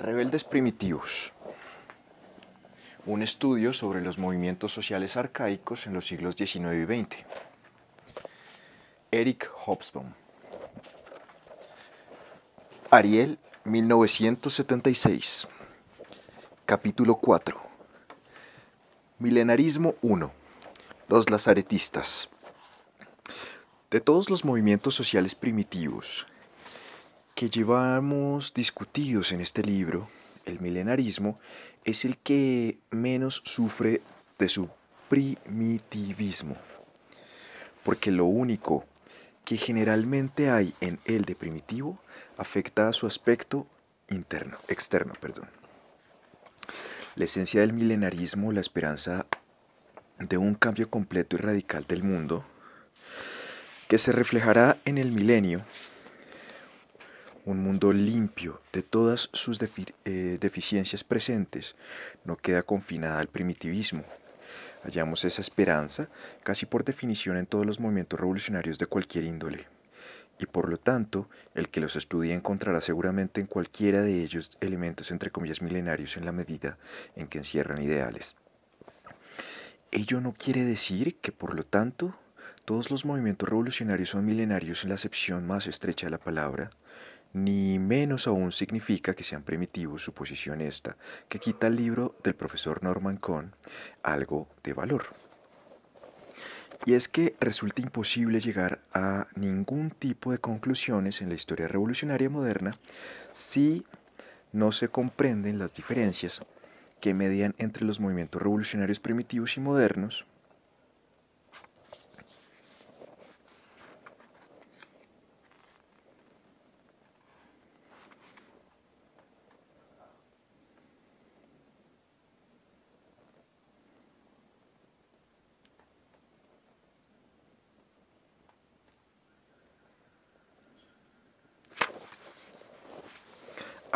Rebeldes Primitivos. Un estudio sobre los movimientos sociales arcaicos en los siglos XIX y XX. Eric Hobsbawm. Ariel, 1976. Capítulo 4. Milenarismo 1. Los lazaretistas. De todos los movimientos sociales primitivos, que llevamos discutidos en este libro, el milenarismo, es el que menos sufre de su primitivismo, porque lo único que generalmente hay en él de primitivo afecta a su aspecto interno, externo, perdón. La esencia del milenarismo, la esperanza de un cambio completo y radical del mundo, que se reflejará en el milenio, un mundo limpio de todas sus eh, deficiencias presentes, no queda confinada al primitivismo. Hallamos esa esperanza casi por definición en todos los movimientos revolucionarios de cualquier índole, y por lo tanto el que los estudie encontrará seguramente en cualquiera de ellos elementos entre comillas milenarios en la medida en que encierran ideales. Ello no quiere decir que por lo tanto todos los movimientos revolucionarios son milenarios en la acepción más estrecha de la palabra, ni menos aún significa que sean primitivos su posición esta, que quita el libro del profesor Norman Cohn algo de valor. Y es que resulta imposible llegar a ningún tipo de conclusiones en la historia revolucionaria moderna si no se comprenden las diferencias que median entre los movimientos revolucionarios primitivos y modernos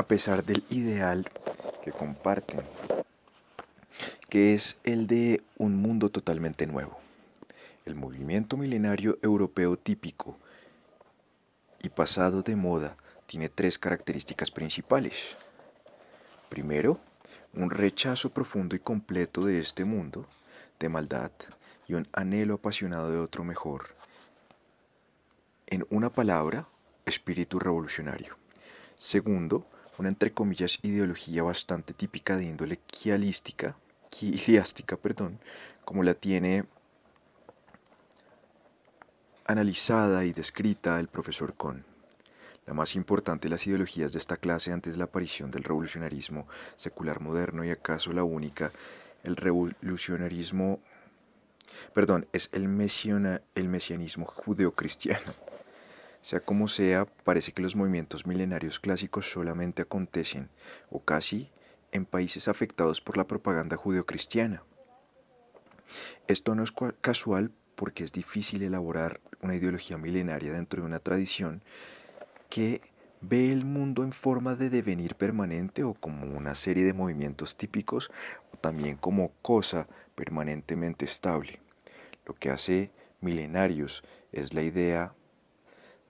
a pesar del ideal que comparten, que es el de un mundo totalmente nuevo. El movimiento milenario europeo típico y pasado de moda tiene tres características principales. Primero, un rechazo profundo y completo de este mundo de maldad y un anhelo apasionado de otro mejor. En una palabra, espíritu revolucionario. Segundo, una entre comillas ideología bastante típica de índole quialística, quiliástica, perdón, como la tiene analizada y descrita el profesor Kohn. La más importante de las ideologías de esta clase antes de la aparición del revolucionarismo secular moderno y acaso la única, el revolucionarismo, perdón, es el, mesiona, el mesianismo judeocristiano. Sea como sea, parece que los movimientos milenarios clásicos solamente acontecen, o casi, en países afectados por la propaganda judeocristiana. Esto no es casual porque es difícil elaborar una ideología milenaria dentro de una tradición que ve el mundo en forma de devenir permanente o como una serie de movimientos típicos o también como cosa permanentemente estable. Lo que hace milenarios es la idea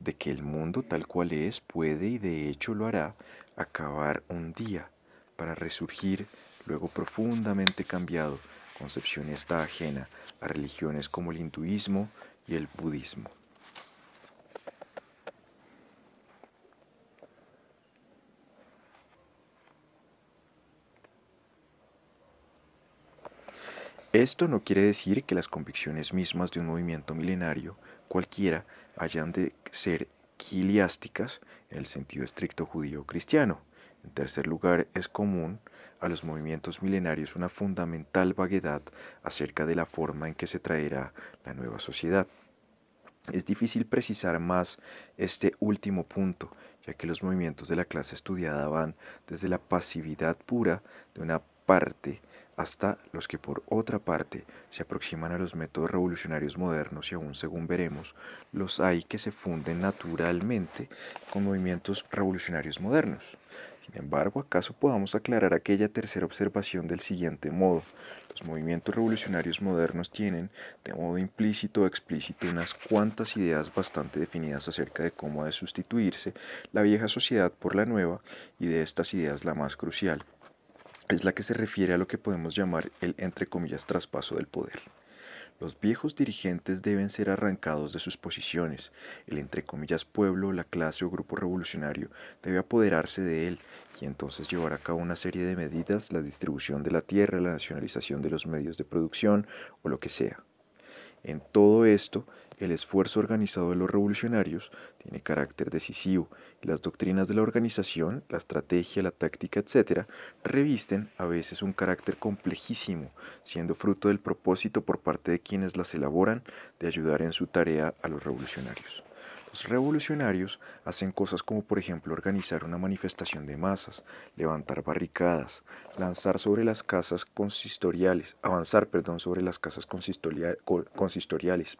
de que el mundo tal cual es puede y de hecho lo hará acabar un día para resurgir luego profundamente cambiado, concepción está ajena a religiones como el hinduismo y el budismo. Esto no quiere decir que las convicciones mismas de un movimiento milenario cualquiera hayan de ser quiliásticas en el sentido estricto judío-cristiano. En tercer lugar, es común a los movimientos milenarios una fundamental vaguedad acerca de la forma en que se traerá la nueva sociedad. Es difícil precisar más este último punto, ya que los movimientos de la clase estudiada van desde la pasividad pura de una parte hasta los que por otra parte se aproximan a los métodos revolucionarios modernos y aún según veremos, los hay que se funden naturalmente con movimientos revolucionarios modernos. Sin embargo, acaso podamos aclarar aquella tercera observación del siguiente modo. Los movimientos revolucionarios modernos tienen, de modo implícito o explícito, unas cuantas ideas bastante definidas acerca de cómo ha de sustituirse la vieja sociedad por la nueva y de estas ideas la más crucial, es la que se refiere a lo que podemos llamar el entre comillas traspaso del poder. Los viejos dirigentes deben ser arrancados de sus posiciones. El entre comillas pueblo, la clase o grupo revolucionario debe apoderarse de él y entonces llevar a cabo una serie de medidas, la distribución de la tierra, la nacionalización de los medios de producción o lo que sea. En todo esto el esfuerzo organizado de los revolucionarios tiene carácter decisivo y las doctrinas de la organización, la estrategia, la táctica, etc., revisten a veces un carácter complejísimo, siendo fruto del propósito por parte de quienes las elaboran de ayudar en su tarea a los revolucionarios. Los revolucionarios hacen cosas como por ejemplo organizar una manifestación de masas, levantar barricadas, lanzar sobre las casas consistoriales, avanzar, perdón, sobre las casas consistoriales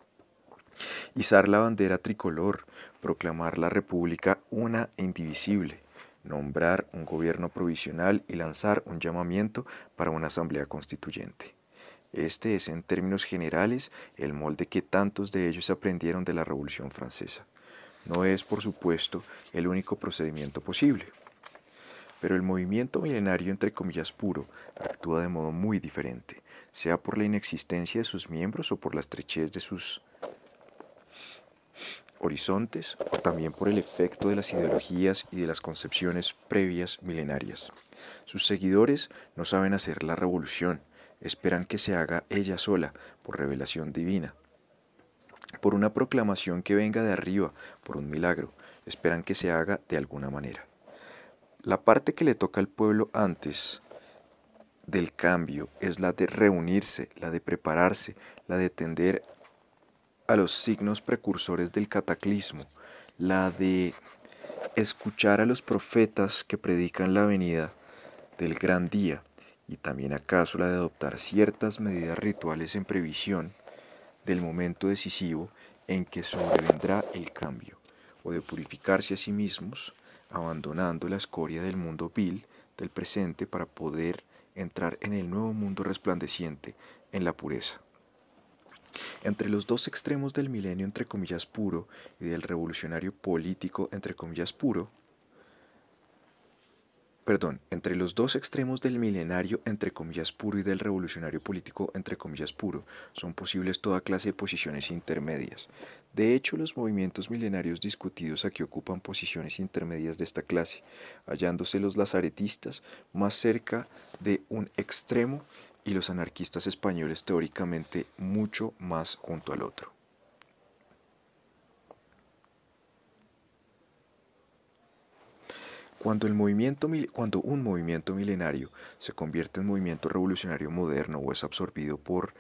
Izar la bandera tricolor, proclamar la República una e indivisible, nombrar un gobierno provisional y lanzar un llamamiento para una asamblea constituyente. Este es en términos generales el molde que tantos de ellos aprendieron de la Revolución Francesa. No es, por supuesto, el único procedimiento posible. Pero el movimiento milenario, entre comillas, puro, actúa de modo muy diferente, sea por la inexistencia de sus miembros o por la estrechez de sus horizontes o también por el efecto de las ideologías y de las concepciones previas milenarias. Sus seguidores no saben hacer la revolución, esperan que se haga ella sola por revelación divina, por una proclamación que venga de arriba, por un milagro, esperan que se haga de alguna manera. La parte que le toca al pueblo antes del cambio es la de reunirse, la de prepararse, la de tender a los signos precursores del cataclismo, la de escuchar a los profetas que predican la venida del gran día y también acaso la de adoptar ciertas medidas rituales en previsión del momento decisivo en que sobrevendrá el cambio, o de purificarse a sí mismos, abandonando la escoria del mundo vil del presente para poder entrar en el nuevo mundo resplandeciente en la pureza. Entre los dos extremos del milenio entre comillas puro y del revolucionario político entre comillas puro, perdón, entre los dos extremos del milenario entre comillas puro y del revolucionario político entre comillas puro, son posibles toda clase de posiciones intermedias. De hecho, los movimientos milenarios discutidos aquí ocupan posiciones intermedias de esta clase, hallándose los lazaretistas más cerca de un extremo y los anarquistas españoles teóricamente mucho más junto al otro. Cuando, el movimiento, cuando, un movimiento milenario se convierte en movimiento revolucionario moderno o es absorbido por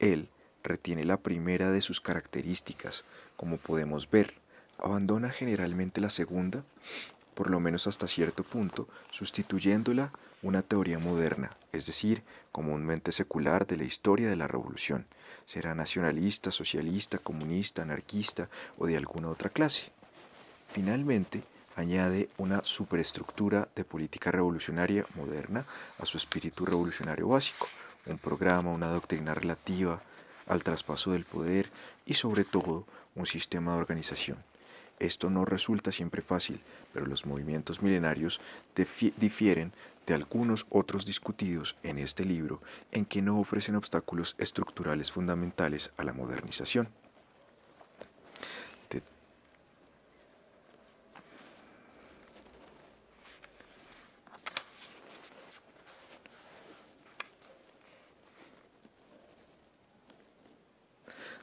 él, retiene la primera de sus características, como podemos ver, abandona generalmente la segunda, por lo menos hasta cierto punto, sustituyéndola una teoría moderna, es decir, comúnmente secular de la historia de la revolución. Será nacionalista, socialista, comunista, anarquista o de alguna otra clase. Finalmente, añade una superestructura de política revolucionaria moderna a su espíritu revolucionario básico, un programa, una doctrina relativa al traspaso del poder y sobre todo un sistema de organización. Esto no resulta siempre fácil, pero los movimientos milenarios difieren de algunos otros discutidos en este libro en que no ofrecen obstáculos estructurales fundamentales a la modernización.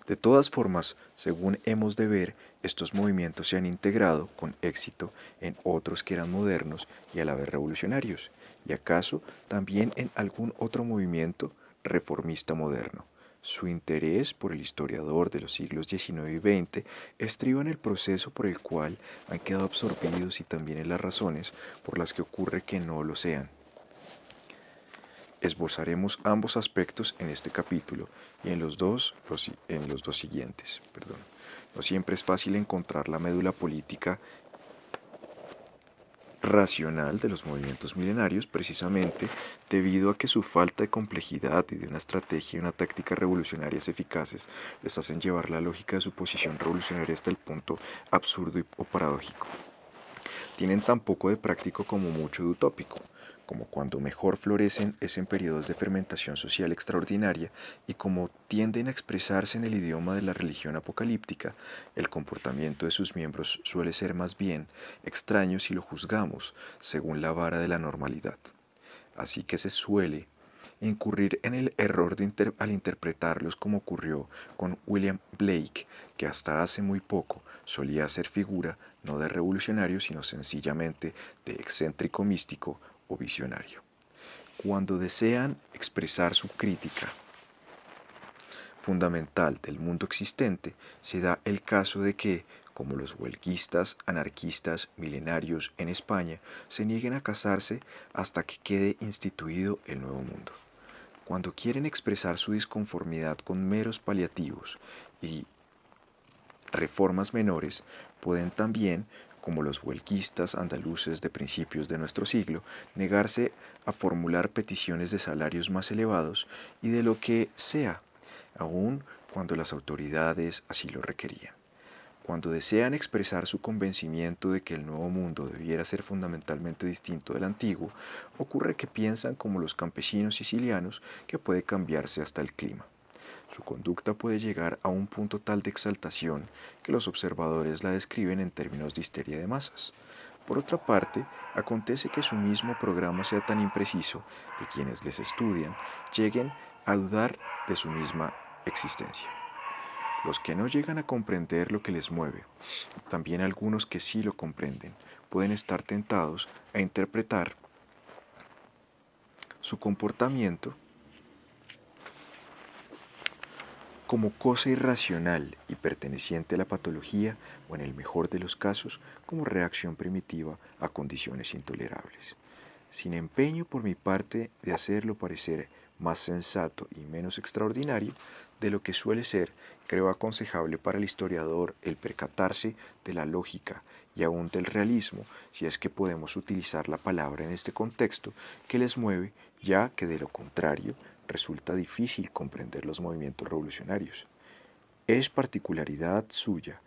De todas formas, según hemos de ver, estos movimientos se han integrado con éxito en otros que eran modernos y a la vez revolucionarios, y acaso también en algún otro movimiento reformista moderno. Su interés por el historiador de los siglos XIX y XX estriba en el proceso por el cual han quedado absorbidos y también en las razones por las que ocurre que no lo sean. Esbozaremos ambos aspectos en este capítulo y en los dos, en los dos siguientes. Perdón. No siempre es fácil encontrar la médula política racional de los movimientos milenarios precisamente debido a que su falta de complejidad y de una estrategia y una táctica revolucionarias eficaces les hacen llevar la lógica de su posición revolucionaria hasta el punto absurdo o paradójico. Tienen tan poco de práctico como mucho de utópico como cuando mejor florecen es en periodos de fermentación social extraordinaria y como tienden a expresarse en el idioma de la religión apocalíptica, el comportamiento de sus miembros suele ser más bien extraño si lo juzgamos según la vara de la normalidad. Así que se suele incurrir en el error al interpretarlos como ocurrió con William Blake, que hasta hace muy poco solía ser figura no de revolucionario, sino sencillamente de excéntrico místico visionario. Cuando desean expresar su crítica fundamental del mundo existente, se da el caso de que, como los huelguistas anarquistas milenarios en España, se nieguen a casarse hasta que quede instituido el nuevo mundo. Cuando quieren expresar su disconformidad con meros paliativos y reformas menores, pueden también como los huelguistas andaluces de principios de nuestro siglo, negarse a formular peticiones de salarios más elevados y de lo que sea, aun cuando las autoridades así lo requerían. Cuando desean expresar su convencimiento de que el nuevo mundo debiera ser fundamentalmente distinto del antiguo, ocurre que piensan como los campesinos sicilianos que puede cambiarse hasta el clima. Su conducta puede llegar a un punto tal de exaltación que los observadores la describen en términos de histeria de masas. Por otra parte, acontece que su mismo programa sea tan impreciso que quienes les estudian lleguen a dudar de su misma existencia. Los que no llegan a comprender lo que les mueve, también algunos que sí lo comprenden, pueden estar tentados a interpretar su comportamiento como cosa irracional y perteneciente a la patología o en el mejor de los casos como reacción primitiva a condiciones intolerables. Sin empeño por mi parte de hacerlo parecer más sensato y menos extraordinario de lo que suele ser, creo aconsejable para el historiador el percatarse de la lógica y aún del realismo, si es que podemos utilizar la palabra en este contexto, que les mueve, ya que de lo contrario resulta difícil comprender los movimientos revolucionarios. Es particularidad suya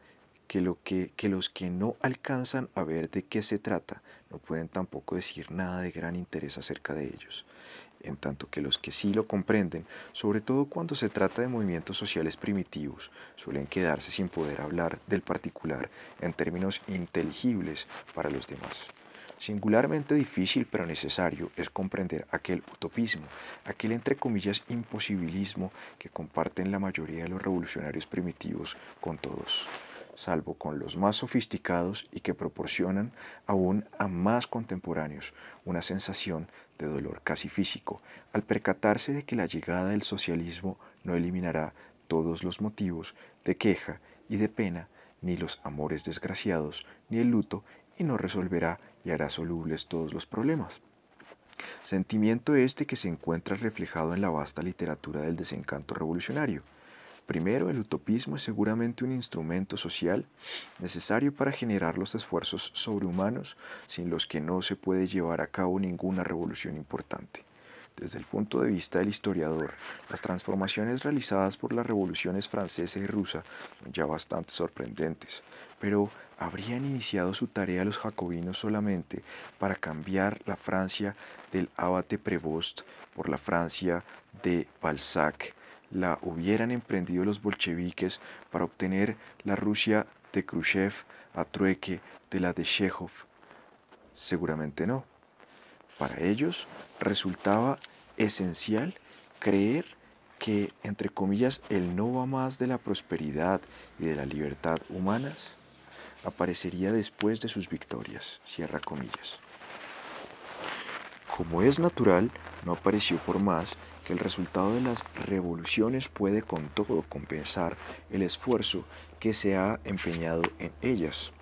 que, lo que, los que no alcanzan a ver de qué se trata no pueden tampoco decir nada de gran interés acerca de ellos, en tanto que los que sí lo comprenden, sobre todo cuando se trata de movimientos sociales primitivos, suelen quedarse sin poder hablar del particular en términos inteligibles para los demás. Singularmente difícil pero necesario es comprender aquel utopismo, aquel entre comillas imposibilismo que comparten la mayoría de los revolucionarios primitivos con todos, salvo con los más sofisticados y que proporcionan aún a más contemporáneos una sensación de dolor casi físico al percatarse de que la llegada del socialismo no eliminará todos los motivos de queja y de pena, ni los amores desgraciados, ni el luto, y no resolverá y hará solubles todos los problemas. Sentimiento este que se encuentra reflejado en la vasta literatura del desencanto revolucionario. Primero, el utopismo es seguramente un instrumento social necesario para generar los esfuerzos sobrehumanos sin los que no se puede llevar a cabo ninguna revolución importante. Desde el punto de vista del historiador, las transformaciones realizadas por las revoluciones francesa y rusa son ya bastante sorprendentes, pero ¿Habrían iniciado su tarea los jacobinos solamente para cambiar la Francia del abate Prevost por la Francia de Balzac? ¿La hubieran emprendido los bolcheviques para obtener la Rusia de Khrushchev a trueque de la de Chekhov? Seguramente no. Para ellos resultaba esencial creer que, entre comillas, el no va más de la prosperidad y de la libertad humanas aparecería después de sus victorias, cierra comillas. Como es natural, no apareció por más que el resultado de las revoluciones puede con todo compensar el esfuerzo que se ha empeñado en ellas.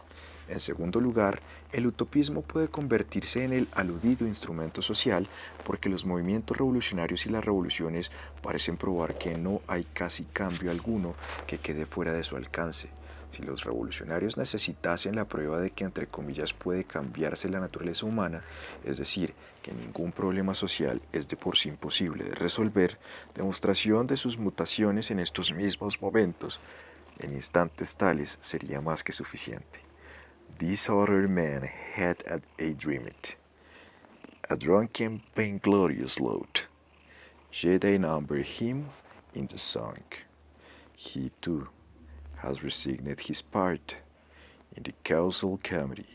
En segundo lugar, el utopismo puede convertirse en el aludido instrumento social porque los movimientos revolucionarios y las revoluciones parecen probar que no hay casi cambio alguno que quede fuera de su alcance si los revolucionarios necesitasen la prueba de que, entre comillas, puede cambiarse la naturaleza humana, es decir, que ningún problema social es de por sí imposible de resolver, demostración de sus mutaciones en estos mismos momentos, en instantes tales, sería más que suficiente. This man had at a it, a drunken vainglorious load, yet I number him in the song. He too has resigned his part in the council comedy.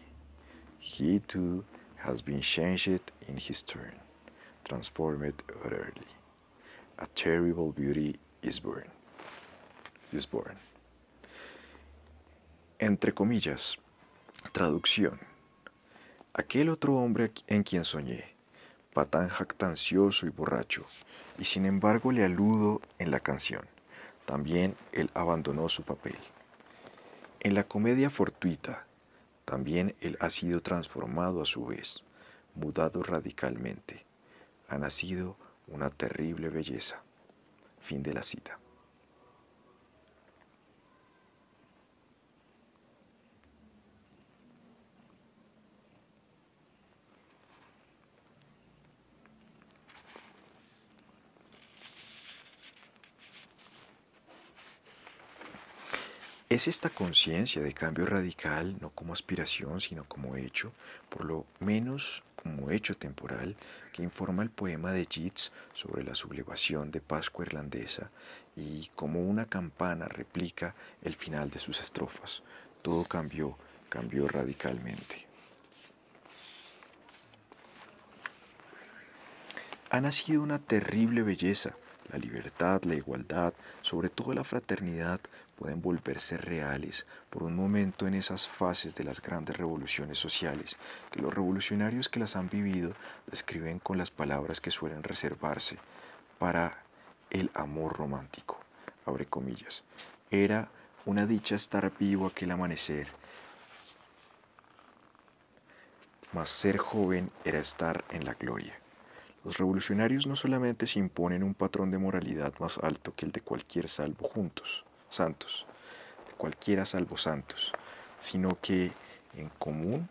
He too has been changed in his turn, transformed utterly. A terrible beauty is born. Is born. Entre comillas, traducción. Aquel otro hombre en quien soñé, patán jactancioso y borracho, y sin embargo le aludo en la canción también él abandonó su papel. En la comedia fortuita, también él ha sido transformado a su vez, mudado radicalmente. Ha nacido una terrible belleza. Fin de la cita. Es esta conciencia de cambio radical, no como aspiración, sino como hecho, por lo menos como hecho temporal, que informa el poema de Yeats sobre la sublevación de Pascua Irlandesa y como una campana replica el final de sus estrofas. Todo cambió, cambió radicalmente. Ha nacido una terrible belleza, la libertad, la igualdad, sobre todo la fraternidad, pueden volverse reales por un momento en esas fases de las grandes revoluciones sociales que los revolucionarios que las han vivido describen con las palabras que suelen reservarse para el amor romántico. Abre comillas. Era una dicha estar vivo aquel amanecer, mas ser joven era estar en la gloria. Los revolucionarios no solamente se imponen un patrón de moralidad más alto que el de cualquier salvo juntos, santos, cualquiera salvo santos, sino que en común,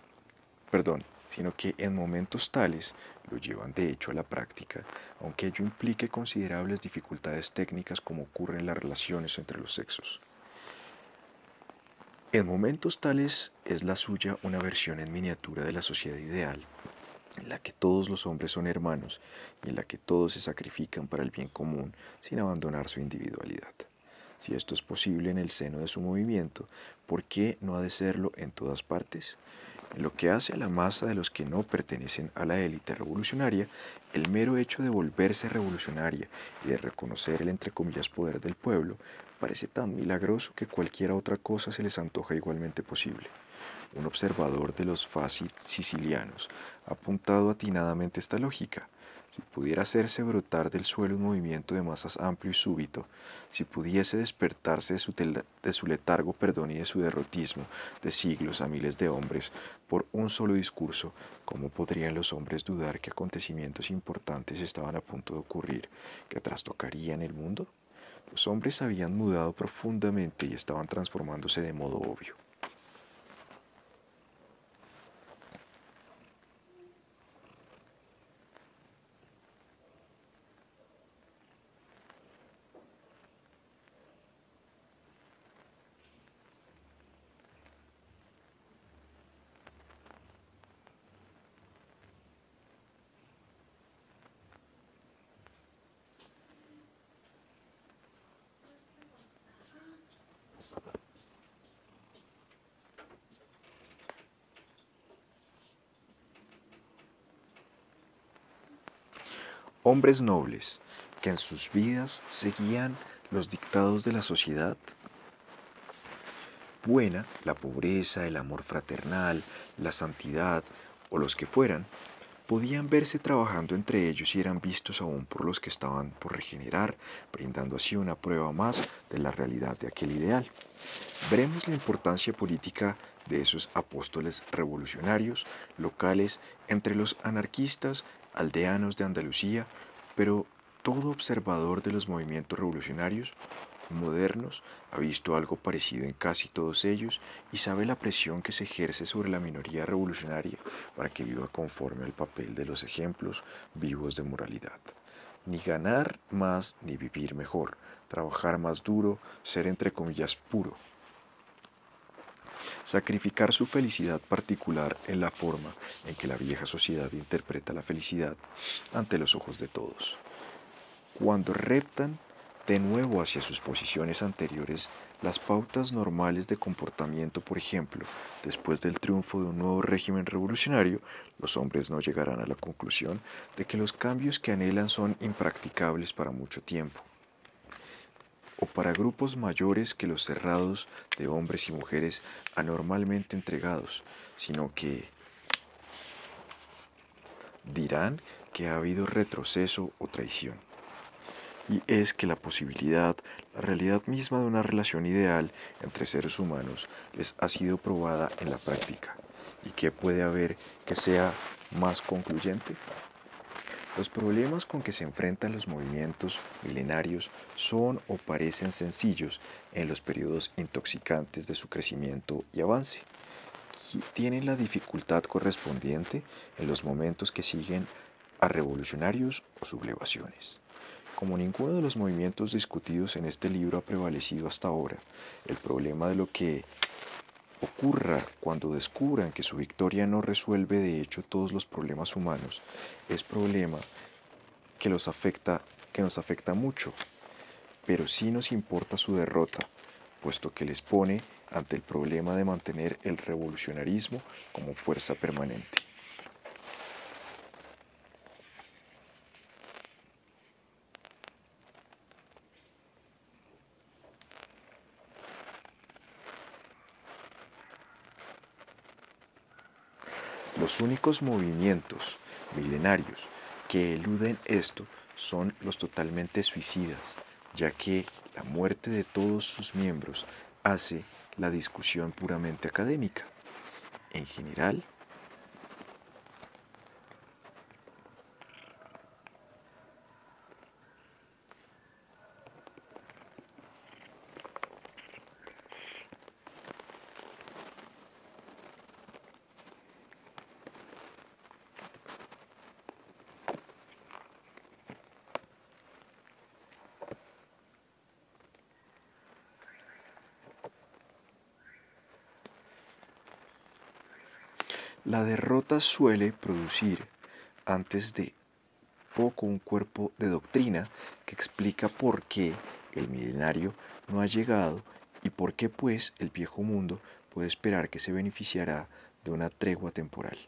perdón, sino que en momentos tales lo llevan de hecho a la práctica, aunque ello implique considerables dificultades técnicas como ocurre en las relaciones entre los sexos. En momentos tales es la suya una versión en miniatura de la sociedad ideal, en la que todos los hombres son hermanos y en la que todos se sacrifican para el bien común sin abandonar su individualidad. Si esto es posible en el seno de su movimiento, ¿por qué no ha de serlo en todas partes? En lo que hace a la masa de los que no pertenecen a la élite revolucionaria, el mero hecho de volverse revolucionaria y de reconocer el entre comillas poder del pueblo parece tan milagroso que cualquier otra cosa se les antoja igualmente posible. Un observador de los fascis sicilianos ha apuntado atinadamente esta lógica si pudiera hacerse brotar del suelo un movimiento de masas amplio y súbito, si pudiese despertarse de su, letargo, perdón, y de su derrotismo de siglos a miles de hombres por un solo discurso, ¿cómo podrían los hombres dudar que acontecimientos importantes estaban a punto de ocurrir, que trastocarían el mundo? Los hombres habían mudado profundamente y estaban transformándose de modo obvio. hombres nobles que en sus vidas seguían los dictados de la sociedad? Buena, la pobreza, el amor fraternal, la santidad o los que fueran, podían verse trabajando entre ellos y eran vistos aún por los que estaban por regenerar, brindando así una prueba más de la realidad de aquel ideal. Veremos la importancia política de esos apóstoles revolucionarios locales entre los anarquistas aldeanos de Andalucía, pero todo observador de los movimientos revolucionarios modernos ha visto algo parecido en casi todos ellos y sabe la presión que se ejerce sobre la minoría revolucionaria para que viva conforme al papel de los ejemplos vivos de moralidad. Ni ganar más ni vivir mejor, trabajar más duro, ser entre comillas puro, Sacrificar su felicidad particular en la forma en que la vieja sociedad interpreta la felicidad ante los ojos de todos. Cuando reptan de nuevo hacia sus posiciones anteriores las pautas normales de comportamiento, por ejemplo, después del triunfo de un nuevo régimen revolucionario, los hombres no llegarán a la conclusión de que los cambios que anhelan son impracticables para mucho tiempo o para grupos mayores que los cerrados de hombres y mujeres anormalmente entregados, sino que dirán que ha habido retroceso o traición. Y es que la posibilidad, la realidad misma de una relación ideal entre seres humanos les ha sido probada en la práctica. ¿Y qué puede haber que sea más concluyente? Los problemas con que se enfrentan los movimientos milenarios son o parecen sencillos en los periodos intoxicantes de su crecimiento y avance. y Tienen la dificultad correspondiente en los momentos que siguen a revolucionarios o sublevaciones. Como ninguno de los movimientos discutidos en este libro ha prevalecido hasta ahora, el problema de lo que ocurra cuando descubran que su victoria no resuelve de hecho todos los problemas humanos, es problema que, los afecta, que nos afecta mucho, pero sí nos importa su derrota, puesto que les pone ante el problema de mantener el revolucionarismo como fuerza permanente. Los únicos movimientos milenarios que eluden esto son los totalmente suicidas, ya que la muerte de todos sus miembros hace la discusión puramente académica. En general, suele producir antes de poco un cuerpo de doctrina que explica por qué el milenario no ha llegado y por qué pues el viejo mundo puede esperar que se beneficiará de una tregua temporal.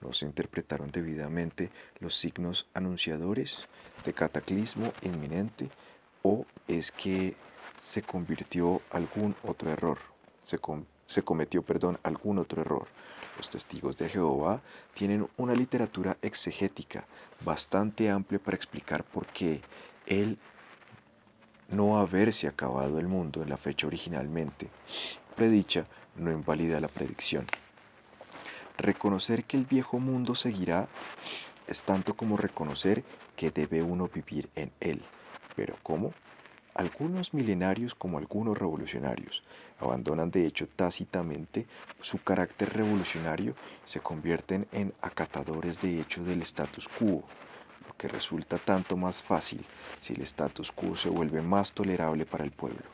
No se interpretaron debidamente los signos anunciadores de cataclismo inminente o es que se convirtió algún otro error, se cometió perdón, algún otro error los testigos de Jehová tienen una literatura exegética bastante amplia para explicar por qué el no haberse acabado el mundo en la fecha originalmente predicha no invalida la predicción. Reconocer que el viejo mundo seguirá es tanto como reconocer que debe uno vivir en él. Pero ¿cómo? Algunos milenarios como algunos revolucionarios abandonan de hecho tácitamente su carácter revolucionario, se convierten en acatadores de hecho del status quo, lo que resulta tanto más fácil si el status quo se vuelve más tolerable para el pueblo.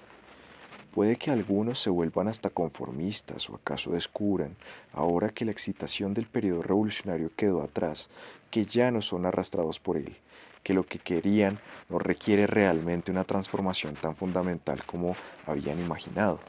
Puede que algunos se vuelvan hasta conformistas o acaso descubran, ahora que la excitación del periodo revolucionario quedó atrás, que ya no son arrastrados por él, que lo que querían no requiere realmente una transformación tan fundamental como habían imaginado.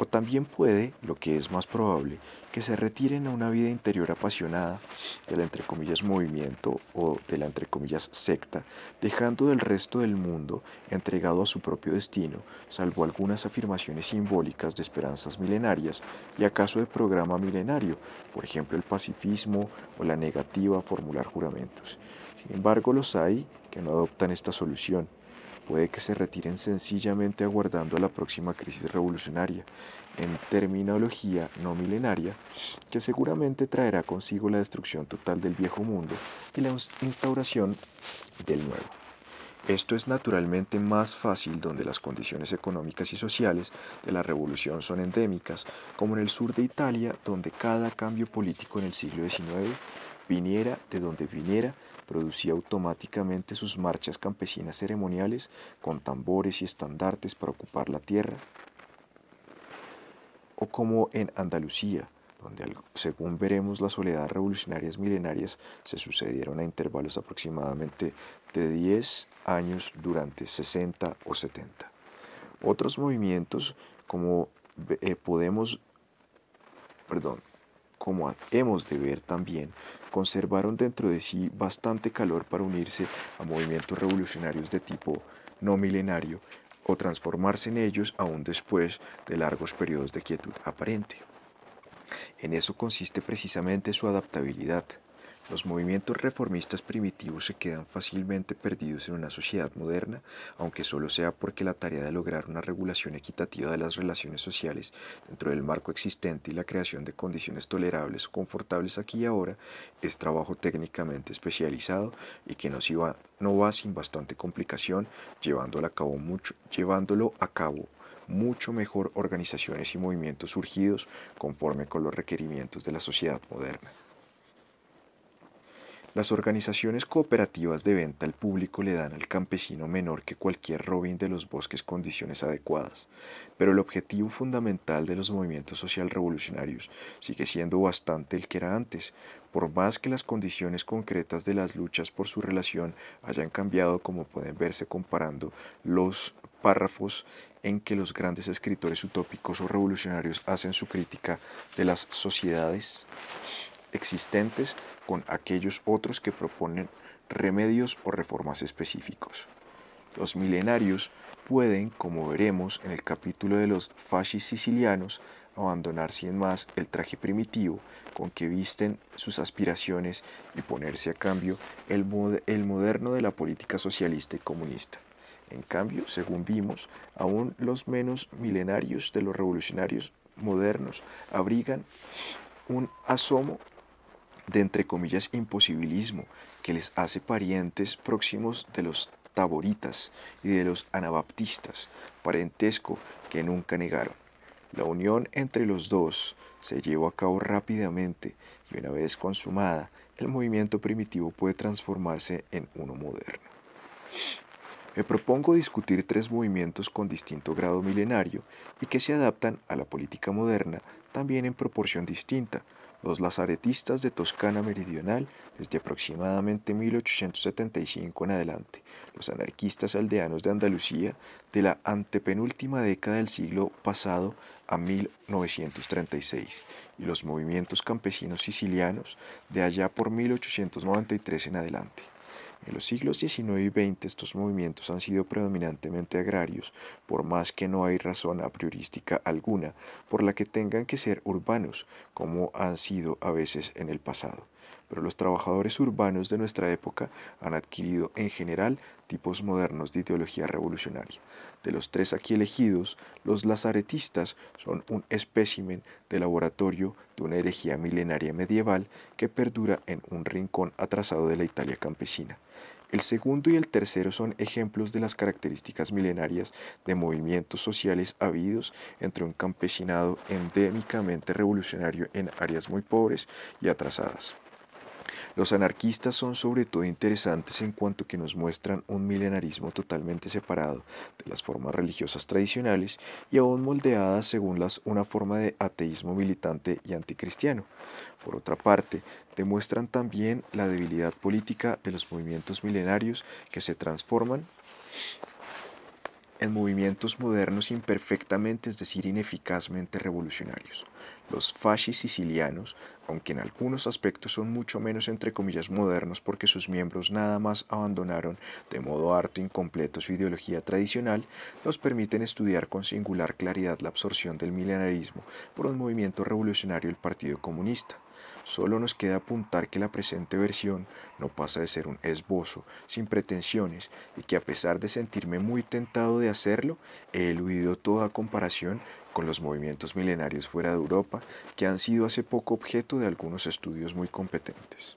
O también puede, lo que es más probable, que se retiren a una vida interior apasionada de del entre comillas movimiento o de la entre comillas secta, dejando del resto del mundo entregado a su propio destino, salvo algunas afirmaciones simbólicas de esperanzas milenarias y acaso de programa milenario, por ejemplo el pacifismo o la negativa a formular juramentos. Sin embargo, los hay que no adoptan esta solución. Puede que se retiren sencillamente aguardando la próxima crisis revolucionaria, en terminología no milenaria, que seguramente traerá consigo la destrucción total del viejo mundo y la instauración del nuevo. Esto es naturalmente más fácil donde las condiciones económicas y sociales de la revolución son endémicas, como en el sur de Italia, donde cada cambio político en el siglo XIX viniera de donde viniera, producía automáticamente sus marchas campesinas ceremoniales con tambores y estandartes para ocupar la tierra, o como en Andalucía, donde según veremos las soledades revolucionarias milenarias se sucedieron a intervalos aproximadamente de 10 años durante 60 o 70. Otros movimientos como eh, podemos, perdón, como hemos de ver también, conservaron dentro de sí bastante calor para unirse a movimientos revolucionarios de tipo no milenario o transformarse en ellos aún después de largos periodos de quietud aparente. En eso consiste precisamente su adaptabilidad. Los movimientos reformistas primitivos se quedan fácilmente perdidos en una sociedad moderna, aunque solo sea porque la tarea de lograr una regulación equitativa de las relaciones sociales dentro del marco existente y la creación de condiciones tolerables o confortables aquí y ahora es trabajo técnicamente especializado y que no va sin bastante complicación, llevándolo a cabo mucho, llevándolo a cabo mucho mejor organizaciones y movimientos surgidos conforme con los requerimientos de la sociedad moderna. Las organizaciones cooperativas de venta al público le dan al campesino menor que cualquier Robin de los bosques condiciones adecuadas, pero el objetivo fundamental de los movimientos social revolucionarios sigue siendo bastante el que era antes, por más que las condiciones concretas de las luchas por su relación hayan cambiado como pueden verse comparando los párrafos en que los grandes escritores utópicos o revolucionarios hacen su crítica de las sociedades existentes con aquellos otros que proponen remedios o reformas específicos. Los milenarios pueden, como veremos en el capítulo de los fascis sicilianos, abandonar sin más el traje primitivo con que visten sus aspiraciones y ponerse a cambio el, el moderno de la política socialista y comunista. En cambio, según vimos, aún los menos milenarios de los revolucionarios modernos abrigan un asomo de entre comillas imposibilismo que les hace parientes próximos de los taboritas y de los anabaptistas, parentesco que nunca negaron. La unión entre los dos se llevó a cabo rápidamente y una vez consumada, el movimiento primitivo puede transformarse en uno moderno. Me propongo discutir tres movimientos con distinto grado milenario y que se adaptan a la política moderna también en proporción distinta, los lazaretistas de Toscana Meridional desde aproximadamente 1875 en adelante, los anarquistas aldeanos de Andalucía de la antepenúltima década del siglo pasado a 1936 y los movimientos campesinos sicilianos de allá por 1893 en adelante. En los siglos XIX y XX estos movimientos han sido predominantemente agrarios, por más que no hay razón a priorística alguna por la que tengan que ser urbanos, como han sido a veces en el pasado pero los trabajadores urbanos de nuestra época han adquirido en general tipos modernos de ideología revolucionaria. De los tres aquí elegidos, los lazaretistas son un espécimen de laboratorio de una herejía milenaria medieval que perdura en un rincón atrasado de la Italia campesina. El segundo y el tercero son ejemplos de las características milenarias de movimientos sociales habidos entre un campesinado endémicamente revolucionario en áreas muy pobres y atrasadas. Los anarquistas son sobre todo interesantes en cuanto que nos muestran un milenarismo totalmente separado de las formas religiosas tradicionales y aún moldeadas según las una forma de ateísmo militante y anticristiano. Por otra parte, demuestran también la debilidad política de los movimientos milenarios que se transforman en movimientos modernos imperfectamente, es decir, ineficazmente revolucionarios. Los fascis sicilianos, aunque en algunos aspectos son mucho menos entre comillas modernos porque sus miembros nada más abandonaron de modo harto incompleto su ideología tradicional, nos permiten estudiar con singular claridad la absorción del milenarismo por un movimiento revolucionario el Partido Comunista. Solo nos queda apuntar que la presente versión no pasa de ser un esbozo sin pretensiones y que a pesar de sentirme muy tentado de hacerlo, he eludido toda comparación con los movimientos milenarios fuera de Europa, que han sido hace poco objeto de algunos estudios muy competentes.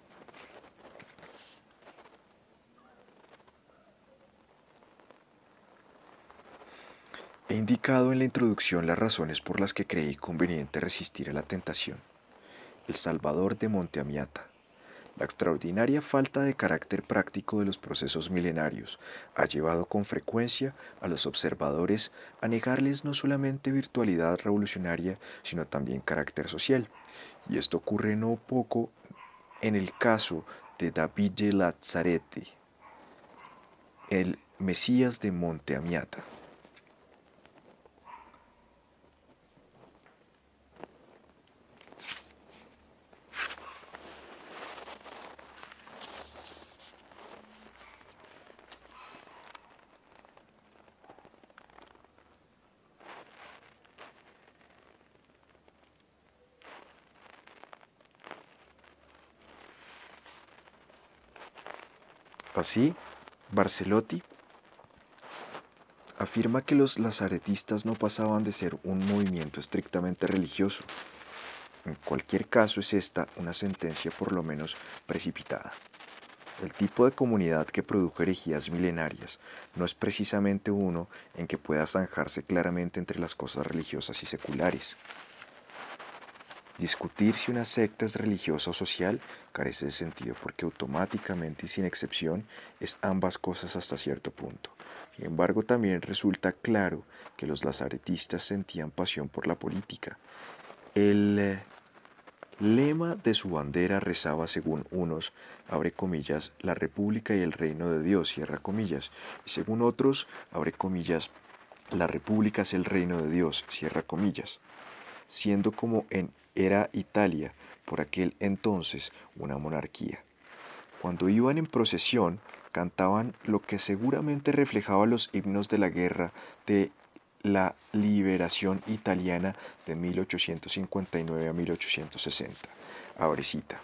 He indicado en la introducción las razones por las que creí conveniente resistir a la tentación. El Salvador de Monteamiata, la extraordinaria falta de carácter práctico de los procesos milenarios ha llevado con frecuencia a los observadores a negarles no solamente virtualidad revolucionaria, sino también carácter social. Y esto ocurre no poco en el caso de Davide Lazzaretti, el Mesías de Monte Amiata. Así, Barcelotti afirma que los lazaretistas no pasaban de ser un movimiento estrictamente religioso. En cualquier caso es esta una sentencia por lo menos precipitada. El tipo de comunidad que produjo herejías milenarias no es precisamente uno en que pueda zanjarse claramente entre las cosas religiosas y seculares. Discutir si una secta es religiosa o social carece de sentido porque automáticamente y sin excepción es ambas cosas hasta cierto punto. Sin embargo, también resulta claro que los lazaretistas sentían pasión por la política. El eh, lema de su bandera rezaba, según unos, abre comillas, la República y el Reino de Dios, cierra comillas, y según otros, abre comillas, la República es el Reino de Dios, cierra comillas siendo como en era Italia, por aquel entonces una monarquía. Cuando iban en procesión, cantaban lo que seguramente reflejaba los himnos de la guerra de la liberación italiana de 1859 a 1860. Abrecita,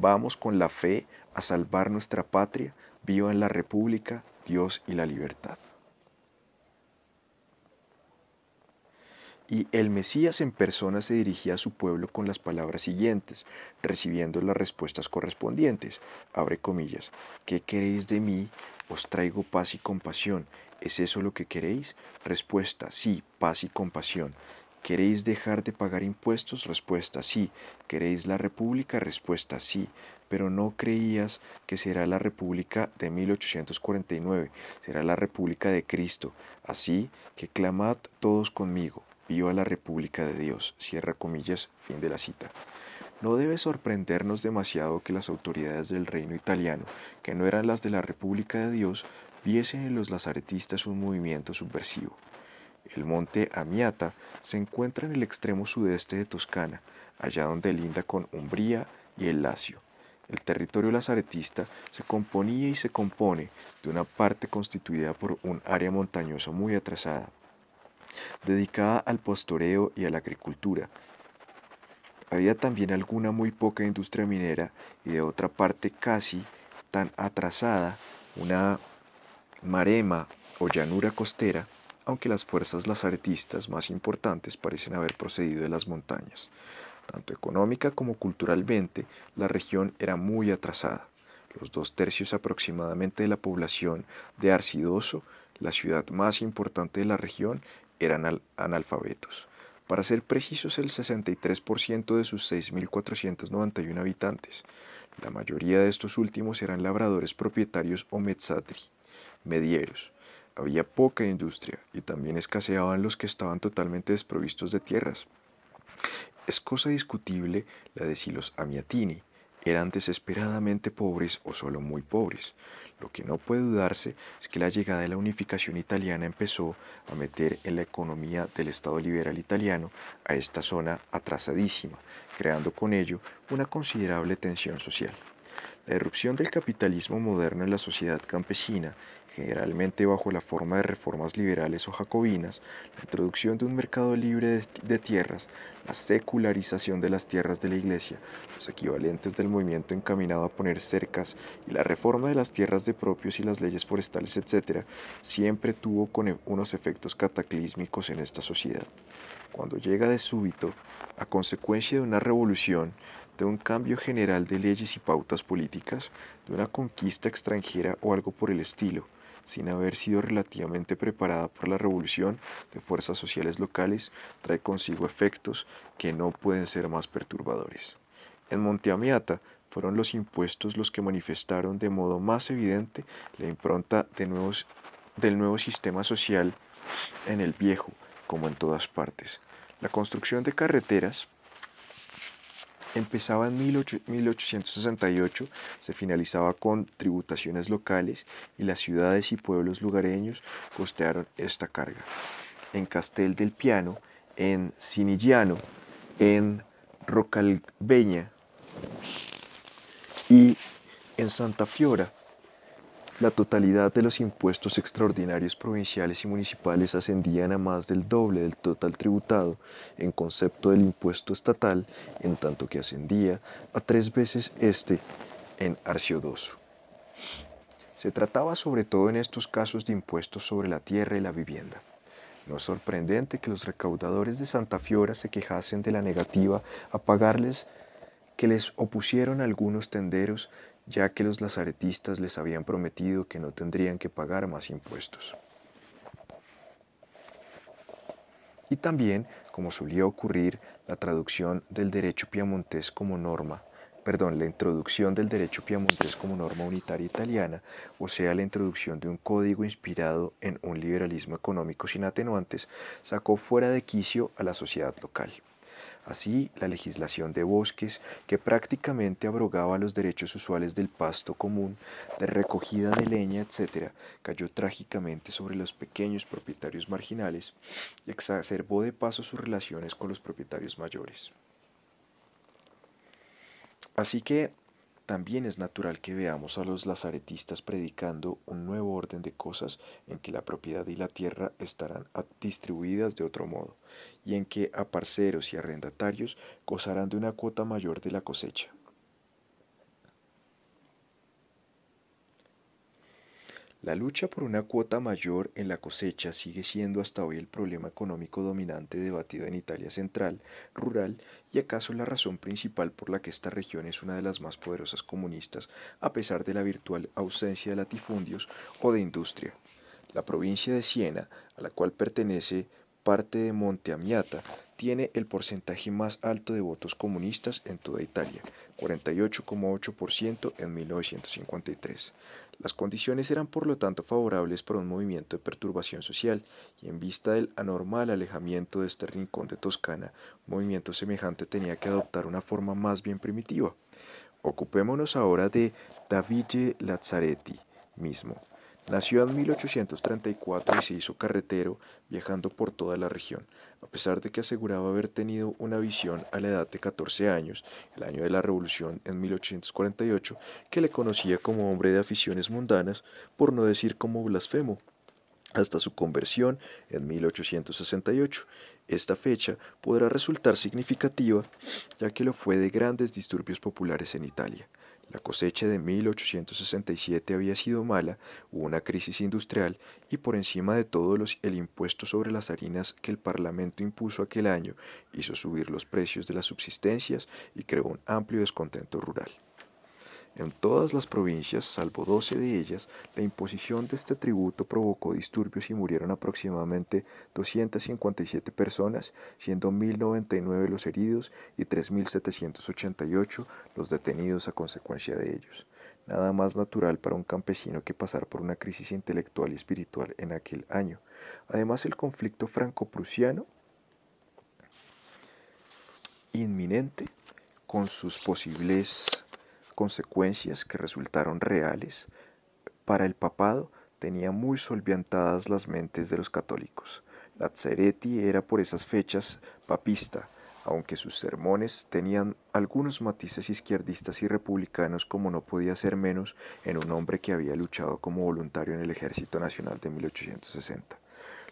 vamos con la fe a salvar nuestra patria, viva en la República, Dios y la libertad. y el Mesías en persona se dirigía a su pueblo con las palabras siguientes, recibiendo las respuestas correspondientes. Abre comillas, ¿qué queréis de mí? Os traigo paz y compasión. ¿Es eso lo que queréis? Respuesta, sí, paz y compasión. ¿Queréis dejar de pagar impuestos? Respuesta sí. ¿Queréis la república? Respuesta sí. Pero no creías que será la república de 1849, será la república de Cristo. Así que clamad todos conmigo. Viva la República de Dios, cierra comillas, fin de la cita. No debe sorprendernos demasiado que las autoridades del reino italiano, que no eran las de la República de Dios, viesen en los lazaretistas un movimiento subversivo. El monte Amiata se encuentra en el extremo sudeste de Toscana, allá donde linda con Umbría y el Lacio. El territorio lazaretista se componía y se compone de una parte constituida por un área montañosa muy atrasada, dedicada al pastoreo y a la agricultura. Había también alguna muy poca industria minera y de otra parte casi tan atrasada una marema o llanura costera, aunque las fuerzas lazaretistas más importantes parecen haber procedido de las montañas. Tanto económica como culturalmente, la región era muy atrasada. Los dos tercios aproximadamente de la población de Arcidoso, la ciudad más importante de la región, eran analfabetos. Para ser precisos, el 63% de sus 6.491 habitantes. La mayoría de estos últimos eran labradores propietarios o mezzatri, medieros. Había poca industria y también escaseaban los que estaban totalmente desprovistos de tierras. Es cosa discutible la de si los amiatini eran desesperadamente pobres o solo muy pobres. Lo que no puede dudarse es que la llegada de la unificación italiana empezó a meter en la economía del Estado liberal italiano a esta zona atrasadísima, creando con ello una considerable tensión social. La erupción del capitalismo moderno en la sociedad campesina generalmente bajo la forma de reformas liberales o jacobinas, la introducción de un mercado libre de tierras, la secularización de las tierras de la Iglesia, los equivalentes del movimiento encaminado a poner cercas y la reforma de las tierras de propios y las leyes forestales, etc., siempre tuvo e, unos efectos cataclísmicos en esta sociedad. Cuando llega de súbito, a consecuencia de una revolución, de un cambio general de leyes y pautas políticas, de una conquista extranjera o algo por el estilo, sin haber sido relativamente preparada por la revolución de fuerzas sociales locales, trae consigo efectos que no pueden ser más perturbadores. En Monteamiata fueron los impuestos los que manifestaron de modo más evidente la impronta de nuevos, del nuevo sistema social en el viejo, como en todas partes. La construcción de carreteras Empezaba en 1868, se finalizaba con tributaciones locales y las ciudades y pueblos lugareños costearon esta carga. En Castel del Piano, en Sinillano, en Rocalbeña y en Santa Fiora la totalidad de los impuestos extraordinarios provinciales y municipales ascendían a más del doble del total tributado en concepto del impuesto estatal, en tanto que ascendía a tres veces este en arciodoso. Se trataba sobre todo en estos casos de impuestos sobre la tierra y la vivienda. No es sorprendente que los recaudadores de Santa Fiora se quejasen de la negativa a pagarles que les opusieron algunos tenderos ya que los lazaretistas les habían prometido que no tendrían que pagar más impuestos. Y también, como solía ocurrir, la traducción del derecho piamontés como norma, perdón, la introducción del derecho piamontés como norma unitaria italiana, o sea, la introducción de un código inspirado en un liberalismo económico sin atenuantes, sacó fuera de quicio a la sociedad local. Así, la legislación de bosques, que prácticamente abrogaba los derechos usuales del pasto común, de recogida de leña, etc., cayó trágicamente sobre los pequeños propietarios marginales y exacerbó de paso sus relaciones con los propietarios mayores. Así que también es natural que veamos a los lazaretistas predicando un nuevo orden de cosas en que la propiedad y la tierra estarán distribuidas de otro modo, y en que a parceros y arrendatarios gozarán de una cuota mayor de la cosecha. La lucha por una cuota mayor en la cosecha sigue siendo hasta hoy el problema económico dominante debatido en Italia central, rural y acaso la razón principal por la que esta región es una de las más poderosas comunistas, a pesar de la virtual ausencia de latifundios o de industria. La provincia de Siena, a la cual pertenece parte de Monte Amiata, tiene el porcentaje más alto de votos comunistas en toda Italia, 48,8% en 1953. Las condiciones eran por lo tanto favorables para un movimiento de perturbación social, y en vista del anormal alejamiento de este rincón de Toscana, un movimiento semejante tenía que adoptar una forma más bien primitiva. Ocupémonos ahora de Davide Lazzaretti mismo, Nació en 1834 y se hizo carretero viajando por toda la región. A pesar de que aseguraba haber tenido una visión a la edad de 14 años, el año de la Revolución en 1848, que le conocía como hombre de aficiones mundanas, por no decir como blasfemo, hasta su conversión en 1868. Esta fecha podrá resultar significativa ya que lo fue de grandes disturbios populares en Italia. La cosecha de 1867 había sido mala, hubo una crisis industrial y por encima de todo el impuesto sobre las harinas que el Parlamento impuso aquel año hizo subir los precios de las subsistencias y creó un amplio descontento rural. En todas las provincias, salvo 12 de ellas, la imposición de este tributo provocó disturbios y murieron aproximadamente 257 personas, siendo 1.099 los heridos y 3.788 los detenidos a consecuencia de ellos. Nada más natural para un campesino que pasar por una crisis intelectual y espiritual en aquel año. Además, el conflicto franco-prusiano inminente con sus posibles consecuencias que resultaron reales para el papado tenía muy solviantadas las mentes de los católicos. Lazzaretti era por esas fechas papista, aunque sus sermones tenían algunos matices izquierdistas y republicanos como no podía ser menos en un hombre que había luchado como voluntario en el Ejército Nacional de 1860.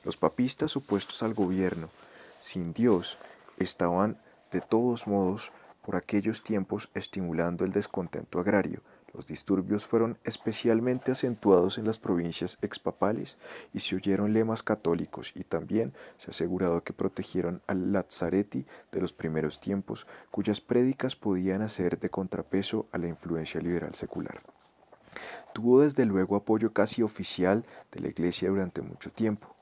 Los papistas opuestos al gobierno, sin Dios, estaban de todos modos por aquellos tiempos estimulando el descontento agrario. Los disturbios fueron especialmente acentuados en las provincias expapales y se oyeron lemas católicos y también se asegurado que protegieron al Lazzaretti de los primeros tiempos, cuyas prédicas podían hacer de contrapeso a la influencia liberal secular. Tuvo desde luego apoyo casi oficial de la Iglesia durante mucho tiempo.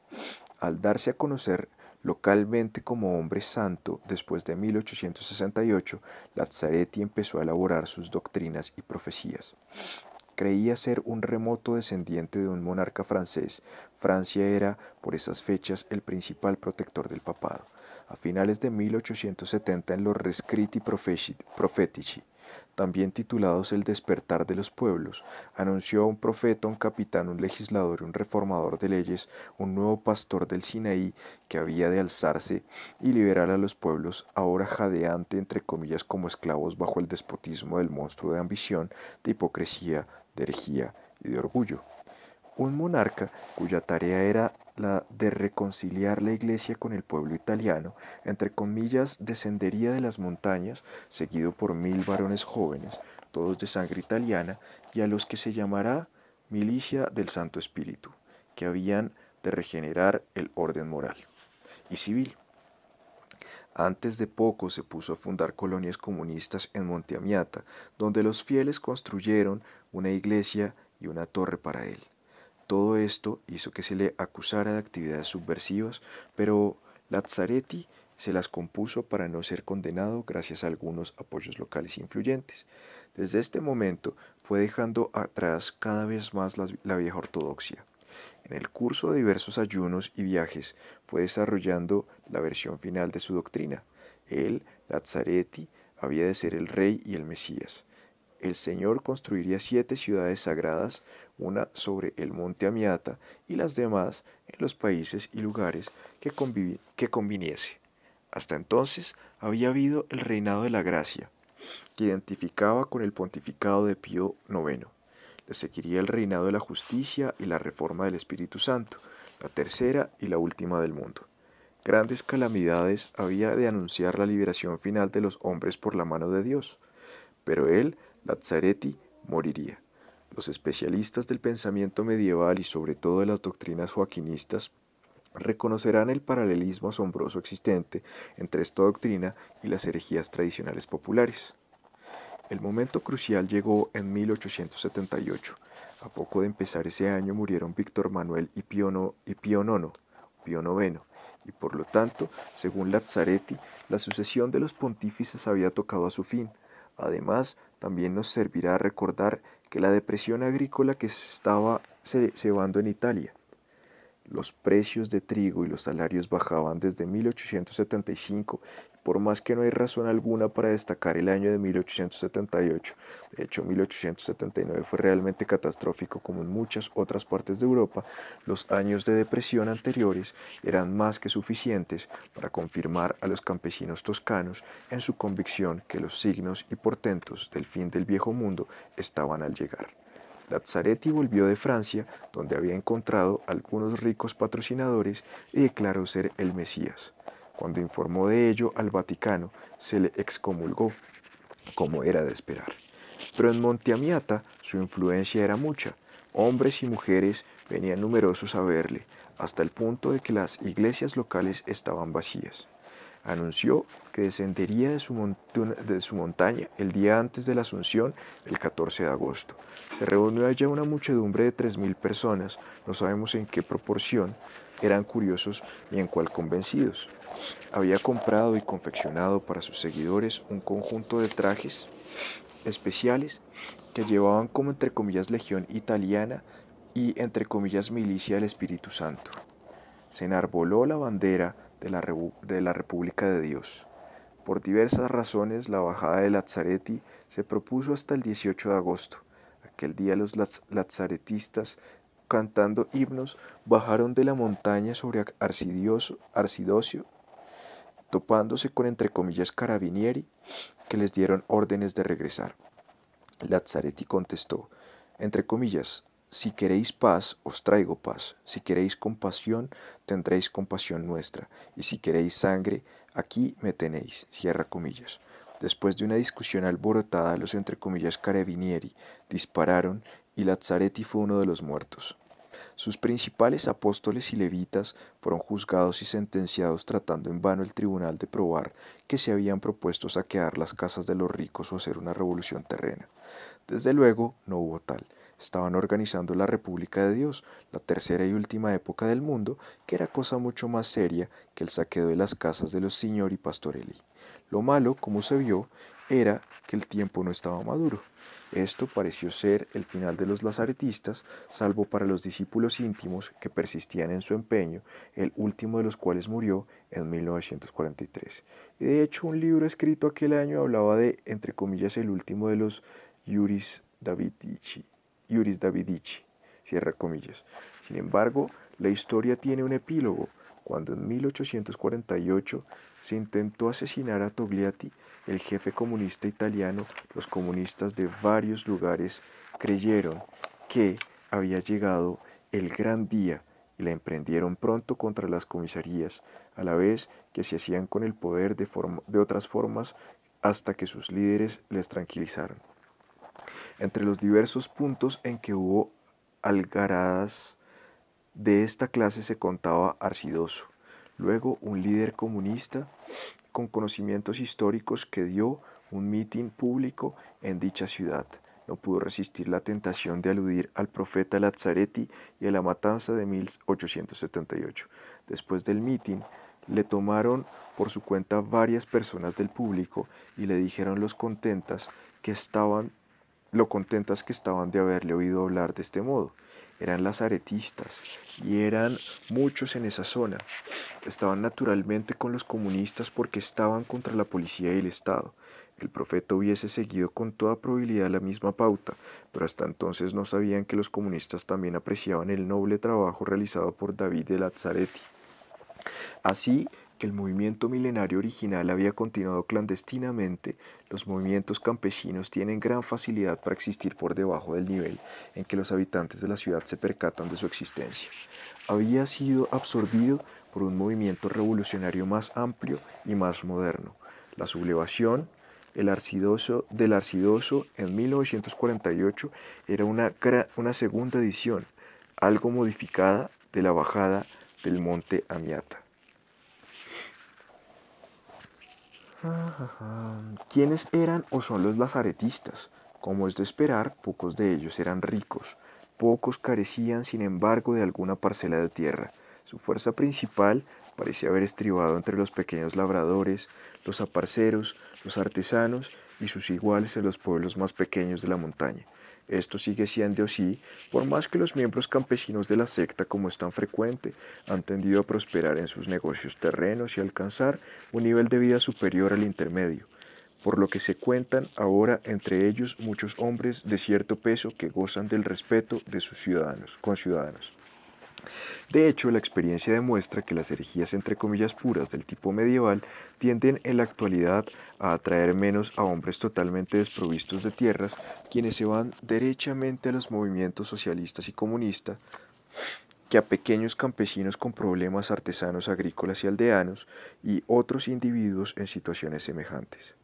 Al darse a conocer Localmente como hombre santo, después de 1868, Lazzaretti empezó a elaborar sus doctrinas y profecías. Creía ser un remoto descendiente de un monarca francés. Francia era, por esas fechas, el principal protector del papado. A finales de 1870, en los Rescritti Profetici, también titulados El despertar de los pueblos, anunció un profeta, un capitán, un legislador, y un reformador de leyes, un nuevo pastor del Sinaí que había de alzarse y liberar a los pueblos ahora jadeante entre comillas como esclavos bajo el despotismo del monstruo de ambición, de hipocresía, de herejía y de orgullo un monarca cuya tarea era la de reconciliar la iglesia con el pueblo italiano, entre comillas, descendería de las montañas, seguido por mil varones jóvenes, todos de sangre italiana, y a los que se llamará milicia del Santo Espíritu, que habían de regenerar el orden moral y civil. Antes de poco se puso a fundar colonias comunistas en Monteamiata, donde los fieles construyeron una iglesia y una torre para él. Todo esto hizo que se le acusara de actividades subversivas, pero Lazzaretti se las compuso para no ser condenado gracias a algunos apoyos locales influyentes. Desde este momento fue dejando atrás cada vez más la, vieja ortodoxia. En el curso de diversos ayunos y viajes fue desarrollando la versión final de su doctrina. Él, Lazzaretti, había de ser el rey y el Mesías. El Señor construiría siete ciudades sagradas, una sobre el monte Amiata y las demás en los países y lugares que, que conviniese. Hasta entonces había habido el reinado de la gracia, que identificaba con el pontificado de Pío IX. Le seguiría el reinado de la justicia y la reforma del Espíritu Santo, la tercera y la última del mundo. Grandes calamidades había de anunciar la liberación final de los hombres por la mano de Dios, pero él, Lazzaretti, moriría. Los especialistas del pensamiento medieval y sobre todo de las doctrinas joaquinistas reconocerán el paralelismo asombroso existente entre esta doctrina y las herejías tradicionales populares. El momento crucial llegó en 1878. A poco de empezar ese año murieron Víctor Manuel y Pío, y IX, y por lo tanto, según Lazzaretti, la sucesión de los pontífices había tocado a su fin. Además, también nos servirá recordar que la depresión agrícola que se estaba cebando en Italia los precios de trigo y los salarios bajaban desde 1875, por más que no hay razón alguna para destacar el año de 1878. De hecho, 1879 fue realmente catastrófico como en muchas otras partes de Europa. Los años de depresión anteriores eran más que suficientes para confirmar a los campesinos toscanos en su convicción que los signos y portentos del fin del viejo mundo estaban al llegar. Lazzaretti volvió de Francia, donde había encontrado algunos ricos patrocinadores y declaró ser el Mesías. Cuando informó de ello al Vaticano, se le excomulgó, como era de esperar. Pero en Monteamiata su influencia era mucha. Hombres y mujeres venían numerosos a verle, hasta el punto de que las iglesias locales estaban vacías anunció que descendería de su, montaña el día antes de la Asunción, el 14 de agosto. Se reunió allá una muchedumbre de 3.000 personas, no sabemos en qué proporción, eran curiosos y en cuál convencidos. Había comprado y confeccionado para sus seguidores un conjunto de trajes especiales que llevaban como entre comillas legión italiana y entre comillas milicia del Espíritu Santo. Se enarboló la bandera de la, República de Dios. Por diversas razones, la bajada de Lazzaretti se propuso hasta el 18 de agosto. Aquel día los Lazaretistas, cantando himnos, bajaron de la montaña sobre Arcidosio, topándose con entre comillas carabinieri, que les dieron órdenes de regresar. Lazzaretti contestó, entre comillas, si queréis paz, os traigo paz. Si queréis compasión, tendréis compasión nuestra. Y si queréis sangre, aquí me tenéis. Cierra comillas. Después de una discusión alborotada, los entre comillas carabinieri dispararon y Lazzaretti fue uno de los muertos. Sus principales apóstoles y levitas fueron juzgados y sentenciados tratando en vano el tribunal de probar que se habían propuesto saquear las casas de los ricos o hacer una revolución terrena. Desde luego no hubo tal. Estaban organizando la República de Dios, la tercera y última época del mundo, que era cosa mucho más seria que el saqueo de las casas de los Signori pastorelli. Lo malo, como se vio, era que el tiempo no estaba maduro. Esto pareció ser el final de los lazaretistas, salvo para los discípulos íntimos que persistían en su empeño, el último de los cuales murió en 1943. de hecho un libro escrito aquel año hablaba de, entre comillas, el último de los Yuris Davidici. Iuris Davidici. Cierra comillas. Sin embargo, la historia tiene un epílogo. Cuando en 1848 se intentó asesinar a Togliatti, el jefe comunista italiano, los comunistas de varios lugares creyeron que había llegado el gran día y la emprendieron pronto contra las comisarías, a la vez que se hacían con el poder de, de otras formas hasta que sus líderes les tranquilizaron entre los diversos puntos en que hubo algaradas de esta clase se contaba Arcidoso, luego un líder comunista con conocimientos históricos que dio un mitin público en dicha ciudad. No pudo resistir la tentación de aludir al profeta Lazzaretti y a la matanza de 1878. Después del mitin, le tomaron por su cuenta varias personas del público y le dijeron los contentas que estaban lo contentas que estaban de haberle oído hablar de este modo. Eran lazaretistas y eran muchos en esa zona. Estaban naturalmente con los comunistas porque estaban contra la policía y el Estado. El profeta hubiese seguido con toda probabilidad la misma pauta, pero hasta entonces no sabían que los comunistas también apreciaban el noble trabajo realizado por David de lazaretti Así, que el movimiento milenario original había continuado clandestinamente, los movimientos campesinos tienen gran facilidad para existir por debajo del nivel en que los habitantes de la ciudad se percatan de su existencia. Había sido absorbido por un movimiento revolucionario más amplio y más moderno, la sublevación, el arcidoso, del Arcidoso en 1948 era una, una segunda edición, algo modificada de la bajada del monte Amiata. ¿Quiénes eran o son los lazaretistas? Como es de esperar, pocos de ellos eran ricos. Pocos carecían, sin embargo, de alguna parcela de tierra. Su fuerza principal parecía haber estribado entre los pequeños labradores, los aparceros, los artesanos y sus iguales en los pueblos más pequeños de la montaña. Esto sigue siendo así, por más que los miembros campesinos de la secta, como es tan frecuente, han tendido a prosperar en sus negocios terrenos y alcanzar un nivel de vida superior al intermedio, por lo que se cuentan ahora entre ellos muchos hombres de cierto peso que gozan del respeto de sus ciudadanos, conciudadanos. De hecho, la experiencia demuestra que las herejías entre comillas puras del tipo medieval tienden en la actualidad a atraer menos a hombres totalmente desprovistos de tierras, quienes se van derechamente a los movimientos socialistas y comunistas, que a pequeños campesinos con problemas artesanos agrícolas y aldeanos y otros individuos en situaciones semejantes.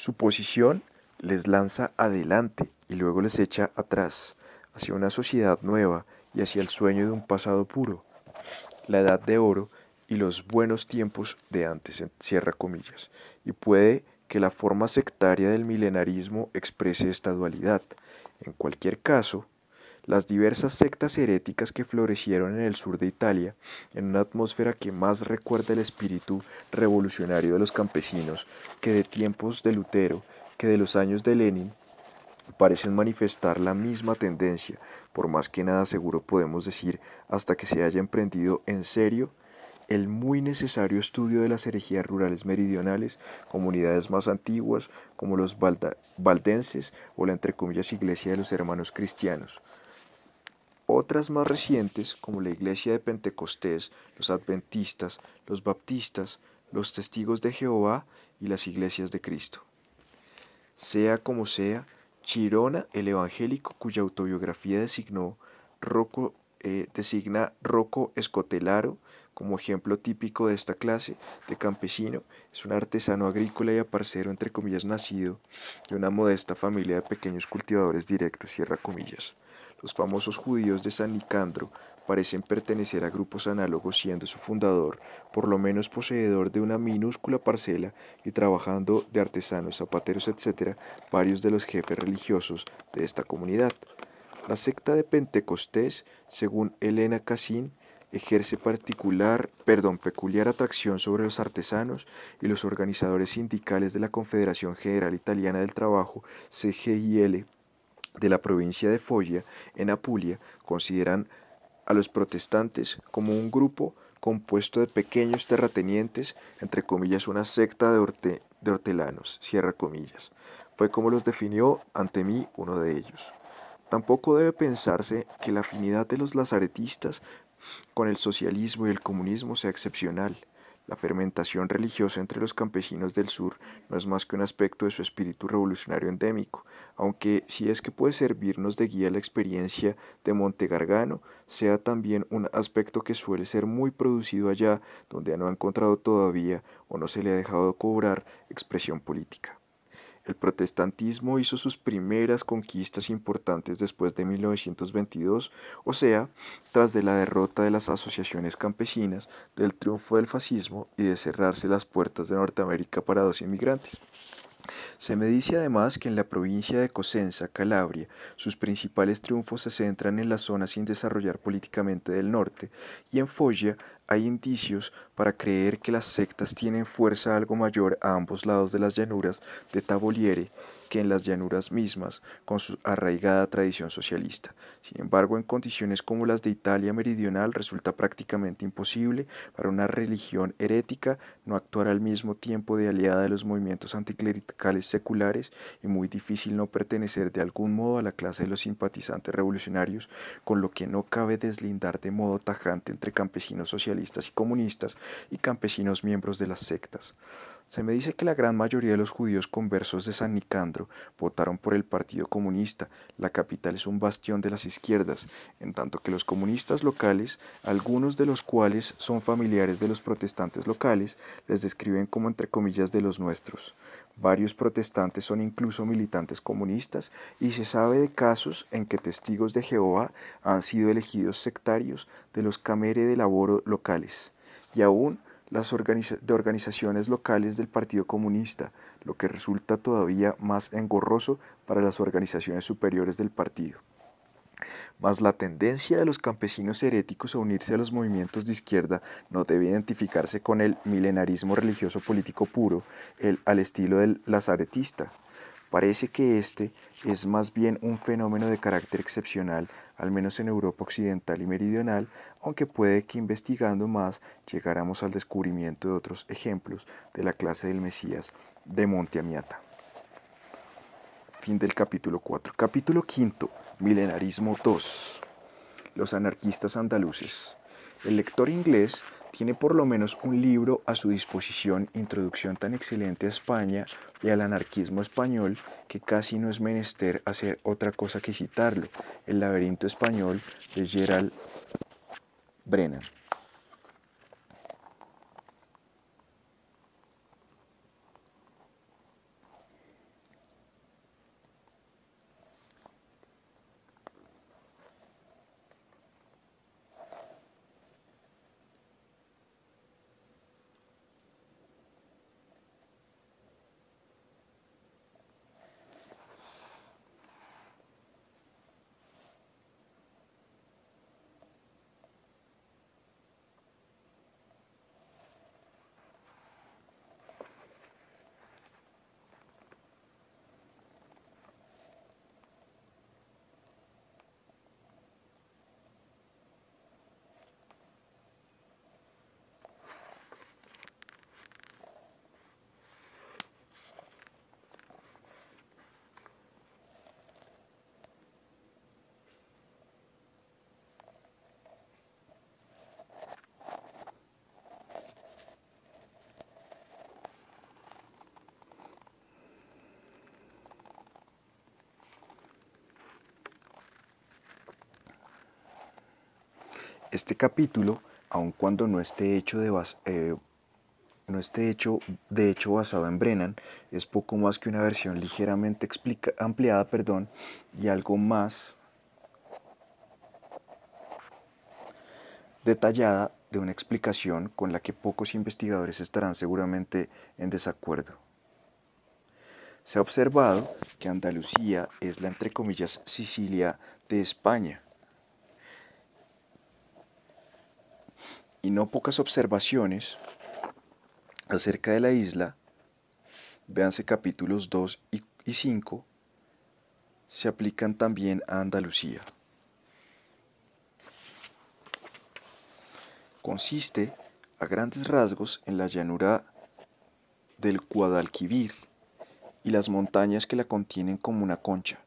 Su posición les lanza adelante y luego les echa atrás, hacia una sociedad nueva y hacia el sueño de un pasado puro, la edad de oro y los buenos tiempos de antes, cierra comillas, y puede que la forma sectaria del milenarismo exprese esta dualidad. En cualquier caso, las diversas sectas heréticas que florecieron en el sur de Italia, en una atmósfera que más recuerda el espíritu revolucionario de los campesinos que de tiempos de Lutero, que de los años de Lenin, parecen manifestar la misma tendencia, por más que nada seguro podemos decir hasta que se haya emprendido en serio el muy necesario estudio de las herejías rurales meridionales, comunidades más antiguas como los valdenses o la entre comillas iglesia de los hermanos cristianos. Otras más recientes, como la Iglesia de Pentecostés, los Adventistas, los Baptistas, los Testigos de Jehová y las Iglesias de Cristo. Sea como sea, Chirona, el evangélico cuya autobiografía designó Rocco, eh, designa Rocco Escotelaro como ejemplo típico de esta clase de campesino, es un artesano agrícola y aparcero, entre comillas, nacido de una modesta familia de pequeños cultivadores directos, cierra comillas. Los famosos judíos de San Nicandro parecen pertenecer a grupos análogos siendo su fundador por lo menos poseedor de una minúscula parcela y trabajando de artesanos, zapateros, etc., varios de los jefes religiosos de esta comunidad. La secta de Pentecostés, según Elena Cassin, ejerce particular, perdón, peculiar atracción sobre los artesanos y los organizadores sindicales de la Confederación General Italiana del Trabajo, CGIL, de la provincia de Foggia, en Apulia, consideran a los protestantes como un grupo compuesto de pequeños terratenientes, entre comillas una secta de, de hortelanos, cierra comillas. Fue como los definió ante mí uno de ellos. Tampoco debe pensarse que la afinidad de los lazaretistas con el socialismo y el comunismo sea excepcional. La fermentación religiosa entre los campesinos del sur no es más que un aspecto de su espíritu revolucionario endémico, aunque si es que puede servirnos de guía la experiencia de Monte Gargano, sea también un aspecto que suele ser muy producido allá donde no ha encontrado todavía o no se le ha dejado cobrar expresión política. El protestantismo hizo sus primeras conquistas importantes después de 1922, o sea, tras de la derrota de las asociaciones campesinas, del triunfo del fascismo y de cerrarse las puertas de Norteamérica para los inmigrantes. Se me dice además que en la provincia de Cosenza, Calabria, sus principales triunfos se centran en la zona sin desarrollar políticamente del norte, y en Foggia hay indicios para creer que las sectas tienen fuerza algo mayor a ambos lados de las llanuras de Tavoliere que en las llanuras mismas, con su arraigada tradición socialista. Sin embargo, en condiciones como las de Italia meridional resulta prácticamente imposible para una religión herética no actuar al mismo tiempo de aliada de los movimientos anticlericales seculares y muy difícil no pertenecer de algún modo a la clase de los simpatizantes revolucionarios, con lo que no cabe deslindar de modo tajante entre campesinos socialistas y comunistas y campesinos miembros de las sectas. Se me dice que la gran mayoría de los judíos conversos de San Nicandro votaron por el Partido Comunista. La capital es un bastión de las izquierdas, en tanto que los comunistas locales, algunos de los cuales son familiares de los protestantes locales, les describen como entre comillas de los nuestros. Varios protestantes son incluso militantes comunistas y se sabe de casos en que testigos de Jehová han sido elegidos sectarios de los camere de laboro locales. Y aún las de organizaciones locales del Partido Comunista, lo que resulta todavía más engorroso para las organizaciones superiores del partido. Mas la tendencia de los campesinos heréticos a unirse a los movimientos de izquierda no debe identificarse con el milenarismo religioso político puro, el, al estilo del lazaretista, Parece que este es más bien un fenómeno de carácter excepcional, al menos en Europa occidental y meridional, aunque puede que investigando más llegáramos al descubrimiento de otros ejemplos de la clase del Mesías de Monte Amiata. Fin del capítulo 4. Capítulo 5. Milenarismo 2. Los anarquistas andaluces. El lector inglés tiene por lo menos un libro a su disposición, Introducción tan excelente a España y al anarquismo español, que casi no es menester hacer otra cosa que citarlo, El laberinto español de Gerald Brennan. Este capítulo, aun cuando no esté hecho de eh, no esté hecho de hecho basado en Brennan, es poco más que una versión ligeramente ampliada perdón, y algo más detallada de una explicación con la que pocos investigadores estarán seguramente en desacuerdo. Se ha observado que Andalucía es la entre comillas Sicilia de España y no pocas observaciones acerca de la isla, véanse capítulos 2 y 5, se aplican también a Andalucía. Consiste a grandes rasgos en la llanura del Guadalquivir y las montañas que la contienen como una concha.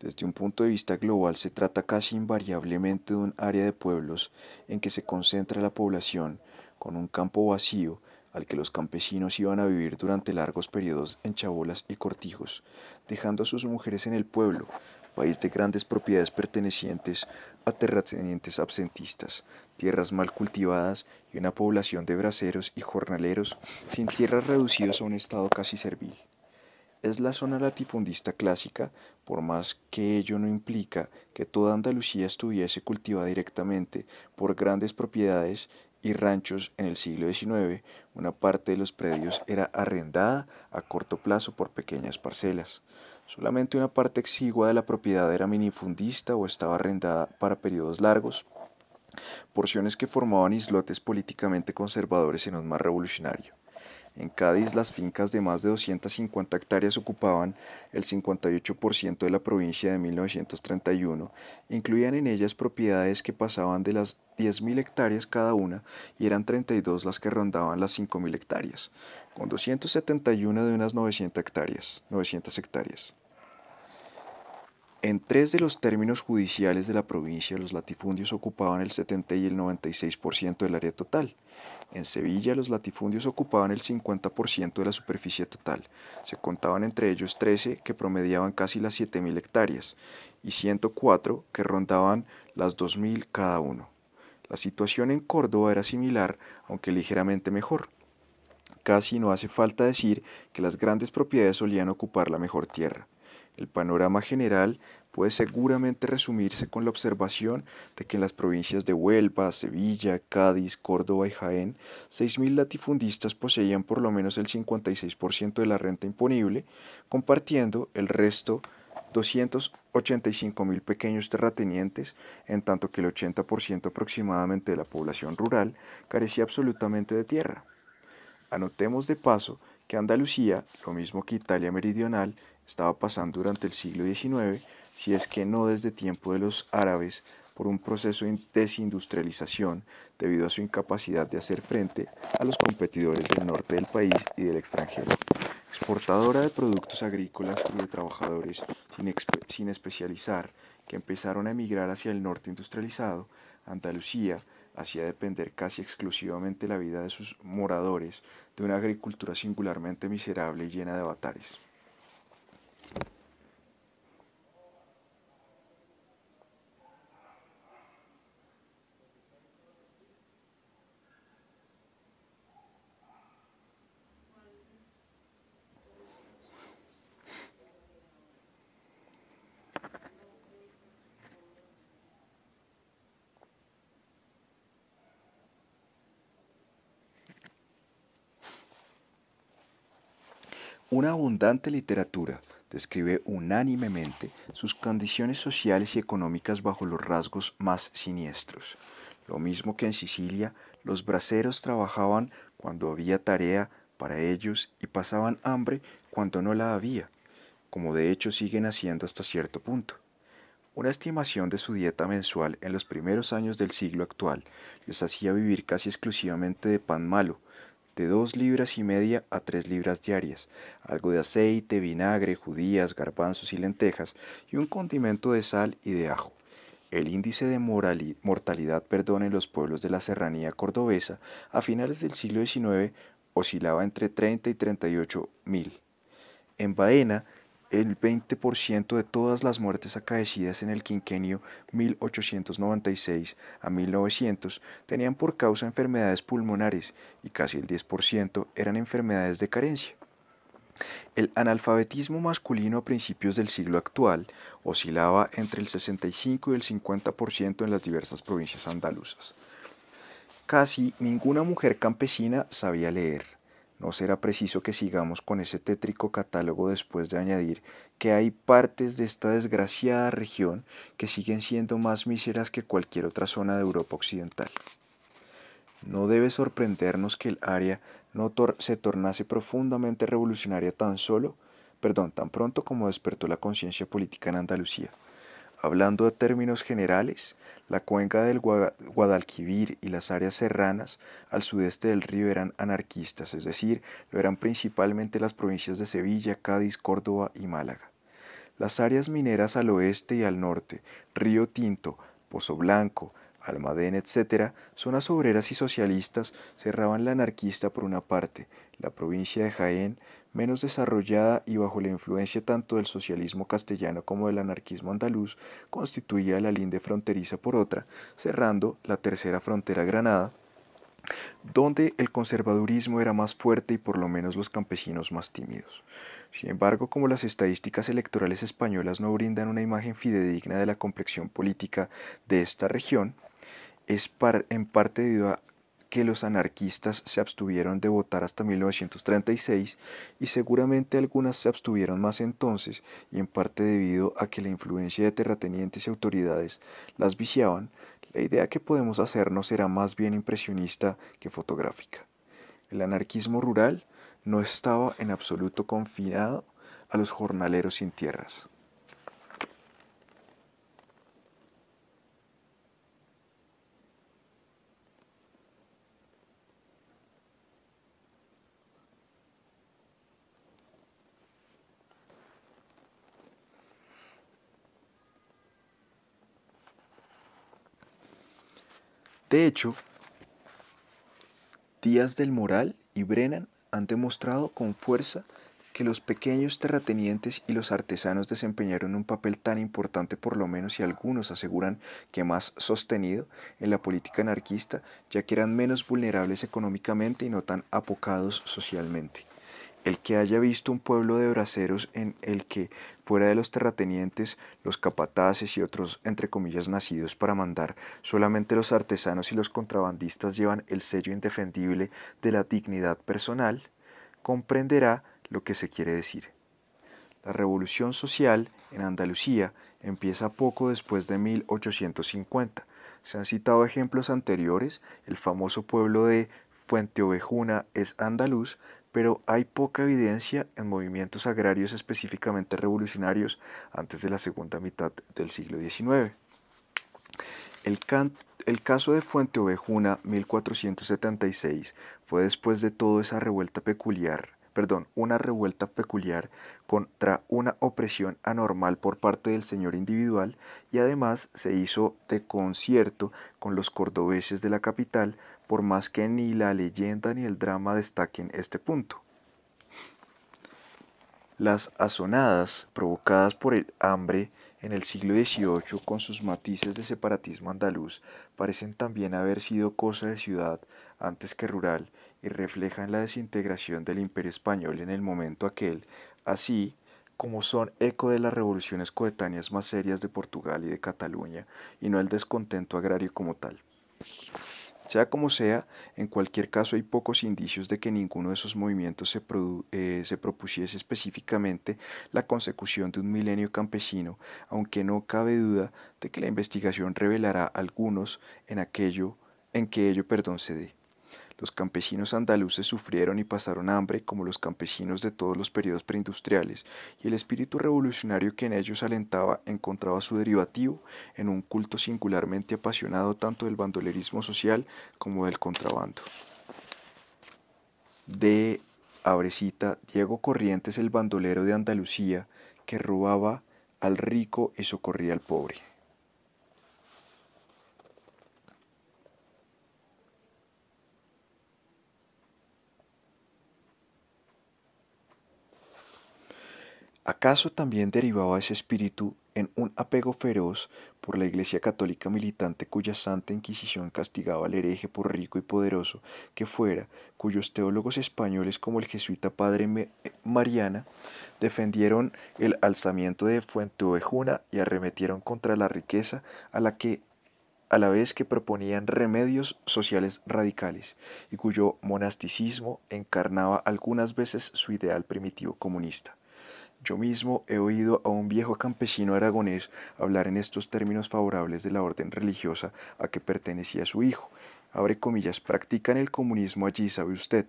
Desde un punto de vista global se trata casi invariablemente de un área de pueblos en que se concentra la población, con un campo vacío al que los campesinos iban a vivir durante largos periodos en chabolas y cortijos, dejando a sus mujeres en el pueblo, país de grandes propiedades pertenecientes a terratenientes absentistas, tierras mal cultivadas y una población de braceros y jornaleros sin tierras reducidos a un estado casi servil es la zona latifundista clásica, por más que ello no implica que toda Andalucía estuviese cultivada directamente por grandes propiedades y ranchos en el siglo XIX, una parte de los predios era arrendada a corto plazo por pequeñas parcelas. Solamente una parte exigua de la propiedad era minifundista o estaba arrendada para periodos largos, porciones que formaban islotes políticamente conservadores en un mar revolucionario. En Cádiz las fincas de más de 250 hectáreas ocupaban el 58% de la provincia de 1931. Incluían en ellas propiedades que pasaban de las 10.000 hectáreas cada una y eran 32 las que rondaban las 5.000 hectáreas, con 271 de unas 900 hectáreas. 900 hectáreas. En tres de los términos judiciales de la provincia, los latifundios ocupaban el 70 y el 96% del área total. En Sevilla los latifundios ocupaban el 50% de la superficie total. Se contaban entre ellos 13 que promediaban casi las 7.000 hectáreas y 104 que rondaban las 2.000 cada uno. La situación en Córdoba era similar, aunque ligeramente mejor. Casi no hace falta decir que las grandes propiedades solían ocupar la mejor tierra. El panorama general puede seguramente resumirse con la observación de que en las provincias de Huelva, Sevilla, Cádiz, Córdoba y Jaén, 6.000 latifundistas poseían por lo menos el 56% de la renta imponible, compartiendo el resto 285.000 pequeños terratenientes, en tanto que el 80% aproximadamente de la población rural carecía absolutamente de tierra. Anotemos de paso que Andalucía, lo mismo que Italia Meridional, estaba pasando durante el siglo XIX, si es que no desde tiempo de los árabes, por un proceso de desindustrialización debido a su incapacidad de hacer frente a los competidores del norte del país y del extranjero. Exportadora de productos agrícolas y de trabajadores sin, especializar que empezaron a emigrar hacia el norte industrializado, Andalucía hacía depender casi exclusivamente la vida de sus moradores de una agricultura singularmente miserable y llena de avatares. Una abundante literatura describe unánimemente sus condiciones sociales y económicas bajo los rasgos más siniestros. Lo mismo que en Sicilia, los braceros trabajaban cuando había tarea para ellos y pasaban hambre cuando no la había, como de hecho siguen haciendo hasta cierto punto. Una estimación de su dieta mensual en los primeros años del siglo actual les hacía vivir casi exclusivamente de pan malo, de dos libras y media a tres libras diarias, algo de aceite, vinagre, judías, garbanzos y lentejas, y un condimento de sal y de ajo. El índice de mortalidad en los pueblos de la serranía cordobesa a finales del siglo XIX oscilaba entre 30 y 38 mil. En Baena, el 20% de todas las muertes acaecidas en el quinquenio 1896 a 1900 tenían por causa enfermedades pulmonares y casi el 10% eran enfermedades de carencia. El analfabetismo masculino a principios del siglo actual oscilaba entre el 65 y el 50% en las diversas provincias andaluzas. Casi ninguna mujer campesina sabía leer no será preciso que sigamos con ese tétrico catálogo después de añadir que hay partes de esta desgraciada región que siguen siendo más míseras que cualquier otra zona de Europa Occidental. No debe sorprendernos que el área no se tornase profundamente revolucionaria tan solo, perdón, tan pronto como despertó la conciencia política en Andalucía. Hablando de términos generales, la cuenca del Guadalquivir y las áreas serranas al sudeste del río eran anarquistas, es decir, lo eran principalmente las provincias de Sevilla, Cádiz, Córdoba y Málaga. Las áreas mineras al oeste y al norte, Río Tinto, Pozo Blanco, Almadén, etc., zonas obreras y socialistas, cerraban la anarquista por una parte, la provincia de Jaén menos desarrollada y bajo la influencia tanto del socialismo castellano como del anarquismo andaluz, constituía la linde fronteriza por otra, cerrando la tercera frontera Granada, donde el conservadurismo era más fuerte y por lo menos los campesinos más tímidos. Sin embargo, como las estadísticas electorales españolas no brindan una imagen fidedigna de la complexión política de esta región, es en parte debido a que los anarquistas se abstuvieron de votar hasta 1936 y seguramente algunas se abstuvieron más entonces y en parte debido a que la influencia de terratenientes y autoridades las viciaban, la idea que podemos hacernos era más bien impresionista que fotográfica. El anarquismo rural no estaba en absoluto confinado a los jornaleros sin tierras. De hecho, Díaz del Moral y Brennan han demostrado con fuerza que los pequeños terratenientes y los artesanos desempeñaron un papel tan importante, por lo menos y algunos aseguran que más sostenido, en la política anarquista, ya que eran menos vulnerables económicamente y no tan apocados socialmente. El que haya visto un pueblo de braceros en el que, fuera de los terratenientes, los capataces y otros, entre comillas, nacidos para mandar, solamente los artesanos y los contrabandistas llevan el sello indefendible de la dignidad personal, comprenderá lo que se quiere decir. La revolución social en Andalucía empieza poco después de 1850. Se han citado ejemplos anteriores, el famoso pueblo de Fuente Ovejuna es andaluz, pero hay poca evidencia en movimientos agrarios específicamente revolucionarios antes de la segunda mitad del siglo XIX. El, caso de Fuente Ovejuna 1476 fue después de toda esa revuelta peculiar, perdón, una revuelta peculiar contra una opresión anormal por parte del señor individual y además se hizo de concierto con los cordobeses de la capital por más que ni la leyenda ni el drama destaquen este punto. Las azonadas provocadas por el hambre en el siglo XVIII con sus matices de separatismo andaluz parecen también haber sido cosa de ciudad antes que rural y reflejan la desintegración del imperio español en el momento aquel, así como son eco de las revoluciones coetáneas más serias de Portugal y de Cataluña, y no el descontento agrario como tal. Sea como sea, en cualquier caso hay pocos indicios de que ninguno de esos movimientos se, eh, se propusiese específicamente la consecución de un milenio campesino, aunque no cabe duda de que la investigación revelará algunos en aquello en que ello perdón se dé. Los campesinos andaluces sufrieron y pasaron hambre como los campesinos de todos los periodos preindustriales, y el espíritu revolucionario que en ellos alentaba encontraba su derivativo en un culto singularmente apasionado tanto del bandolerismo social como del contrabando. De Abrecita, Diego Corrientes, el bandolero de Andalucía, que robaba al rico y socorría al pobre. ¿Acaso también derivaba ese espíritu en un apego feroz por la Iglesia Católica militante cuya Santa Inquisición castigaba al hereje por rico y poderoso que fuera, cuyos teólogos españoles como el jesuita padre Mariana defendieron el alzamiento de Fuenteovejuna y arremetieron contra la riqueza a la que a la vez que proponían remedios sociales radicales y cuyo monasticismo encarnaba algunas veces su ideal primitivo comunista. Yo mismo he oído a un viejo campesino aragonés hablar en estos términos favorables de la orden religiosa a que pertenecía su hijo. Abre comillas, practican el comunismo allí, sabe usted.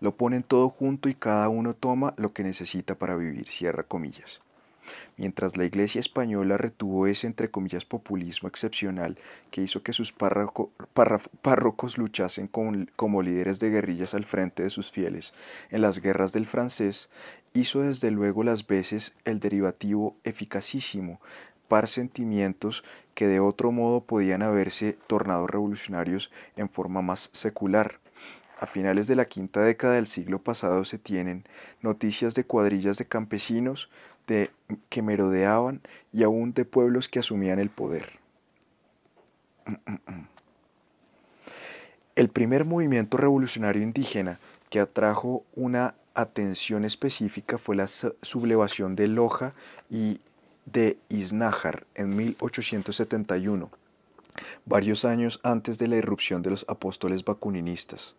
Lo ponen todo junto y cada uno toma lo que necesita para vivir, cierra comillas. Mientras la Iglesia española retuvo ese, entre comillas, populismo excepcional que hizo que sus párrocos luchasen como líderes de guerrillas al frente de sus fieles en las guerras del francés, hizo desde luego las veces el derivativo eficacísimo par sentimientos que de otro modo podían haberse tornado revolucionarios en forma más secular. A finales de la quinta década del siglo pasado se tienen noticias de cuadrillas de campesinos, que merodeaban y aún de pueblos que asumían el poder. El primer movimiento revolucionario indígena que atrajo una atención específica fue la sublevación de Loja y de Iznájar en 1871, varios años antes de la irrupción de los apóstoles vacuninistas.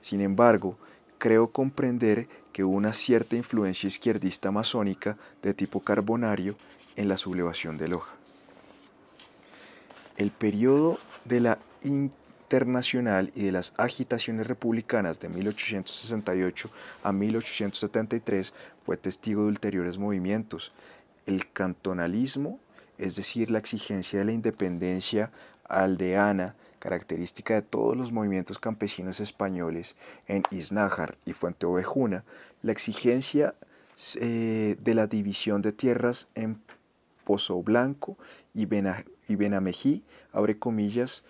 Sin embargo, creo comprender que hubo una cierta influencia izquierdista masónica de tipo carbonario en la sublevación de Loja. El periodo de la internacional y de las agitaciones republicanas de 1868 a 1873 fue testigo de ulteriores movimientos. El cantonalismo, es decir, la exigencia de la independencia aldeana característica de todos los movimientos campesinos españoles en Iznájar y Ovejuna, la exigencia eh, de la división de tierras en Pozo Blanco y, Benamejí, abre comillas,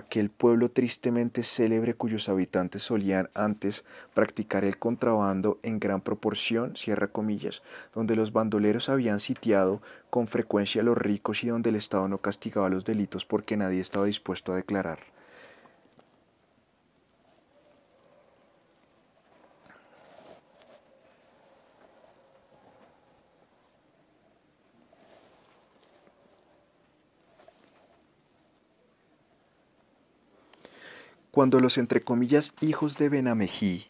aquel pueblo tristemente célebre cuyos habitantes solían antes practicar el contrabando en gran proporción, cierra comillas, donde los bandoleros habían sitiado con frecuencia a los ricos y donde el Estado no castigaba los delitos porque nadie estaba dispuesto a declarar. cuando los entre comillas hijos de Benamejí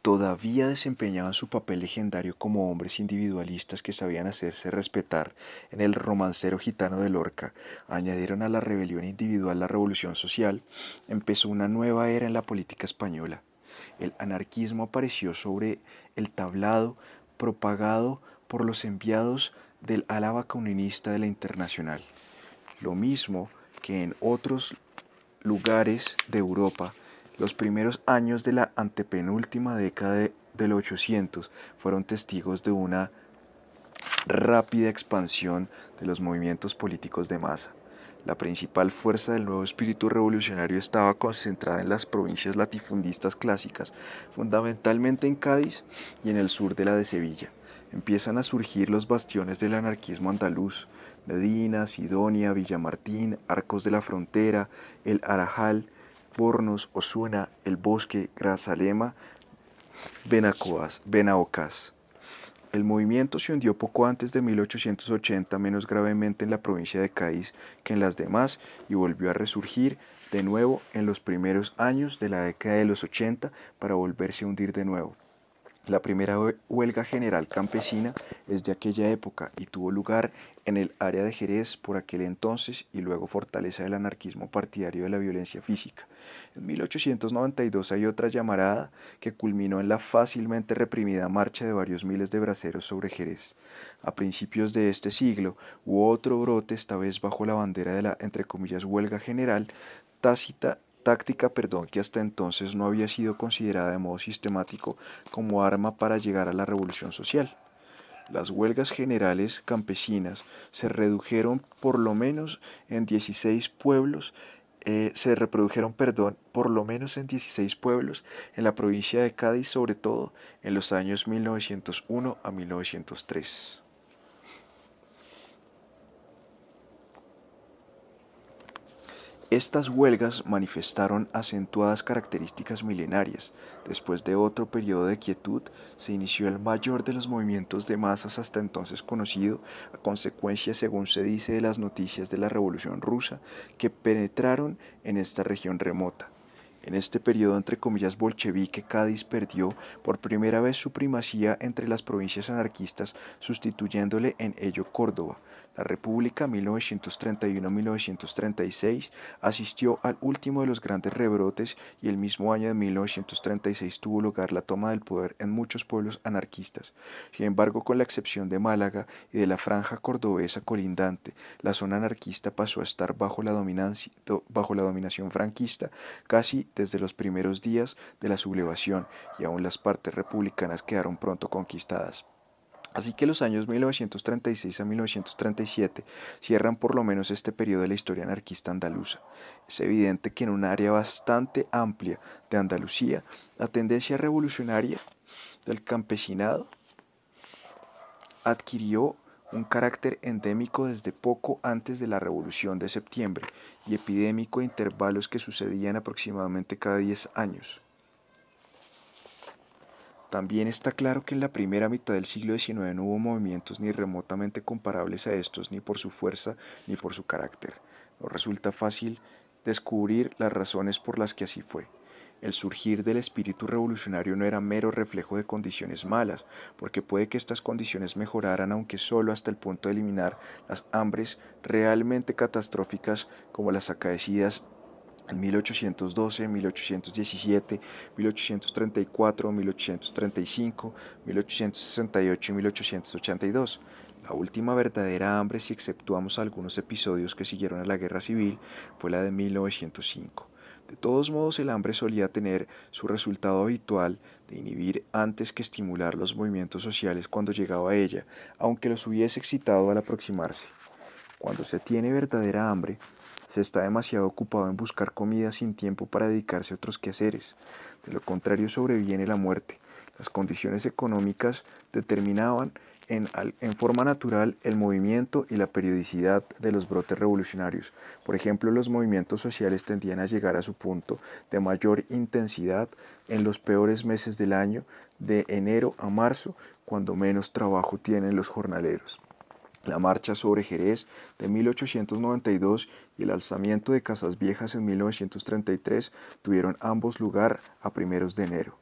todavía desempeñaban su papel legendario como hombres individualistas que sabían hacerse respetar en el romancero gitano de Lorca, añadieron a la rebelión individual la revolución social, empezó una nueva era en la política española. El anarquismo apareció sobre el tablado propagado por los enviados del álava comunista de la Internacional. Lo mismo que en otros lugares de Europa. Los primeros años de la antepenúltima década del 800 fueron testigos de una rápida expansión de los movimientos políticos de masa. La principal fuerza del nuevo espíritu revolucionario estaba concentrada en las provincias latifundistas clásicas, fundamentalmente en Cádiz y en el sur de la de Sevilla. Empiezan a surgir los bastiones del anarquismo andaluz, Medina, Sidonia, Villamartín, Arcos de la Frontera, El Arajal, Bornos, Osuna, El Bosque, Grazalema, Benacoas, Benaocas. El movimiento se hundió poco antes de 1880, menos gravemente en la provincia de Cádiz que en las demás, y volvió a resurgir de nuevo en los primeros años de la década de los 80 para volverse a hundir de nuevo. La primera huelga general campesina es de aquella época y tuvo lugar en el área de Jerez por aquel entonces y luego fortaleza del anarquismo partidario de la violencia física. En 1892 hay otra llamarada que culminó en la fácilmente reprimida marcha de varios miles de braceros sobre Jerez. A principios de este siglo hubo otro brote, esta vez bajo la bandera de la, entre comillas, huelga general tácita táctica perdón, que hasta entonces no había sido considerada de modo sistemático como arma para llegar a la revolución social. Las huelgas generales campesinas se redujeron por lo menos en 16 pueblos, eh, se reprodujeron, perdón, por lo menos en 16 pueblos en la provincia de Cádiz, sobre todo en los años 1901 a 1903. Estas huelgas manifestaron acentuadas características milenarias. Después de otro periodo de quietud, se inició el mayor de los movimientos de masas hasta entonces conocido, a consecuencia, según se dice, de las noticias de la Revolución rusa que penetraron en esta región remota. En este periodo, entre comillas, bolchevique, Cádiz perdió por primera vez su primacía entre las provincias anarquistas, sustituyéndole en ello Córdoba. La República 1931-1936 asistió al último de los grandes rebrotes y el mismo año de 1936 tuvo lugar la toma del poder en muchos pueblos anarquistas. Sin embargo, con la excepción de Málaga y de la franja cordobesa colindante, la zona anarquista pasó a estar bajo la, dominación franquista casi desde los primeros días de la sublevación y aún las partes republicanas quedaron pronto conquistadas. Así que los años 1936 a 1937 cierran por lo menos este periodo de la historia anarquista andaluza. Es evidente que en un área bastante amplia de Andalucía, la tendencia revolucionaria del campesinado adquirió un carácter endémico desde poco antes de la Revolución de Septiembre y epidémico a intervalos que sucedían aproximadamente cada 10 años. También está claro que en la primera mitad del siglo XIX no hubo movimientos ni remotamente comparables a estos, ni por su fuerza ni por su carácter. No resulta fácil descubrir las razones por las que así fue. El surgir del espíritu revolucionario no era mero reflejo de condiciones malas, porque puede que estas condiciones mejoraran aunque solo hasta el punto de eliminar las hambres realmente catastróficas como las acaecidas en 1812, 1817, 1834, 1835, 1868 y 1882. La última verdadera hambre, si exceptuamos algunos episodios que siguieron a la guerra civil, fue la de 1905. De todos modos, el hambre solía tener su resultado habitual de inhibir antes que estimular los movimientos sociales cuando llegaba a ella, aunque los hubiese excitado al aproximarse. Cuando se tiene verdadera hambre, se está demasiado ocupado en buscar comida sin tiempo para dedicarse a otros quehaceres. De lo contrario sobreviene la muerte. Las condiciones económicas determinaban en, forma natural el movimiento y la periodicidad de los brotes revolucionarios. Por ejemplo, los movimientos sociales tendían a llegar a su punto de mayor intensidad en los peores meses del año, de enero a marzo, cuando menos trabajo tienen los jornaleros la marcha sobre Jerez de 1892 y el alzamiento de Casas Viejas en 1933 tuvieron ambos lugar a primeros de enero.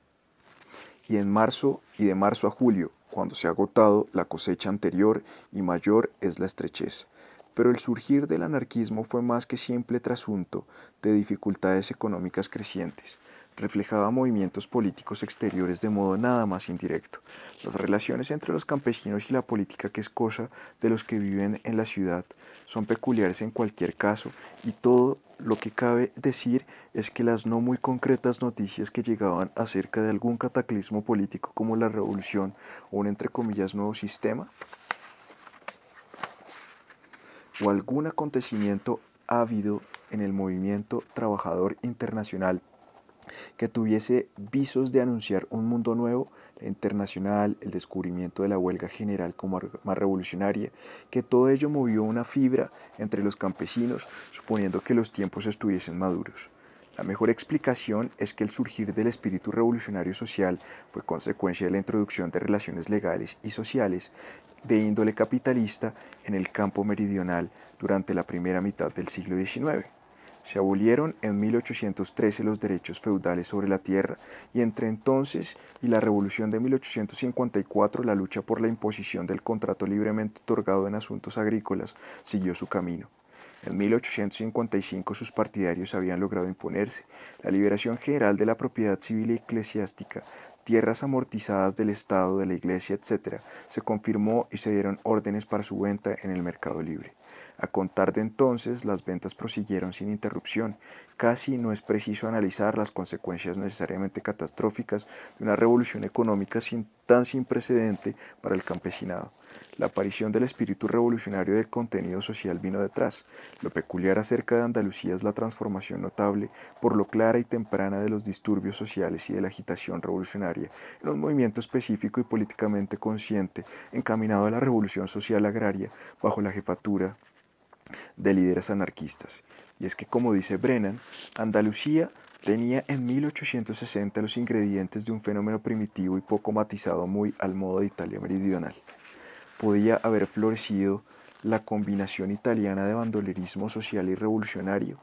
Y en marzo y de marzo a julio, cuando se ha agotado la cosecha anterior y mayor es la estrechez. Pero el surgir del anarquismo fue más que simple trasunto de dificultades económicas crecientes reflejaba movimientos políticos exteriores de modo nada más indirecto. Las relaciones entre los campesinos y la política que es cosa de los que viven en la ciudad son peculiares en cualquier caso y todo lo que cabe decir es que las no muy concretas noticias que llegaban acerca de algún cataclismo político como la revolución o un entre comillas nuevo sistema o algún acontecimiento ávido en el movimiento trabajador internacional que tuviese visos de anunciar un mundo nuevo, internacional, el descubrimiento de la huelga general como más revolucionaria, que todo ello movió una fibra entre los campesinos, suponiendo que los tiempos estuviesen maduros. La mejor explicación es que el surgir del espíritu revolucionario social fue consecuencia de la introducción de relaciones legales y sociales de índole capitalista en el campo meridional durante la primera mitad del siglo XIX. Se abolieron en 1813 los derechos feudales sobre la tierra y entre entonces y la Revolución de 1854 la lucha por la imposición del contrato libremente otorgado en asuntos agrícolas siguió su camino. En 1855 sus partidarios habían logrado imponerse la liberación general de la propiedad civil y eclesiástica, tierras amortizadas del Estado, de la Iglesia, etc. Se confirmó y se dieron órdenes para su venta en el mercado libre. A contar de entonces, las ventas prosiguieron sin interrupción. Casi no es preciso analizar las consecuencias necesariamente catastróficas de una revolución económica tan sin precedente para el campesinado. La aparición del espíritu revolucionario del contenido social vino detrás. Lo peculiar acerca de Andalucía es la transformación notable por lo clara y temprana de los disturbios sociales y de la agitación revolucionaria en un movimiento específico y políticamente consciente encaminado a la revolución social agraria bajo la jefatura de líderes anarquistas. Y es que, como dice Brennan, Andalucía tenía en 1860 los ingredientes de un fenómeno primitivo y poco matizado muy al modo de Italia meridional. Podía haber florecido la combinación italiana de bandolerismo social y revolucionario,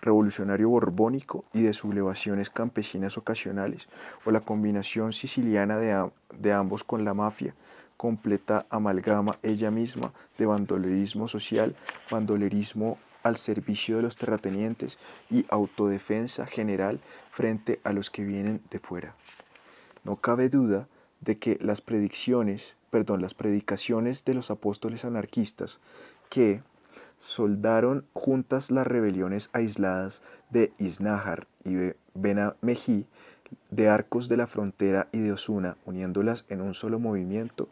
revolucionario borbónico y de sublevaciones campesinas ocasionales, o la combinación siciliana de, de ambos con la mafia, completa amalgama ella misma de bandolerismo social, bandolerismo al servicio de los terratenientes y autodefensa general frente a los que vienen de fuera. No cabe duda de que las predicciones, perdón, las predicaciones de los apóstoles anarquistas que soldaron juntas las rebeliones aisladas de Iznájar y Benamejí de Arcos de la Frontera y de Osuna, uniéndolas en un solo movimiento,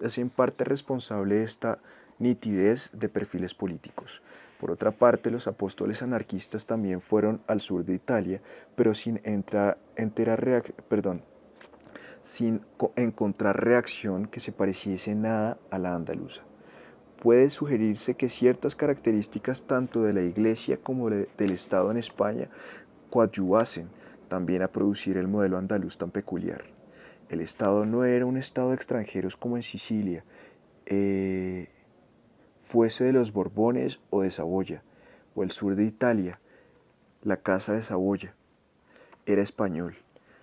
es en parte responsable esta nitidez de perfiles políticos. Por otra parte, los apóstoles anarquistas también fueron al sur de Italia, pero sin, entra, entera perdón, sin encontrar reacción que se pareciese nada a la andaluza. Puede sugerirse que ciertas características tanto de la Iglesia como del Estado en España coadyuvasen también a producir el modelo andaluz tan peculiar. El Estado no era un Estado de extranjeros como en Sicilia, eh, fuese de los Borbones o de Saboya, o el sur de Italia, la Casa de Saboya. Era español.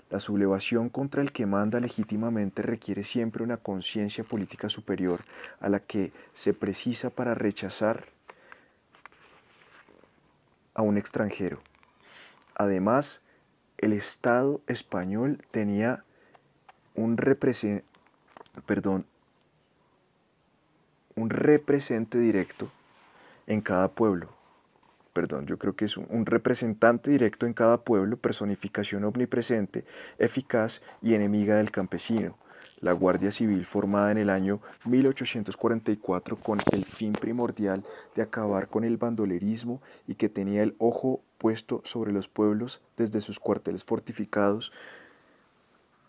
La sublevación contra el que manda legítimamente requiere siempre una conciencia política superior a la que se precisa para rechazar a un extranjero. Además, el Estado español tenía un, represente perdón, un representante directo en cada pueblo. Perdón, yo creo que es un representante directo en cada pueblo, personificación omnipresente, eficaz y enemiga del campesino. La Guardia Civil formada en el año 1844 con el fin primordial de acabar con el bandolerismo y que tenía el ojo puesto sobre los pueblos desde sus cuarteles fortificados,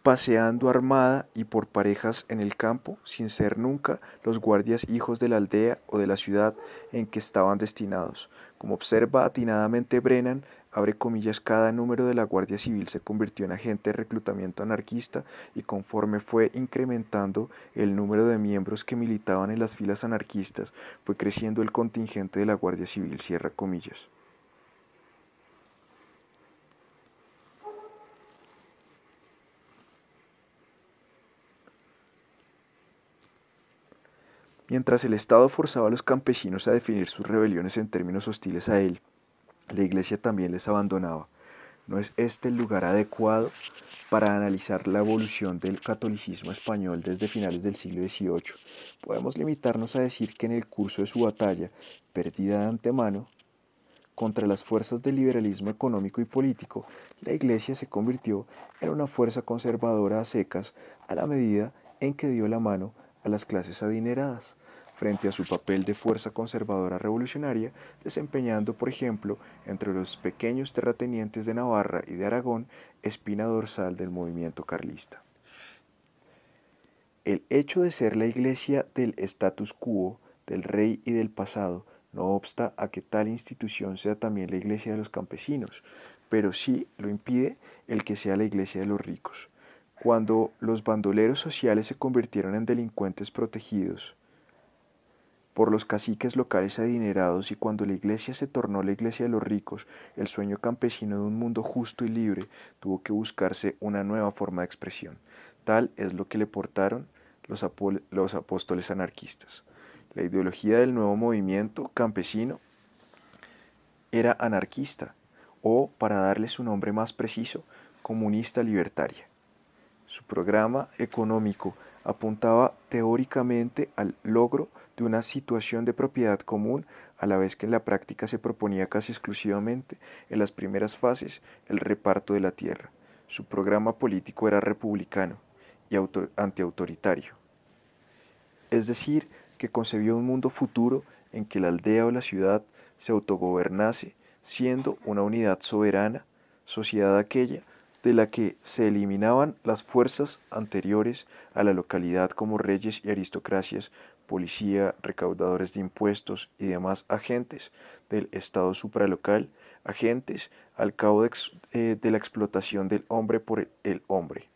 paseando armada y por parejas en el campo, sin ser nunca los guardias hijos de la aldea o de la ciudad en que estaban destinados. Como observa atinadamente Brennan, abre comillas, cada número de la Guardia Civil se convirtió en agente de reclutamiento anarquista y conforme fue incrementando el número de miembros que militaban en las filas anarquistas, fue creciendo el contingente de la Guardia Civil, cierra comillas. mientras el Estado forzaba a los campesinos a definir sus rebeliones en términos hostiles a él, la iglesia también les abandonaba. ¿No es este el lugar adecuado para analizar la evolución del catolicismo español desde finales del siglo XVIII? Podemos limitarnos a decir que en el curso de su batalla, perdida de antemano, contra las fuerzas del liberalismo económico y político, la Iglesia se convirtió en una fuerza conservadora a secas a la medida en que dio la mano a las clases adineradas frente a su papel de fuerza conservadora revolucionaria, desempeñando, por ejemplo, entre los pequeños terratenientes de Navarra y de Aragón, espina dorsal del movimiento carlista. El hecho de ser la iglesia del status quo, del rey y del pasado, no obsta a que tal institución sea también la iglesia de los campesinos, pero sí lo impide el que sea la iglesia de los ricos. Cuando los bandoleros sociales se convirtieron en delincuentes protegidos, por los caciques locales adinerados y cuando la iglesia se tornó la iglesia de los ricos, el sueño campesino de un mundo justo y libre tuvo que buscarse una nueva forma de expresión. Tal es lo que le portaron los, los apóstoles anarquistas. La ideología del nuevo movimiento campesino era anarquista o, para darle su nombre más preciso, comunista libertaria. Su programa económico apuntaba teóricamente al logro de una situación de propiedad común, a la vez que en la práctica se proponía casi exclusivamente, en las primeras fases, el reparto de la tierra. Su programa político era republicano y antiautoritario. Es decir, que concebió un mundo futuro en que la aldea o la ciudad se autogobernase, siendo una unidad soberana, sociedad aquella de la que se eliminaban las fuerzas anteriores a la localidad como reyes y aristocracias policía, recaudadores de impuestos y demás agentes del Estado supralocal, agentes al cabo eh, de, la explotación del hombre por el hombre.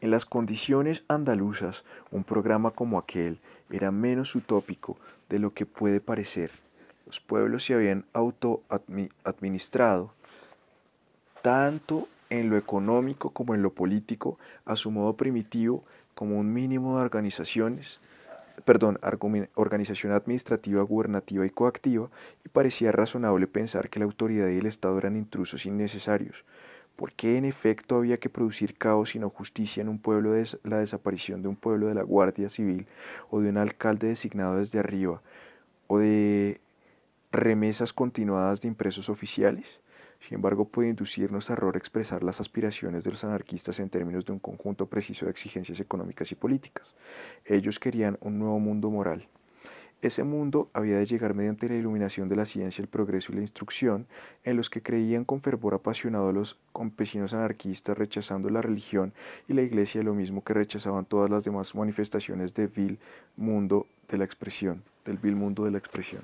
En las condiciones andaluzas, un programa como aquel era menos utópico de lo que puede parecer. Los pueblos se habían autoadministrado tanto en lo económico como en lo político, a su modo primitivo, como un mínimo de organizaciones, perdón, organización administrativa, gubernativa y coactiva, y parecía razonable pensar que la autoridad y el Estado eran intrusos innecesarios. porque en efecto había que producir caos y no justicia en un pueblo de la desaparición de un pueblo de la Guardia Civil o de un alcalde designado desde arriba o de remesas continuadas de impresos oficiales? Sin embargo, puede inducirnos a error expresar las aspiraciones de los anarquistas en términos de un conjunto preciso de exigencias económicas y políticas. Ellos querían un nuevo mundo moral. Ese mundo había de llegar mediante la iluminación de la ciencia, el progreso y la instrucción, en los que creían con fervor apasionado los campesinos anarquistas, rechazando la religión y la iglesia, lo mismo que rechazaban todas las demás manifestaciones vil mundo de la expresión, del vil mundo de la expresión.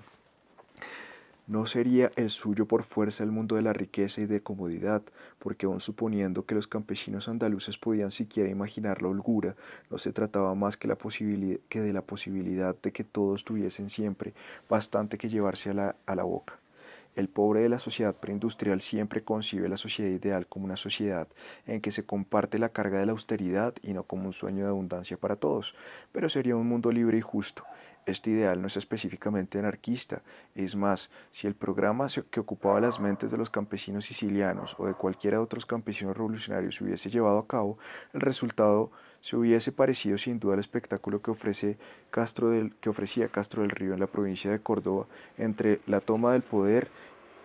No sería el suyo por fuerza el mundo de la riqueza y de comodidad, porque aun suponiendo que los campesinos andaluces podían siquiera imaginar la holgura, no se trataba más que, de la posibilidad de que todos tuviesen siempre bastante que llevarse a la boca. El pobre de la sociedad preindustrial siempre concibe la sociedad ideal como una sociedad en que se comparte la carga de la austeridad y no como un sueño de abundancia para todos, pero sería un mundo libre y justo, este ideal no es específicamente anarquista, es más, si el programa que ocupaba las mentes de los campesinos sicilianos o de cualquiera de otros campesinos revolucionarios se hubiese llevado a cabo, el resultado se hubiese parecido sin duda al espectáculo que, ofrece Castro del, que ofrecía Castro del Río en la provincia de Córdoba entre la toma del poder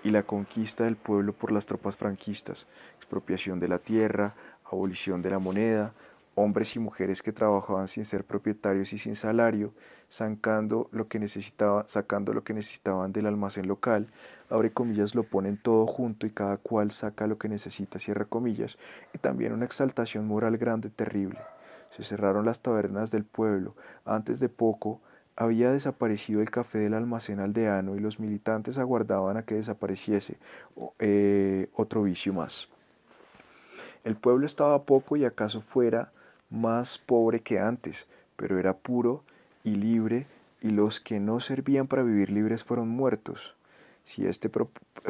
y la conquista del pueblo por las tropas franquistas, expropiación de la tierra, abolición de la moneda, hombres y mujeres que trabajaban sin ser propietarios y sin salario, sacando lo que, sacando lo que necesitaban del almacén local, abre comillas, lo ponen todo junto y cada cual saca lo que necesita, cierra comillas, y también una exaltación moral grande, terrible. Se cerraron las tabernas del pueblo. Antes de poco había desaparecido el café del almacén aldeano y los militantes aguardaban a que desapareciese eh, otro vicio más. El pueblo estaba poco y acaso fuera más pobre que antes, pero era puro y libre, y los que no servían para vivir libres fueron muertos. Si este,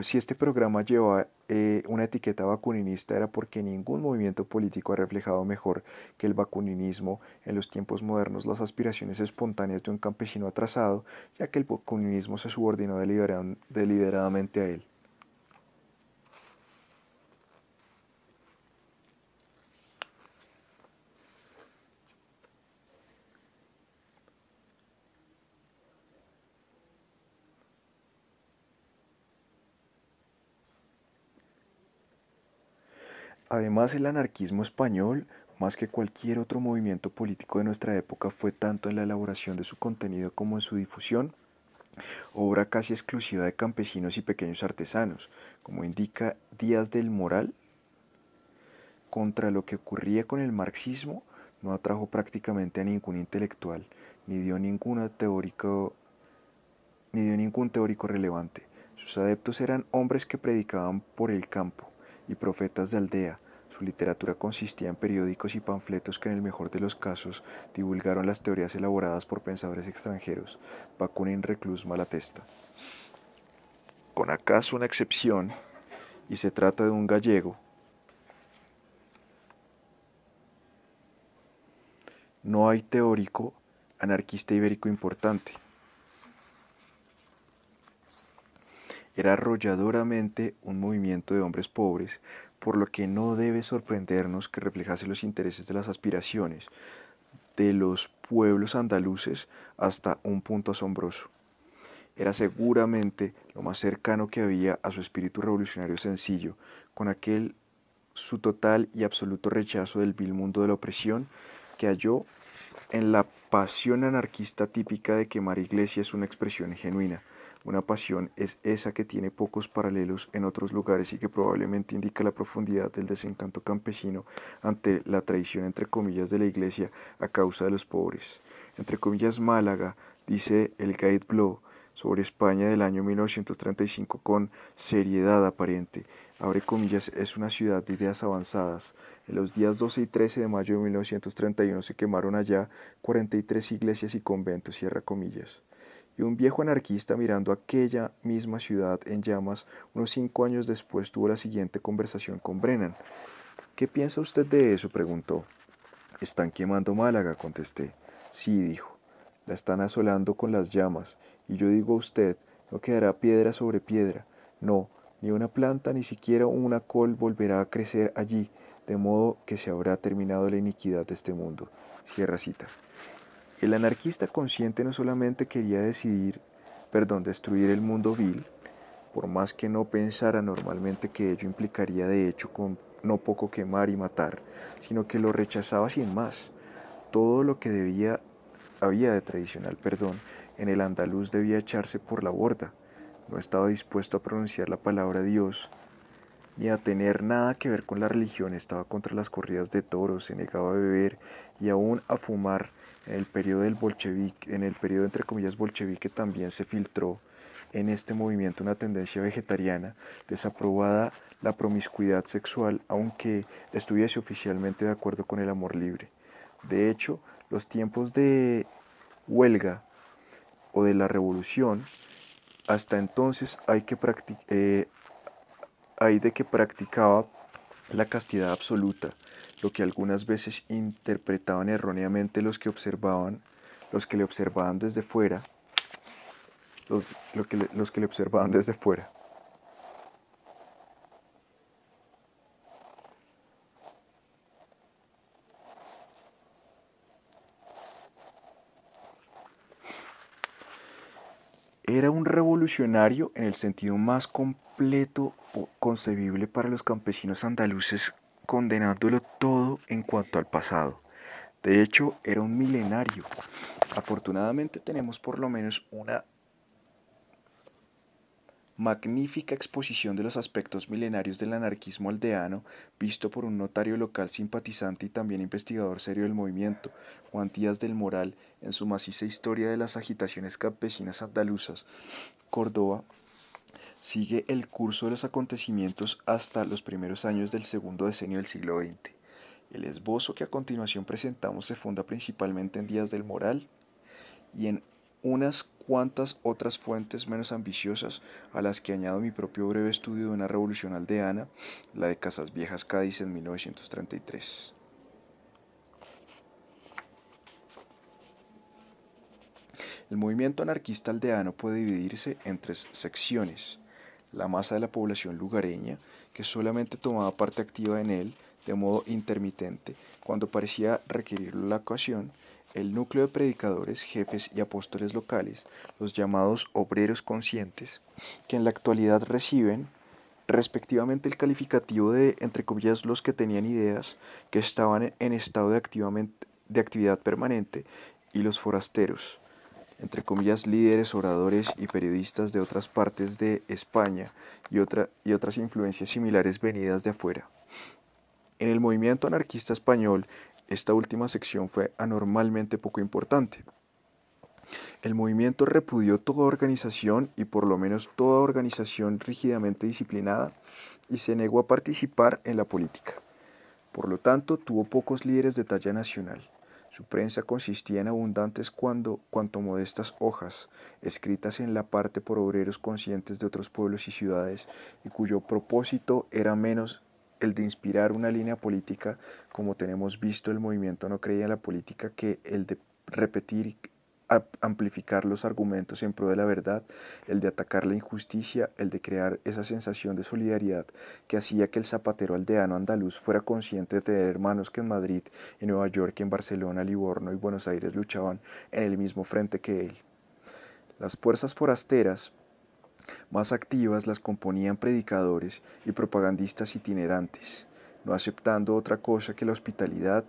si este programa lleva eh, una etiqueta vacuninista era porque ningún movimiento político ha reflejado mejor que el vacuninismo en los tiempos modernos las aspiraciones espontáneas de un campesino atrasado, ya que el vacuninismo se subordinó deliberadamente a él. Además, el anarquismo español, más que cualquier otro movimiento político de nuestra época, fue tanto en la elaboración de su contenido como en su difusión, obra casi exclusiva de campesinos y pequeños artesanos, como indica Díaz del Moral, contra lo que ocurría con el marxismo, no atrajo prácticamente a ningún intelectual, ni dio, ninguna teórico, ni dio ningún teórico relevante. Sus adeptos eran hombres que predicaban por el campo, y Profetas de Aldea. Su literatura consistía en periódicos y panfletos que en el mejor de los casos divulgaron las teorías elaboradas por pensadores extranjeros. Bakunin reclus Malatesta. Con acaso una excepción, y se trata de un gallego, no hay teórico anarquista ibérico importante. Era arrolladoramente un movimiento de hombres pobres, por lo que no debe sorprendernos que reflejase los intereses de las aspiraciones de los pueblos andaluces hasta un punto asombroso. Era seguramente lo más cercano que había a su espíritu revolucionario sencillo, con aquel su total y absoluto rechazo del vil mundo de la opresión que halló en la pasión anarquista típica de quemar iglesias una expresión genuina, una pasión es esa que tiene pocos paralelos en otros lugares y que probablemente indica la profundidad del desencanto campesino ante la traición entre comillas de la iglesia a causa de los pobres. Entre comillas Málaga, dice el Guide Blow sobre España del año 1935 con seriedad aparente. Abre comillas, es una ciudad de ideas avanzadas. En los días 12 y 13 de mayo de 1931 se quemaron allá 43 iglesias y conventos, cierra comillas y un viejo anarquista mirando aquella misma ciudad en llamas, unos cinco años después tuvo la siguiente conversación con Brennan. ¿Qué piensa usted de eso? preguntó. Están quemando Málaga, contesté. Sí, dijo. La están asolando con las llamas, y yo digo a usted, no quedará piedra sobre piedra. No, ni una planta, ni siquiera una col volverá a crecer allí, de modo que se habrá terminado la iniquidad de este mundo. Cierra cita. El anarquista consciente no solamente quería decidir, perdón, destruir el mundo vil, por más que no pensara normalmente que ello implicaría de hecho con no poco quemar y matar, sino que lo rechazaba sin más. Todo lo que debía había de tradicional perdón en el andaluz debía echarse por la borda. No estaba dispuesto a pronunciar la palabra Dios ni a tener nada que ver con la religión, estaba contra las corridas de toros, se negaba a beber y aún a fumar. En el periodo del bolchevique, en el periodo entre comillas bolchevique también se filtró en este movimiento una tendencia vegetariana, desaprobada la promiscuidad sexual, aunque estuviese oficialmente de acuerdo con el amor libre. De hecho, los tiempos de huelga o de la revolución, hasta entonces hay que, eh, de que practicaba la castidad absoluta, lo que algunas veces interpretaban erróneamente los que observaban, los que le observaban desde fuera, que los que le observaban desde fuera. Era un revolucionario en el sentido más completo concebible para los campesinos andaluces, condenándolo todo en cuanto al pasado. De hecho, era un milenario. Afortunadamente tenemos por lo menos una magnífica exposición de los aspectos milenarios del anarquismo aldeano, visto por un notario local simpatizante y también investigador serio del movimiento, Juan Díaz del Moral, en su maciza historia de las agitaciones campesinas andaluzas. Córdoba sigue el curso de los acontecimientos hasta los primeros años del segundo decenio del siglo XX. El esbozo que a continuación presentamos se funda principalmente en Díaz del Moral y en unas cuantas otras fuentes menos ambiciosas, a las que añado mi propio breve estudio de una revolución aldeana, la de Casas Viejas Cádiz en 1933. El movimiento anarquista aldeano puede dividirse en tres secciones. La masa de la población lugareña, que solamente tomaba parte activa en él de modo intermitente, cuando parecía requerirlo la ocasión, el núcleo de predicadores, jefes y apóstoles locales, los llamados obreros conscientes, que en la actualidad reciben respectivamente el calificativo de, entre comillas, los que tenían ideas, que estaban en estado de, activamente, de actividad permanente, y los forasteros, entre comillas, líderes, oradores y periodistas de otras partes de España y, otra, y otras influencias similares venidas de afuera. En el movimiento anarquista español, esta última sección fue anormalmente poco importante. El movimiento repudió toda organización y por lo menos toda organización rígidamente disciplinada y se negó a participar en la política. Por lo tanto, tuvo pocos líderes de talla nacional. Su prensa consistía en abundantes cuando, cuanto modestas hojas, escritas en la parte por obreros conscientes de otros pueblos y ciudades, y cuyo propósito era menos el de inspirar una línea política, como tenemos visto, el movimiento no creía en la política, que el de repetir amplificar los argumentos en pro de la verdad, el de atacar la injusticia, el de crear esa sensación de solidaridad que hacía que el zapatero aldeano andaluz fuera consciente de tener hermanos que en Madrid, en Nueva York, en Barcelona, Livorno y Buenos Aires luchaban en el mismo frente que él. Las fuerzas forasteras más activas las componían predicadores y propagandistas itinerantes. No aceptando otra cosa que la hospitalidad,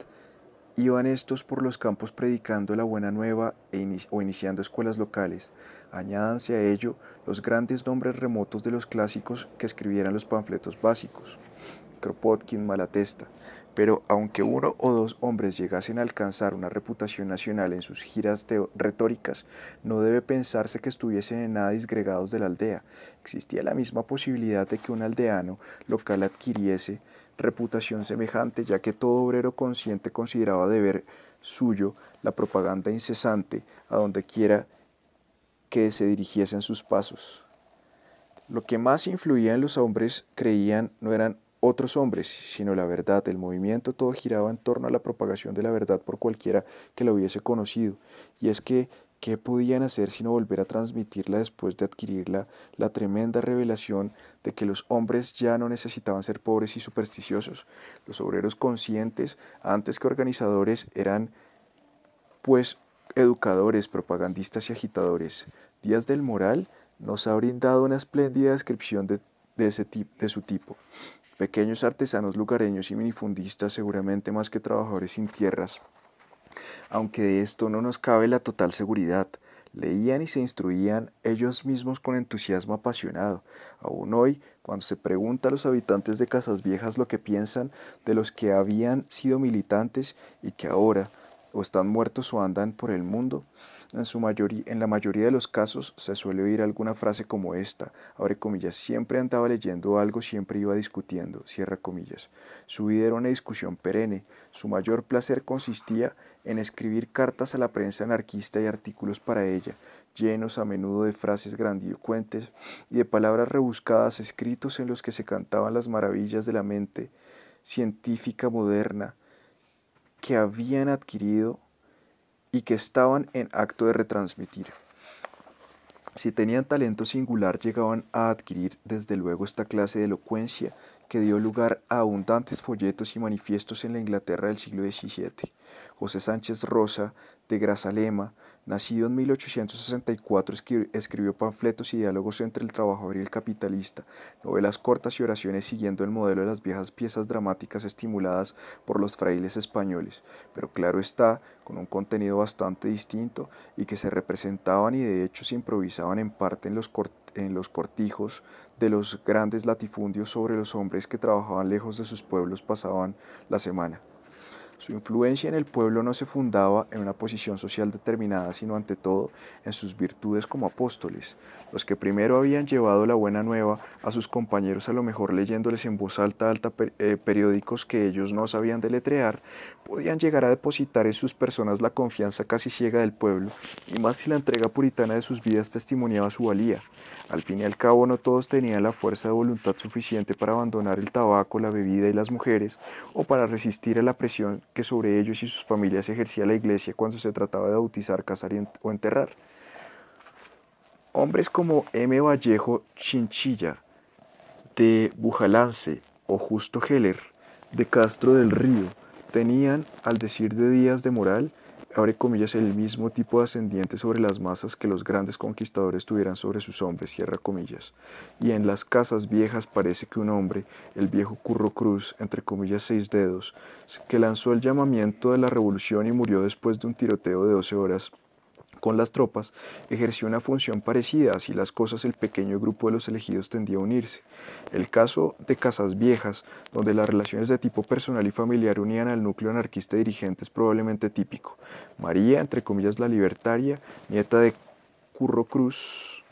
iban estos por los campos predicando la buena nueva e o iniciando escuelas locales. Añádanse a ello los grandes nombres remotos de los clásicos que escribieran los panfletos básicos. Kropotkin, Malatesta, pero aunque uno o dos hombres llegasen a alcanzar una reputación nacional en sus giras retóricas, no debe pensarse que estuviesen en nada disgregados de la aldea. Existía la misma posibilidad de que un aldeano local adquiriese reputación semejante, ya que todo obrero consciente consideraba deber suyo la propaganda incesante a donde quiera que se dirigiesen sus pasos. Lo que más influía en los hombres creían no eran otros hombres, sino la verdad. El movimiento todo giraba en torno a la propagación de la verdad por cualquiera que la hubiese conocido. Y es que, ¿qué podían hacer sino volver a transmitirla después de adquirirla la tremenda revelación de que los hombres ya no necesitaban ser pobres y supersticiosos? Los obreros conscientes, antes que organizadores, eran pues educadores, propagandistas y agitadores. Díaz del Moral nos ha brindado una espléndida descripción de, ese de su tipo pequeños artesanos lugareños y minifundistas, seguramente más que trabajadores sin tierras. Aunque de esto no nos cabe la total seguridad, leían y se instruían ellos mismos con entusiasmo apasionado. Aún hoy, cuando se pregunta a los habitantes de Casas Viejas lo que piensan de los que habían sido militantes y que ahora o están muertos o andan por el mundo, en, su mayoría, en la mayoría de los casos se suele oír alguna frase como esta, abre comillas, siempre andaba leyendo algo, siempre iba discutiendo, cierra comillas. Su vida era una discusión perenne, su mayor placer consistía en escribir cartas a la prensa anarquista y artículos para ella, llenos a menudo de frases grandilocuentes y de palabras rebuscadas, escritos en los que se cantaban las maravillas de la mente científica moderna que habían adquirido y que estaban en acto de retransmitir. Si tenían talento singular, llegaban a adquirir desde luego esta clase de elocuencia que dio lugar a abundantes folletos y manifiestos en la Inglaterra del siglo XVII. José Sánchez Rosa, de Grazalema, Nacido en 1864, escribió panfletos y diálogos entre el trabajador y el capitalista, novelas cortas y oraciones siguiendo el modelo de las viejas piezas dramáticas estimuladas por los frailes españoles, pero claro está, con un contenido bastante distinto y que se representaban y de hecho se improvisaban en parte en los, en los cortijos de los grandes latifundios sobre los hombres que trabajaban lejos de sus pueblos pasaban la semana. Su influencia en el pueblo no se fundaba en una posición social determinada, sino ante todo en sus virtudes como apóstoles, los que primero habían llevado la buena nueva a sus compañeros a lo mejor leyéndoles en voz alta alta eh, periódicos que ellos no sabían deletrear, podían llegar a depositar en sus personas la confianza casi ciega del pueblo, y más si la entrega puritana de sus vidas testimoniaba su valía. Al fin y al cabo no todos tenían la fuerza de voluntad suficiente para abandonar el tabaco, la bebida y las mujeres, o para resistir a la presión que sobre ellos y sus familias ejercía la iglesia cuando se trataba de bautizar, casar o enterrar. Hombres como M. Vallejo Chinchilla, de Bujalance o Justo Heller, de Castro del Río, tenían, al decir de Díaz de Moral, abre comillas, el mismo tipo de ascendiente sobre las masas que los grandes conquistadores tuvieran sobre sus hombres, cierra comillas. Y en las casas viejas parece que un hombre, el viejo Curro Cruz, entre comillas seis dedos, que lanzó el llamamiento de la revolución y murió después de un tiroteo de 12 horas, con las tropas, ejerció una función parecida, así las cosas el pequeño grupo de los elegidos tendía a unirse. El caso de Casas Viejas, donde las relaciones de tipo personal y familiar unían al núcleo anarquista dirigente es probablemente típico. María, entre comillas la libertaria, nieta de Curro Cruz,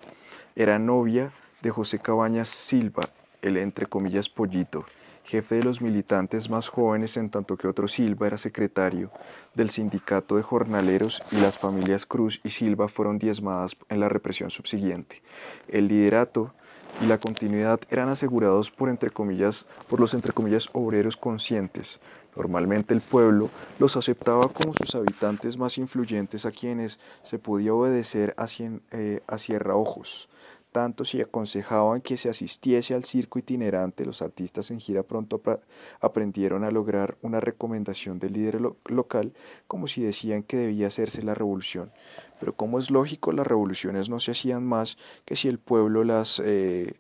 era novia de José Cabañas Silva, el entre comillas pollito, jefe de los militantes más jóvenes en tanto que otro Silva era secretario del sindicato de jornaleros y las familias Cruz y Silva fueron diezmadas en la represión subsiguiente. El liderato y la continuidad eran asegurados por, entre por los entre comillas, obreros conscientes. Normalmente el pueblo los aceptaba como sus habitantes más influyentes a quienes se podía obedecer a, cien, eh, a cierra ojos tanto si aconsejaban que se asistiese al circo itinerante, los artistas en gira pronto aprendieron a lograr una recomendación del líder local como si decían que debía hacerse la revolución. Pero como es lógico, las revoluciones no se hacían más que si el pueblo las eh,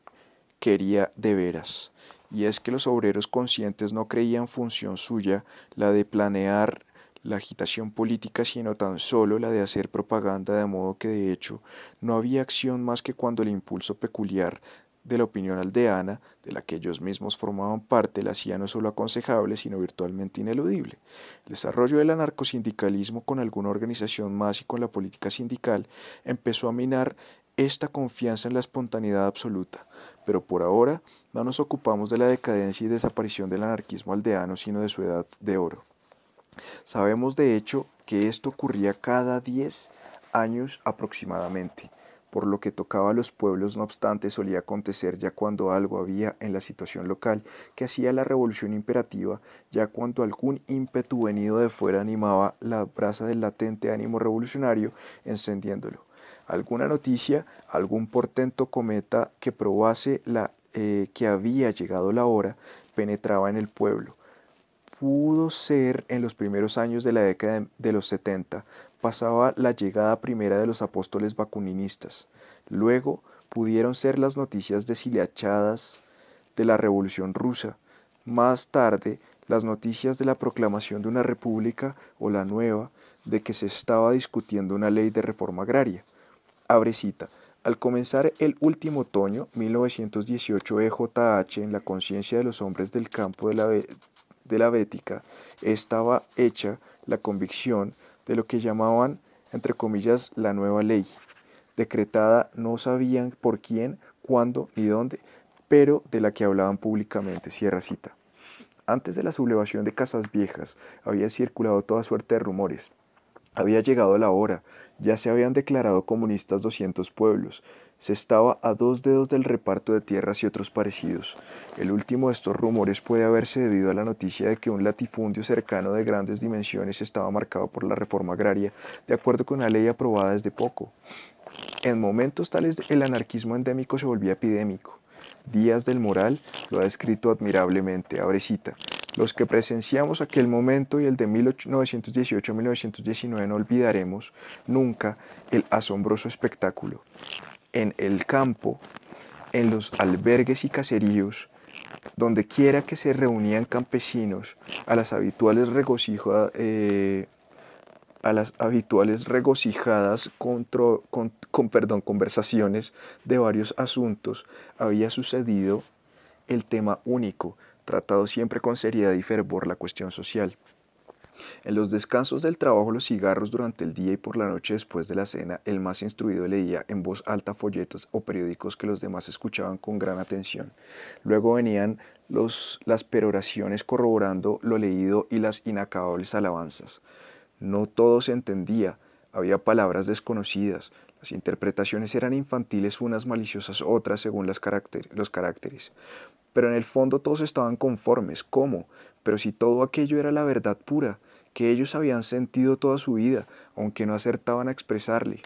quería de veras. Y es que los obreros conscientes no creían función suya la de planear la agitación política, sino tan solo la de hacer propaganda, de modo que de hecho no había acción más que cuando el impulso peculiar de la opinión aldeana, de la que ellos mismos formaban parte, la hacía no solo aconsejable, sino virtualmente ineludible. El desarrollo del anarcosindicalismo con alguna organización más y con la política sindical empezó a minar esta confianza en la espontaneidad absoluta, pero por ahora no nos ocupamos de la decadencia y desaparición del anarquismo aldeano, sino de su edad de oro. Sabemos de hecho que esto ocurría cada 10 años aproximadamente, por lo que tocaba a los pueblos no obstante solía acontecer ya cuando algo había en la situación local que hacía la revolución imperativa, ya cuando algún ímpetu venido de fuera animaba la brasa del latente ánimo revolucionario encendiéndolo. Alguna noticia, algún portento cometa que probase la, eh, que había llegado la hora, penetraba en el pueblo, pudo ser en los primeros años de la década de los 70, pasaba la llegada primera de los apóstoles vacuninistas. Luego pudieron ser las noticias deshilachadas de la Revolución rusa. Más tarde, las noticias de la proclamación de una república o la nueva, de que se estaba discutiendo una ley de reforma agraria. abrecita Al comenzar el último otoño, 1918 EJH en la conciencia de los hombres del campo de la, de la Bética estaba hecha la convicción de lo que llamaban, entre comillas, la nueva ley, decretada no sabían por quién, cuándo ni dónde, pero de la que hablaban públicamente. Cierra cita. Antes de la sublevación de Casas Viejas había circulado toda suerte de rumores. Había llegado la hora, ya se habían declarado comunistas 200 pueblos, se estaba a dos dedos del reparto de tierras y otros parecidos. El último de estos rumores puede haberse debido a la noticia de que un latifundio cercano de grandes dimensiones estaba marcado por la reforma agraria, de acuerdo con una ley aprobada desde poco. En momentos tales el anarquismo endémico se volvía epidémico. Díaz del Moral lo ha descrito admirablemente, abre cita. Los que presenciamos aquel momento y el de 1918-1919 no olvidaremos nunca el asombroso espectáculo en el campo, en los albergues y caseríos, donde quiera que se reunían campesinos a las habituales regocijadas, eh, a las habituales regocijadas con, perdón, conversaciones de varios asuntos, había sucedido el tema único, tratado siempre con seriedad y fervor la cuestión social. En los descansos del trabajo, los cigarros durante el día y por la noche después de la cena, el más instruido leía en voz alta folletos o periódicos que los demás escuchaban con gran atención. Luego venían los, las peroraciones corroborando lo leído y las inacabables alabanzas. No todo se entendía, había palabras desconocidas, las interpretaciones eran infantiles unas maliciosas otras según las los caracteres. Pero en el fondo todos estaban conformes. ¿Cómo? Pero si todo aquello era la verdad pura, que ellos habían sentido toda su vida, aunque no acertaban a expresarle.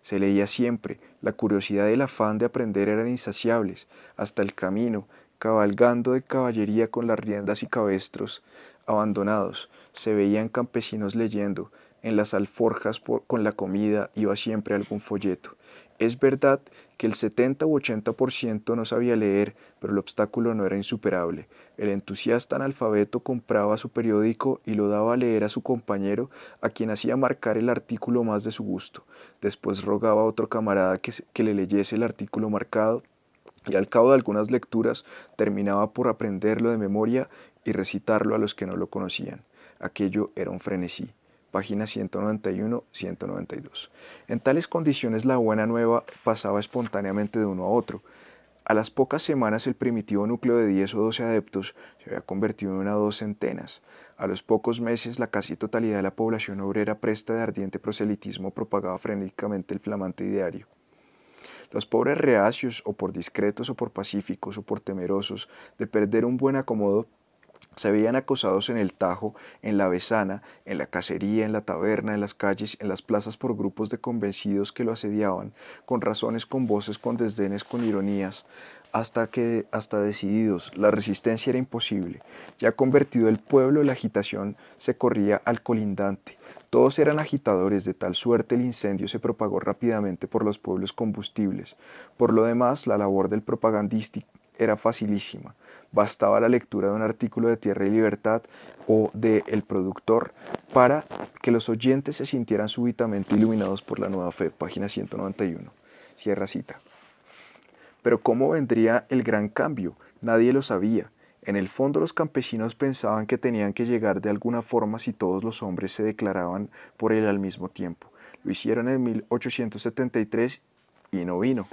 Se leía siempre, la curiosidad y el afán de aprender eran insaciables, hasta el camino, cabalgando de caballería con las riendas y cabestros, abandonados, se veían campesinos leyendo, en las alforjas con la comida iba siempre algún folleto, es verdad que el 70 u 80% no sabía leer, pero el obstáculo no era insuperable. El entusiasta analfabeto compraba su periódico y lo daba a leer a su compañero, a quien hacía marcar el artículo más de su gusto. Después rogaba a otro camarada que, le leyese el artículo marcado y al cabo de algunas lecturas terminaba por aprenderlo de memoria y recitarlo a los que no lo conocían. Aquello era un frenesí página 191-192. En tales condiciones la buena nueva pasaba espontáneamente de uno a otro. A las pocas semanas el primitivo núcleo de 10 o 12 adeptos se había convertido en una dos centenas. A los pocos meses la casi totalidad de la población obrera presta de ardiente proselitismo propagaba frenéticamente el flamante ideario. Los pobres reacios, o por discretos, o por pacíficos, o por temerosos de perder un buen acomodo, se veían acosados en el Tajo, en la Besana, en la cacería, en la taberna, en las calles, en las plazas por grupos de convencidos que lo asediaban, con razones, con voces, con desdenes, con ironías, hasta que, hasta decididos, la resistencia era imposible. Ya convertido el pueblo, la agitación se corría al colindante. Todos eran agitadores, de tal suerte el incendio se propagó rápidamente por los pueblos combustibles. Por lo demás, la labor del propagandista era facilísima bastaba la lectura de un artículo de Tierra y Libertad o de El Productor para que los oyentes se sintieran súbitamente iluminados por la nueva fe, página 191. Cierra cita. Pero ¿cómo vendría el gran cambio? Nadie lo sabía. En el fondo los campesinos pensaban que tenían que llegar de alguna forma si todos los hombres se declaraban por él al mismo tiempo. Lo hicieron en 1873 y no vino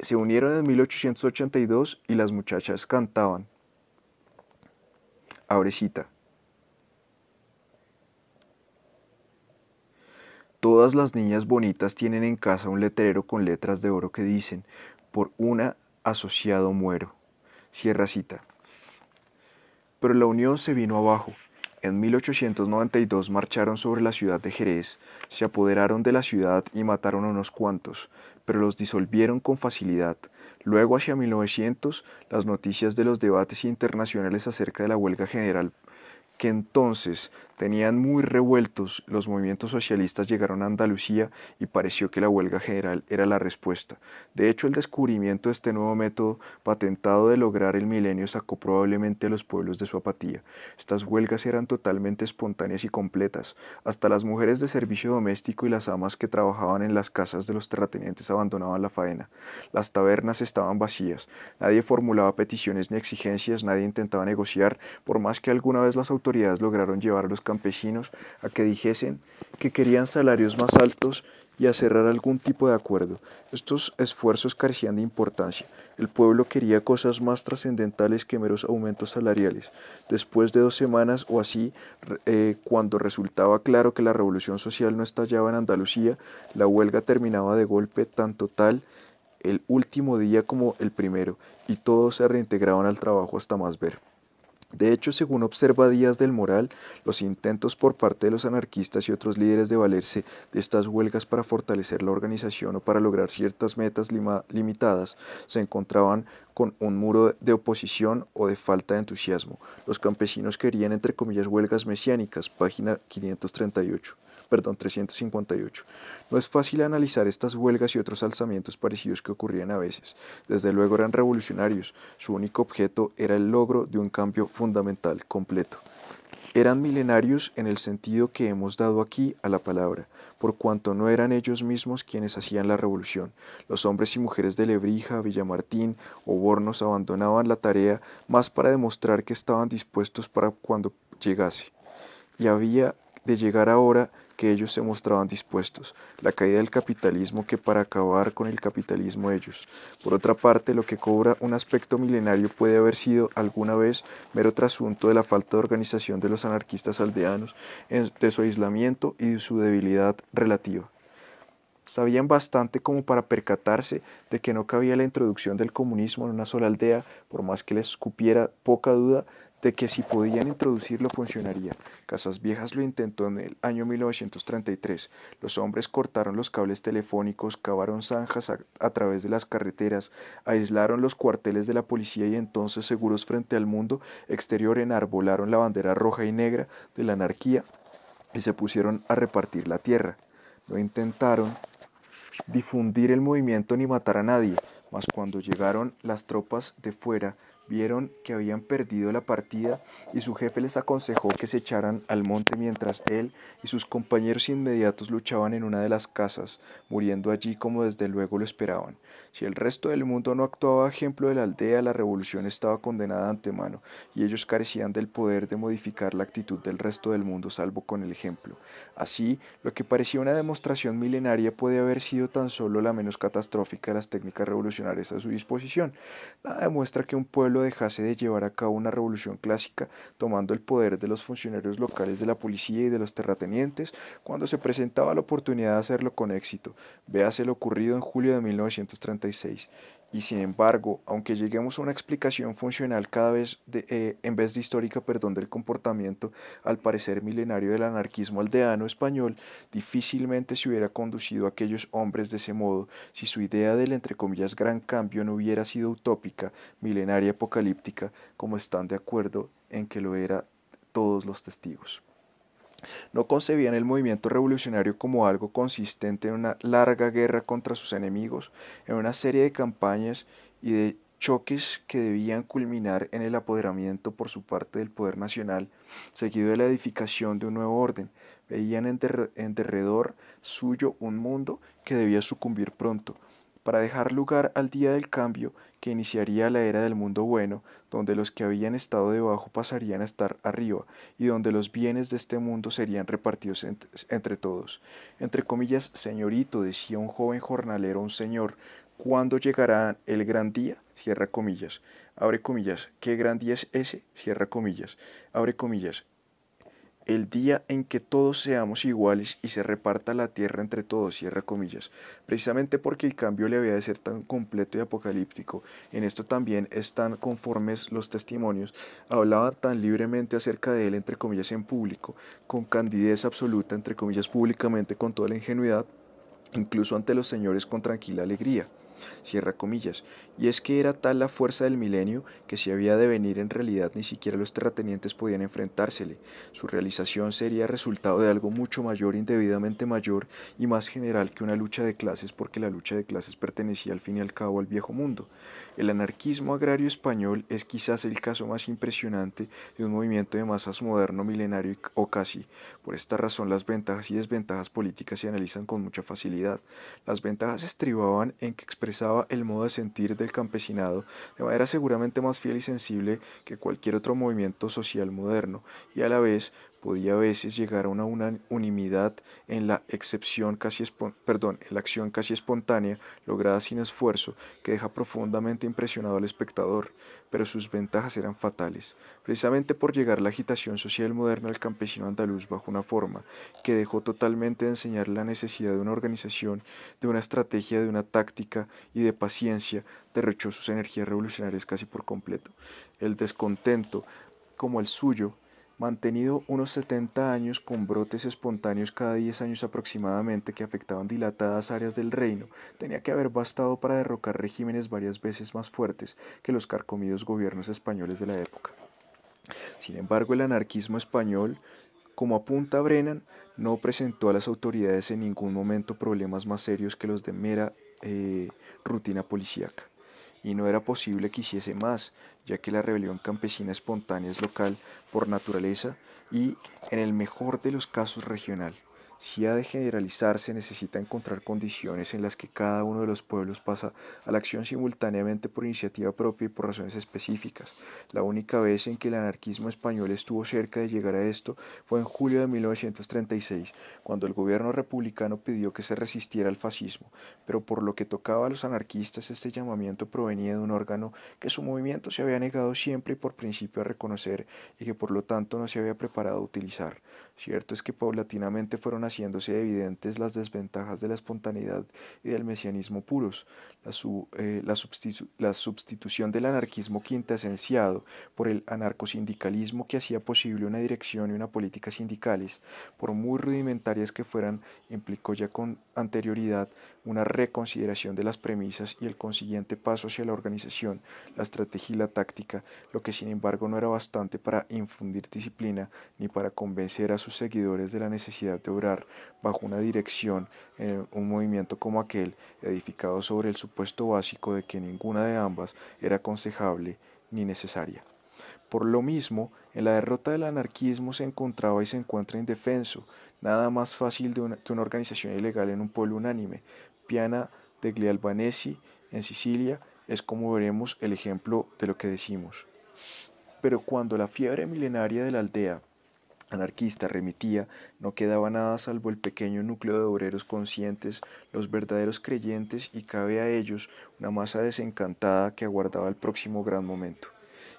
se unieron en 1882 y las muchachas cantaban. Abrecita. Todas las niñas bonitas tienen en casa un letrero con letras de oro que dicen, por una asociado muero. Cierra Pero la unión se vino abajo. En 1892 marcharon sobre la ciudad de Jerez, se apoderaron de la ciudad y mataron a unos cuantos pero los disolvieron con facilidad. Luego, hacia 1900, las noticias de los debates internacionales acerca de la huelga general que entonces Tenían muy revueltos, los movimientos socialistas llegaron a Andalucía y pareció que la huelga general era la respuesta. De hecho, el descubrimiento de este nuevo método patentado de lograr el milenio sacó probablemente a los pueblos de su apatía. Estas huelgas eran totalmente espontáneas y completas. Hasta las mujeres de servicio doméstico y las amas que trabajaban en las casas de los terratenientes abandonaban la faena. Las tabernas estaban vacías. Nadie formulaba peticiones ni exigencias, nadie intentaba negociar, por más que alguna vez las autoridades lograron llevar campesinos a que dijesen que querían salarios más altos y a cerrar algún tipo de acuerdo. Estos esfuerzos carecían de importancia. El pueblo quería cosas más trascendentales que meros aumentos salariales. Después de dos semanas o así, eh, cuando resultaba claro que la revolución social no estallaba en Andalucía, la huelga terminaba de golpe tan total el último día como el primero, y todos se reintegraban al trabajo hasta más ver. De hecho, según observa Díaz del Moral, los intentos por parte de los anarquistas y otros líderes de valerse de estas huelgas para fortalecer la organización o para lograr ciertas metas limitadas se encontraban con un muro de oposición o de falta de entusiasmo. Los campesinos querían, entre comillas, huelgas mesiánicas, página 538 perdón, 358. No es fácil analizar estas huelgas y otros alzamientos parecidos que ocurrían a veces. Desde luego eran revolucionarios, su único objeto era el logro de un cambio fundamental, completo. Eran milenarios en el sentido que hemos dado aquí a la palabra, por cuanto no eran ellos mismos quienes hacían la revolución. Los hombres y mujeres de Lebrija, Villamartín o Bornos abandonaban la tarea más para demostrar que estaban dispuestos para cuando llegase. Y había de llegar ahora ellos se mostraban dispuestos, la caída del capitalismo que para acabar con el capitalismo ellos. Por otra parte, lo que cobra un aspecto milenario puede haber sido alguna vez mero trasunto de la falta de organización de los anarquistas aldeanos, de su aislamiento y de su debilidad relativa. Sabían bastante como para percatarse de que no cabía la introducción del comunismo en una sola aldea, por más que les escupiera poca duda de que si podían introducirlo funcionaría. Casas Viejas lo intentó en el año 1933. Los hombres cortaron los cables telefónicos, cavaron zanjas a, través de las carreteras, aislaron los cuarteles de la policía y entonces seguros frente al mundo exterior enarbolaron la bandera roja y negra de la anarquía y se pusieron a repartir la tierra. No intentaron difundir el movimiento ni matar a nadie, mas cuando llegaron las tropas de fuera, Vieron que habían perdido la partida y su jefe les aconsejó que se echaran al monte mientras él y sus compañeros inmediatos luchaban en una de las casas, muriendo allí como desde luego lo esperaban. Si el resto del mundo no actuaba ejemplo de la aldea, la revolución estaba condenada de antemano y ellos carecían del poder de modificar la actitud del resto del mundo salvo con el ejemplo. Así, lo que parecía una demostración milenaria puede haber sido tan solo la menos catastrófica de las técnicas revolucionarias a su disposición. Nada demuestra que un pueblo dejase de llevar a cabo una revolución clásica tomando el poder de los funcionarios locales de la policía y de los terratenientes cuando se presentaba la oportunidad de hacerlo con éxito. Véase lo ocurrido en julio de 1936 y sin embargo, aunque lleguemos a una explicación funcional cada vez eh, en vez de histórica, perdón, del comportamiento al parecer milenario del anarquismo aldeano español, difícilmente se hubiera conducido a aquellos hombres de ese modo si su idea del entre comillas gran cambio no hubiera sido utópica, milenaria y apocalíptica, como están de acuerdo en que lo era todos los testigos. No concebían el movimiento revolucionario como algo consistente en una larga guerra contra sus enemigos, en una serie de campañas y de choques que debían culminar en el apoderamiento por su parte del poder nacional, seguido de la edificación de un nuevo orden. Veían en, derredor suyo un mundo que debía sucumbir pronto, para dejar lugar al día del cambio que iniciaría la era del mundo bueno, donde los que habían estado debajo pasarían a estar arriba, y donde los bienes de este mundo serían repartidos entre todos. Entre comillas, señorito, decía un joven jornalero un señor, ¿cuándo llegará el gran día? Cierra comillas. Abre comillas. ¿Qué gran día es ese? Cierra comillas. Abre comillas el día en que todos seamos iguales y se reparta la tierra entre todos, cierra comillas. Precisamente porque el cambio le había de ser tan completo y apocalíptico, en esto también están conformes los testimonios, hablaba tan libremente acerca de él, entre comillas, en público, con candidez absoluta, entre comillas, públicamente, con toda la ingenuidad, incluso ante los señores con tranquila alegría cierra comillas, y es que era tal la fuerza del milenio que si había de venir en realidad ni siquiera los terratenientes podían enfrentársele, su realización sería resultado de algo mucho mayor, indebidamente mayor y más general que una lucha de clases porque la lucha de clases pertenecía al fin y al cabo al viejo mundo. El anarquismo agrario español es quizás el caso más impresionante de un movimiento de masas moderno, milenario o casi. Por esta razón las ventajas y desventajas políticas se analizan con mucha facilidad. Las ventajas estribaban en que el modo de sentir del campesinado de manera seguramente más fiel y sensible que cualquier otro movimiento social moderno, y a la vez podía a veces llegar a una unanimidad en la, excepción casi perdón, en la acción casi espontánea, lograda sin esfuerzo, que deja profundamente impresionado al espectador, pero sus ventajas eran fatales, precisamente por llegar la agitación social moderna al campesino andaluz bajo una forma que dejó totalmente de enseñar la necesidad de una organización, de una estrategia, de una táctica y de paciencia, derrochó sus energías revolucionarias casi por completo. El descontento, como el suyo, mantenido unos 70 años con brotes espontáneos cada 10 años aproximadamente que afectaban dilatadas áreas del reino, tenía que haber bastado para derrocar regímenes varias veces más fuertes que los carcomidos gobiernos españoles de la época. Sin embargo, el anarquismo español, como apunta Brennan, no presentó a las autoridades en ningún momento problemas más serios que los de mera eh, rutina policíaca y no era posible que hiciese más, ya que la rebelión campesina espontánea es local por naturaleza y, en el mejor de los casos, regional. Si ha de generalizarse, necesita encontrar condiciones en las que cada uno de los pueblos pasa a la acción simultáneamente por iniciativa propia y por razones específicas. La única vez en que el anarquismo español estuvo cerca de llegar a esto fue en julio de 1936, cuando el gobierno republicano pidió que se resistiera al fascismo, pero por lo que tocaba a los anarquistas este llamamiento provenía de un órgano que su movimiento se había negado siempre y por principio a reconocer y que por lo tanto no se había preparado a utilizar. Cierto es que paulatinamente fueron haciéndose evidentes las desventajas de la espontaneidad y del mesianismo puros, la, sustitución eh, del anarquismo quintesenciado por el anarcosindicalismo que hacía posible una dirección y una política sindicales, por muy rudimentarias que fueran, implicó ya con anterioridad una reconsideración de las premisas y el consiguiente paso hacia la organización, la estrategia y la táctica, lo que sin embargo no era bastante para infundir disciplina ni para convencer a sus seguidores de la necesidad de obrar bajo una dirección en eh, un movimiento como aquel, edificado sobre el supuesto básico de que ninguna de ambas era aconsejable ni necesaria. Por lo mismo, en la derrota del anarquismo se encontraba y se encuentra indefenso, nada más fácil de una, que una organización ilegal en un pueblo unánime. Piana degli Albanesi, en Sicilia, es como veremos el ejemplo de lo que decimos. Pero cuando la fiebre milenaria de la aldea anarquista remitía, no quedaba nada salvo el pequeño núcleo de obreros conscientes, los verdaderos creyentes y cabe a ellos una masa desencantada que aguardaba el próximo gran momento.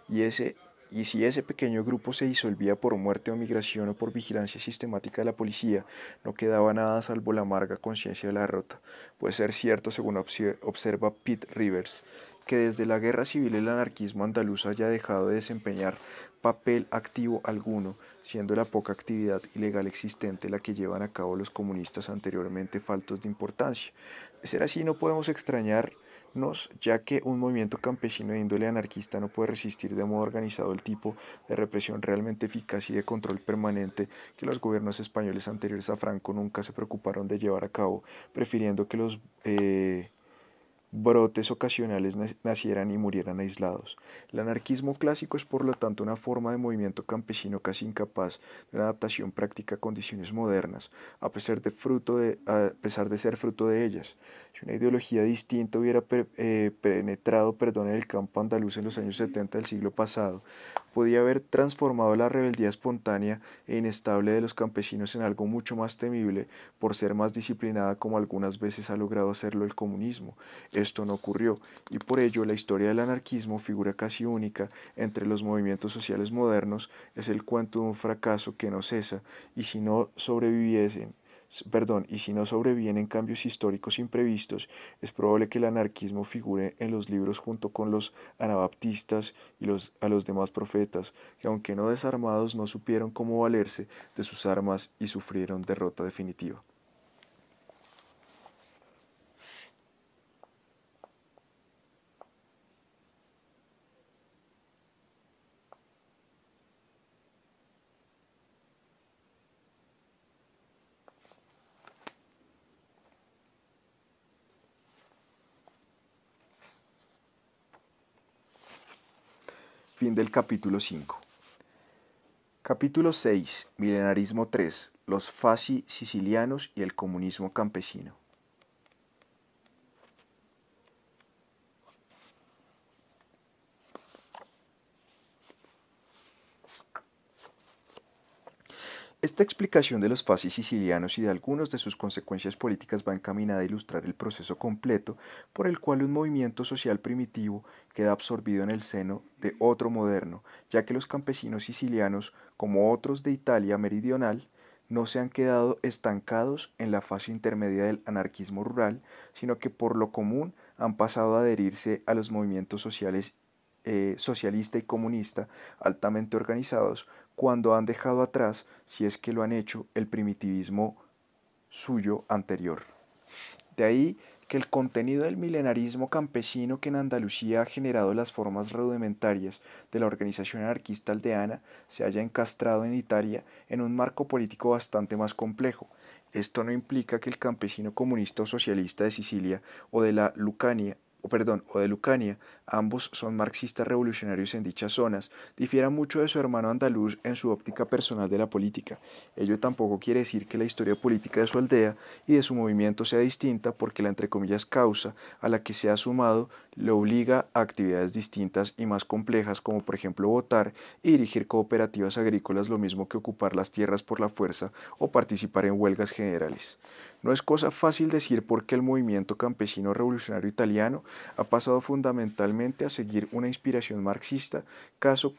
Y, ese, y si ese pequeño grupo se disolvía por muerte o migración o por vigilancia sistemática de la policía, no quedaba nada salvo la amarga conciencia de la derrota. Puede ser cierto, según observa Pete Rivers, que desde la guerra civil el anarquismo andaluz haya dejado de desempeñar papel activo alguno, siendo la poca actividad ilegal existente la que llevan a cabo los comunistas anteriormente faltos de importancia. De ser así, no podemos extrañarnos, ya que un movimiento campesino de índole anarquista no puede resistir de modo organizado el tipo de represión realmente eficaz y de control permanente que los gobiernos españoles anteriores a Franco nunca se preocuparon de llevar a cabo, prefiriendo que los... Eh, brotes ocasionales nacieran y murieran aislados. El anarquismo clásico es por lo tanto una forma de movimiento campesino casi incapaz de una adaptación práctica a condiciones modernas, a pesar de, a pesar de ser fruto de ellas. Si una ideología distinta hubiera eh, penetrado perdón, en el campo andaluz en los años 70 del siglo pasado, podía haber transformado la rebeldía espontánea e inestable de los campesinos en algo mucho más temible por ser más disciplinada como algunas veces ha logrado hacerlo el comunismo. Esto no ocurrió y por ello la historia del anarquismo, figura casi única entre los movimientos sociales modernos, es el cuento de un fracaso que no cesa y si no sobreviviesen perdón, y si no sobrevienen cambios históricos imprevistos, es probable que el anarquismo figure en los libros junto con los anabaptistas y a los demás profetas, que aunque no desarmados no supieron cómo valerse de sus armas y sufrieron derrota definitiva. Fin del capítulo 5. Capítulo 6. Milenarismo 3. Los fasci sicilianos y el comunismo campesino. Esta explicación de los fasis sicilianos y de algunas de sus consecuencias políticas va encaminada a ilustrar el proceso completo por el cual un movimiento social primitivo queda absorbido en el seno de otro moderno, ya que los campesinos sicilianos, como otros de Italia meridional, no se han quedado estancados en la fase intermedia del anarquismo rural, sino que por lo común han pasado a adherirse a los movimientos sociales eh, socialista y comunista altamente organizados cuando han dejado atrás, si es que lo han hecho, el primitivismo suyo anterior. De ahí que el contenido del milenarismo campesino que en Andalucía ha generado las formas rudimentarias de la organización anarquista aldeana se haya encastrado en Italia en un marco político bastante más complejo. Esto no implica que el campesino comunista o socialista de Sicilia o de la Lucania o perdón, o de Lucania, ambos son marxistas revolucionarios en dichas zonas, difiera mucho de su hermano andaluz en su óptica personal de la política. Ello tampoco quiere decir que la historia política de su aldea y de su movimiento sea distinta porque la entre comillas causa a la que se ha sumado lo obliga a actividades distintas y más complejas como por ejemplo votar y dirigir cooperativas agrícolas lo mismo que ocupar las tierras por la fuerza o participar en huelgas generales. No es cosa fácil decir por qué el movimiento campesino revolucionario italiano ha pasado fundamentalmente a seguir una inspiración marxista, caso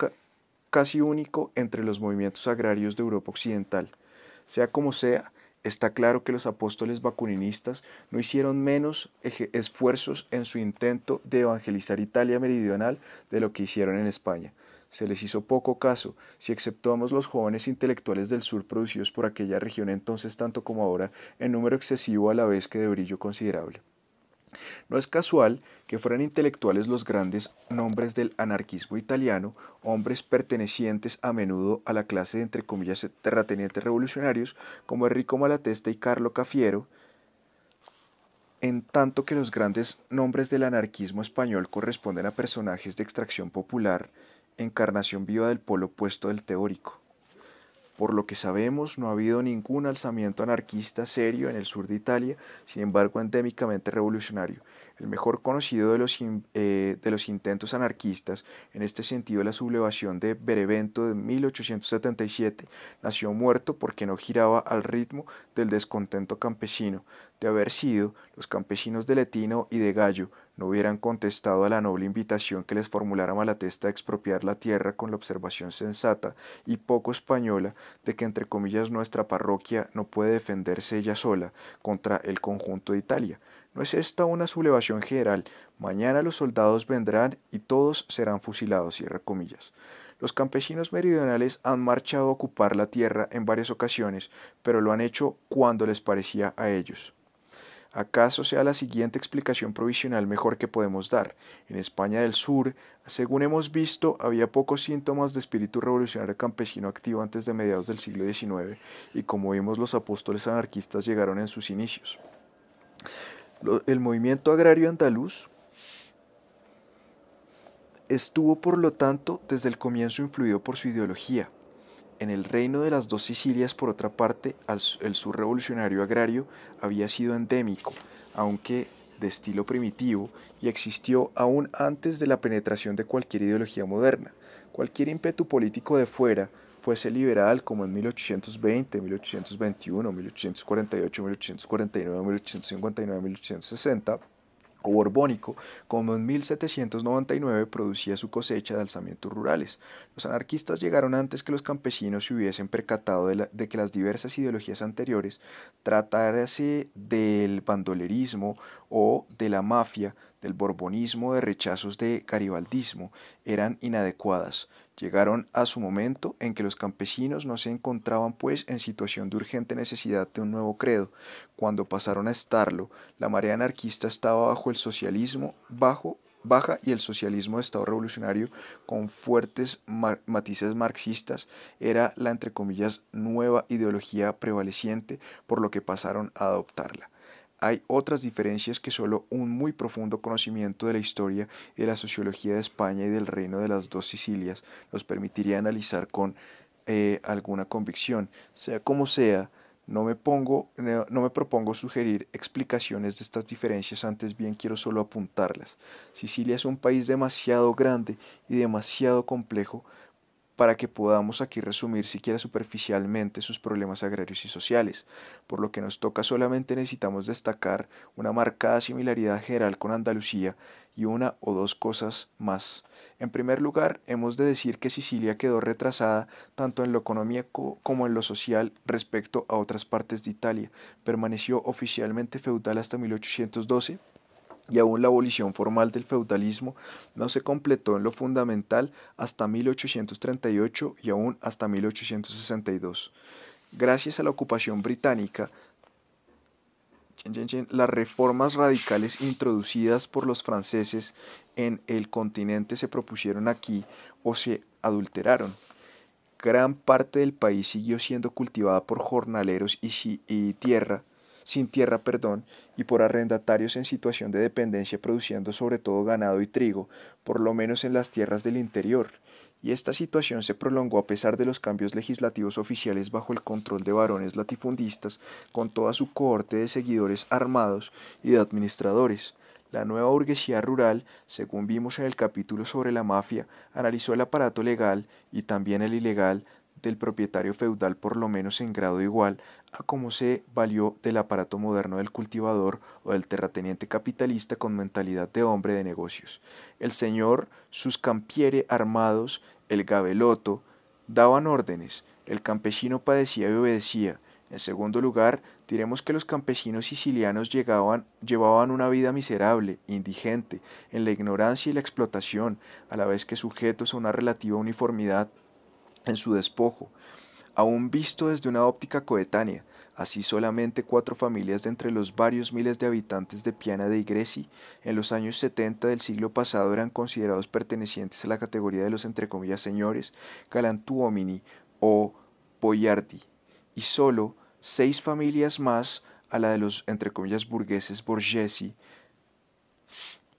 casi único entre los movimientos agrarios de Europa Occidental. Sea como sea, está claro que los apóstoles vacuninistas no hicieron menos esfuerzos en su intento de evangelizar Italia meridional de lo que hicieron en España se les hizo poco caso, si exceptuamos los jóvenes intelectuales del sur producidos por aquella región entonces tanto como ahora, en número excesivo a la vez que de brillo considerable. No es casual que fueran intelectuales los grandes nombres del anarquismo italiano, hombres pertenecientes a menudo a la clase de entre comillas terratenientes revolucionarios como Enrico Malatesta y Carlo Cafiero, en tanto que los grandes nombres del anarquismo español corresponden a personajes de extracción popular, encarnación viva del polo opuesto del teórico. Por lo que sabemos, no ha habido ningún alzamiento anarquista serio en el sur de Italia, sin embargo endémicamente revolucionario. El mejor conocido de los, eh, de los intentos anarquistas, en este sentido la sublevación de Berevento de 1877, nació muerto porque no giraba al ritmo del descontento campesino, de haber sido los campesinos de Letino y de Gallo no hubieran contestado a la noble invitación que les formulara Malatesta a expropiar la tierra con la observación sensata y poco española de que entre comillas nuestra parroquia no puede defenderse ella sola contra el conjunto de Italia. ¿No es esta una sublevación general? Mañana los soldados vendrán y todos serán fusilados, cierra comillas. Los campesinos meridionales han marchado a ocupar la tierra en varias ocasiones, pero lo han hecho cuando les parecía a ellos acaso sea la siguiente explicación provisional mejor que podemos dar. En España del Sur, según hemos visto, había pocos síntomas de espíritu revolucionario campesino activo antes de mediados del siglo XIX y como vimos los apóstoles anarquistas llegaron en sus inicios. El movimiento agrario andaluz estuvo por lo tanto desde el comienzo influido por su ideología, en el reino de las dos Sicilias, por otra parte, el sur revolucionario agrario había sido endémico, aunque de estilo primitivo, y existió aún antes de la penetración de cualquier ideología moderna. Cualquier ímpetu político de fuera, fuese liberal como en 1820, 1821, 1848, 1849, 1859, 1860, borbónico, como en 1799 producía su cosecha de alzamientos rurales. Los anarquistas llegaron antes que los campesinos se hubiesen percatado de, que las diversas ideologías anteriores, tratarse del bandolerismo o de la mafia, del borbonismo, de rechazos de caribaldismo, eran inadecuadas. Llegaron a su momento en que los campesinos no se encontraban pues en situación de urgente necesidad de un nuevo credo. Cuando pasaron a estarlo, la marea anarquista estaba bajo el socialismo bajo baja y el socialismo de Estado revolucionario con fuertes matices marxistas era la entre comillas nueva ideología prevaleciente por lo que pasaron a adoptarla hay otras diferencias que solo un muy profundo conocimiento de la historia y de la sociología de España y del reino de las dos Sicilias nos permitiría analizar con eh, alguna convicción. Sea como sea, no me, pongo, no me propongo sugerir explicaciones de estas diferencias, antes bien quiero solo apuntarlas. Sicilia es un país demasiado grande y demasiado complejo para que podamos aquí resumir siquiera superficialmente sus problemas agrarios y sociales. Por lo que nos toca solamente necesitamos destacar una marcada similaridad general con Andalucía y una o dos cosas más. En primer lugar, hemos de decir que Sicilia quedó retrasada tanto en lo económico como en lo social respecto a otras partes de Italia. Permaneció oficialmente feudal hasta 1812 y aún la abolición formal del feudalismo no se completó en lo fundamental hasta 1838 y aún hasta 1862. Gracias a la ocupación británica, las reformas radicales introducidas por los franceses en el continente se propusieron aquí o se adulteraron. Gran parte del país siguió siendo cultivada por jornaleros y, y tierra, sin tierra, perdón, y por arrendatarios en situación de dependencia produciendo sobre todo ganado y trigo, por lo menos en las tierras del interior. Y esta situación se prolongó a pesar de los cambios legislativos oficiales bajo el control de varones latifundistas, con toda su cohorte de seguidores armados y de administradores. La nueva burguesía rural, según vimos en el capítulo sobre la mafia, analizó el aparato legal y también el ilegal del propietario feudal por lo menos en grado igual a como se valió del aparato moderno del cultivador o del terrateniente capitalista con mentalidad de hombre de negocios. El señor, sus campiere armados, el gabeloto, daban órdenes, el campesino padecía y obedecía. En segundo lugar, diremos que los campesinos sicilianos llegaban, llevaban una vida miserable, indigente, en la ignorancia y la explotación, a la vez que sujetos a una relativa uniformidad en su despojo, aún visto desde una óptica coetánea. Así solamente cuatro familias de entre los varios miles de habitantes de Piana de Greci, en los años 70 del siglo pasado eran considerados pertenecientes a la categoría de los entre comillas señores galantuomini o Boyardi, y solo seis familias más a la de los entre comillas burgueses Borghesi.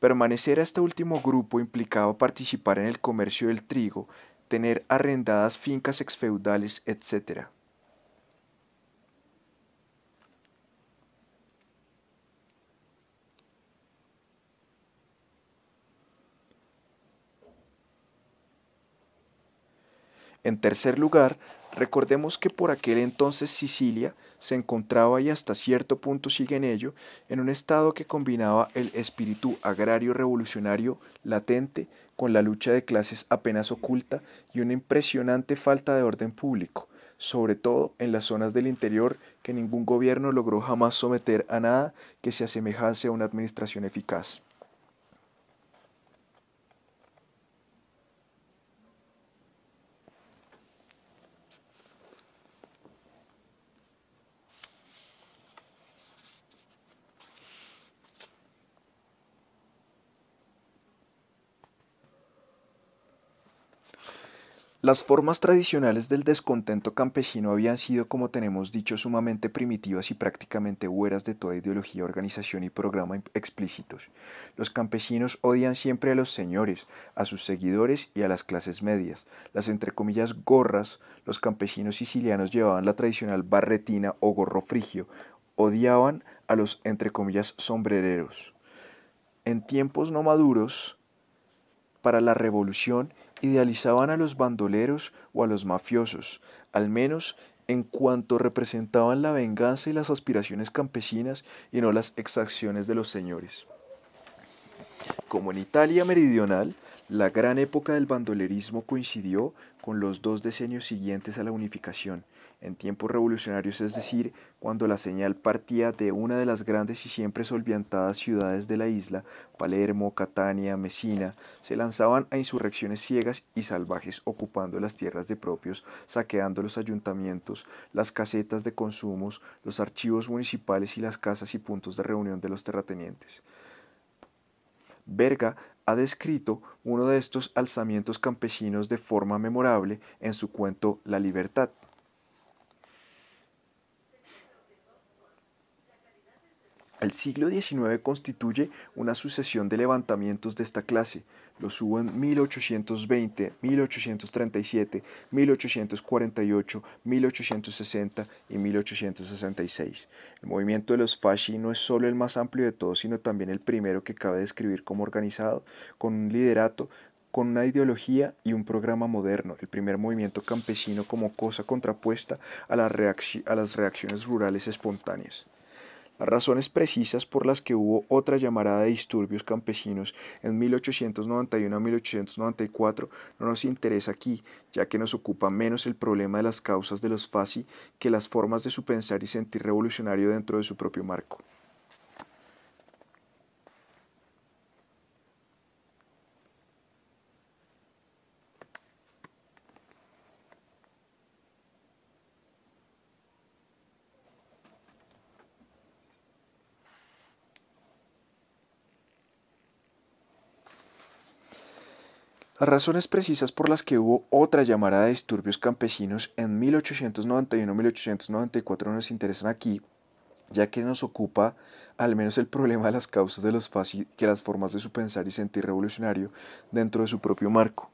Permanecer a este último grupo implicaba participar en el comercio del trigo tener arrendadas fincas exfeudales, etc. En tercer lugar, recordemos que por aquel entonces Sicilia se encontraba y hasta cierto punto sigue en ello, en un estado que combinaba el espíritu agrario revolucionario latente con la lucha de clases apenas oculta y una impresionante falta de orden público, sobre todo en las zonas del interior que ningún gobierno logró jamás someter a nada que se asemejase a una administración eficaz. Las formas tradicionales del descontento campesino habían sido, como tenemos dicho, sumamente primitivas y prácticamente hueras de toda ideología, organización y programa explícitos. Los campesinos odian siempre a los señores, a sus seguidores y a las clases medias. Las entre comillas gorras, los campesinos sicilianos llevaban la tradicional barretina o gorro frigio, odiaban a los entre comillas sombrereros. En tiempos no maduros, para la revolución, idealizaban a los bandoleros o a los mafiosos, al menos en cuanto representaban la venganza y las aspiraciones campesinas y no las exacciones de los señores. Como en Italia meridional, la gran época del bandolerismo coincidió con los dos decenios siguientes a la unificación, en tiempos revolucionarios, es decir, cuando la señal partía de una de las grandes y siempre solviantadas ciudades de la isla, Palermo, Catania, Messina, se lanzaban a insurrecciones ciegas y salvajes ocupando las tierras de propios, saqueando los ayuntamientos, las casetas de consumos, los archivos municipales y las casas y puntos de reunión de los terratenientes. Berga ha descrito uno de estos alzamientos campesinos de forma memorable en su cuento La Libertad. El siglo XIX constituye una sucesión de levantamientos de esta clase. Los hubo en 1820, 1837, 1848, 1860 y 1866. El movimiento de los fasci no es solo el más amplio de todos, sino también el primero que cabe describir como organizado, con un liderato, con una ideología y un programa moderno, el primer movimiento campesino como cosa contrapuesta a, a las reacciones rurales espontáneas razones precisas por las que hubo otra llamarada de disturbios campesinos en 1891 a 1894 no nos interesa aquí, ya que nos ocupa menos el problema de las causas de los FASI que las formas de su pensar y sentir revolucionario dentro de su propio marco. Las razones precisas por las que hubo otra llamada de disturbios campesinos en 1891-1894 nos interesan aquí, ya que nos ocupa al menos el problema de las causas de los que las formas de su pensar y sentir revolucionario dentro de su propio marco.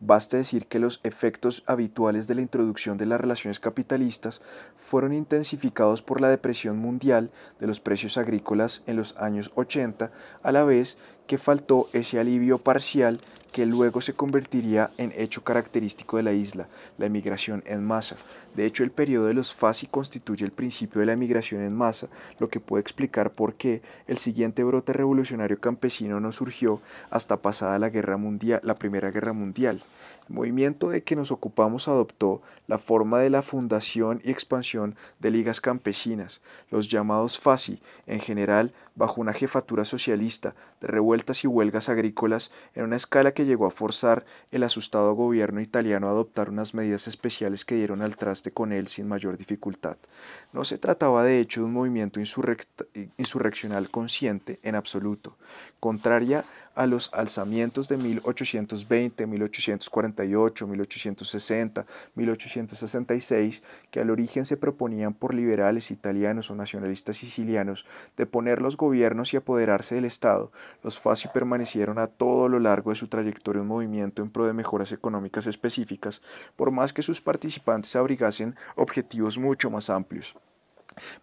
Basta decir que los efectos habituales de la introducción de las relaciones capitalistas fueron intensificados por la depresión mundial de los precios agrícolas en los años 80, a la vez que faltó ese alivio parcial que luego se convertiría en hecho característico de la isla, la emigración en masa. De hecho, el periodo de los Fasi constituye el principio de la emigración en masa, lo que puede explicar por qué el siguiente brote revolucionario campesino no surgió hasta pasada la, la Primera Guerra Mundial. El movimiento de que nos ocupamos adoptó la forma de la fundación y expansión de ligas campesinas, los llamados FASI, en general bajo una jefatura socialista de revueltas y huelgas agrícolas en una escala que llegó a forzar el asustado gobierno italiano a adoptar unas medidas especiales que dieron al traste con él sin mayor dificultad. No se trataba de hecho de un movimiento insurreccional consciente en absoluto, contraria a los alzamientos de 1820, 1848, 1860, 1866, que al origen se proponían por liberales italianos o nacionalistas sicilianos de poner los gobiernos gobiernos y apoderarse del Estado, los FASI permanecieron a todo lo largo de su trayectoria un movimiento en pro de mejoras económicas específicas, por más que sus participantes abrigasen objetivos mucho más amplios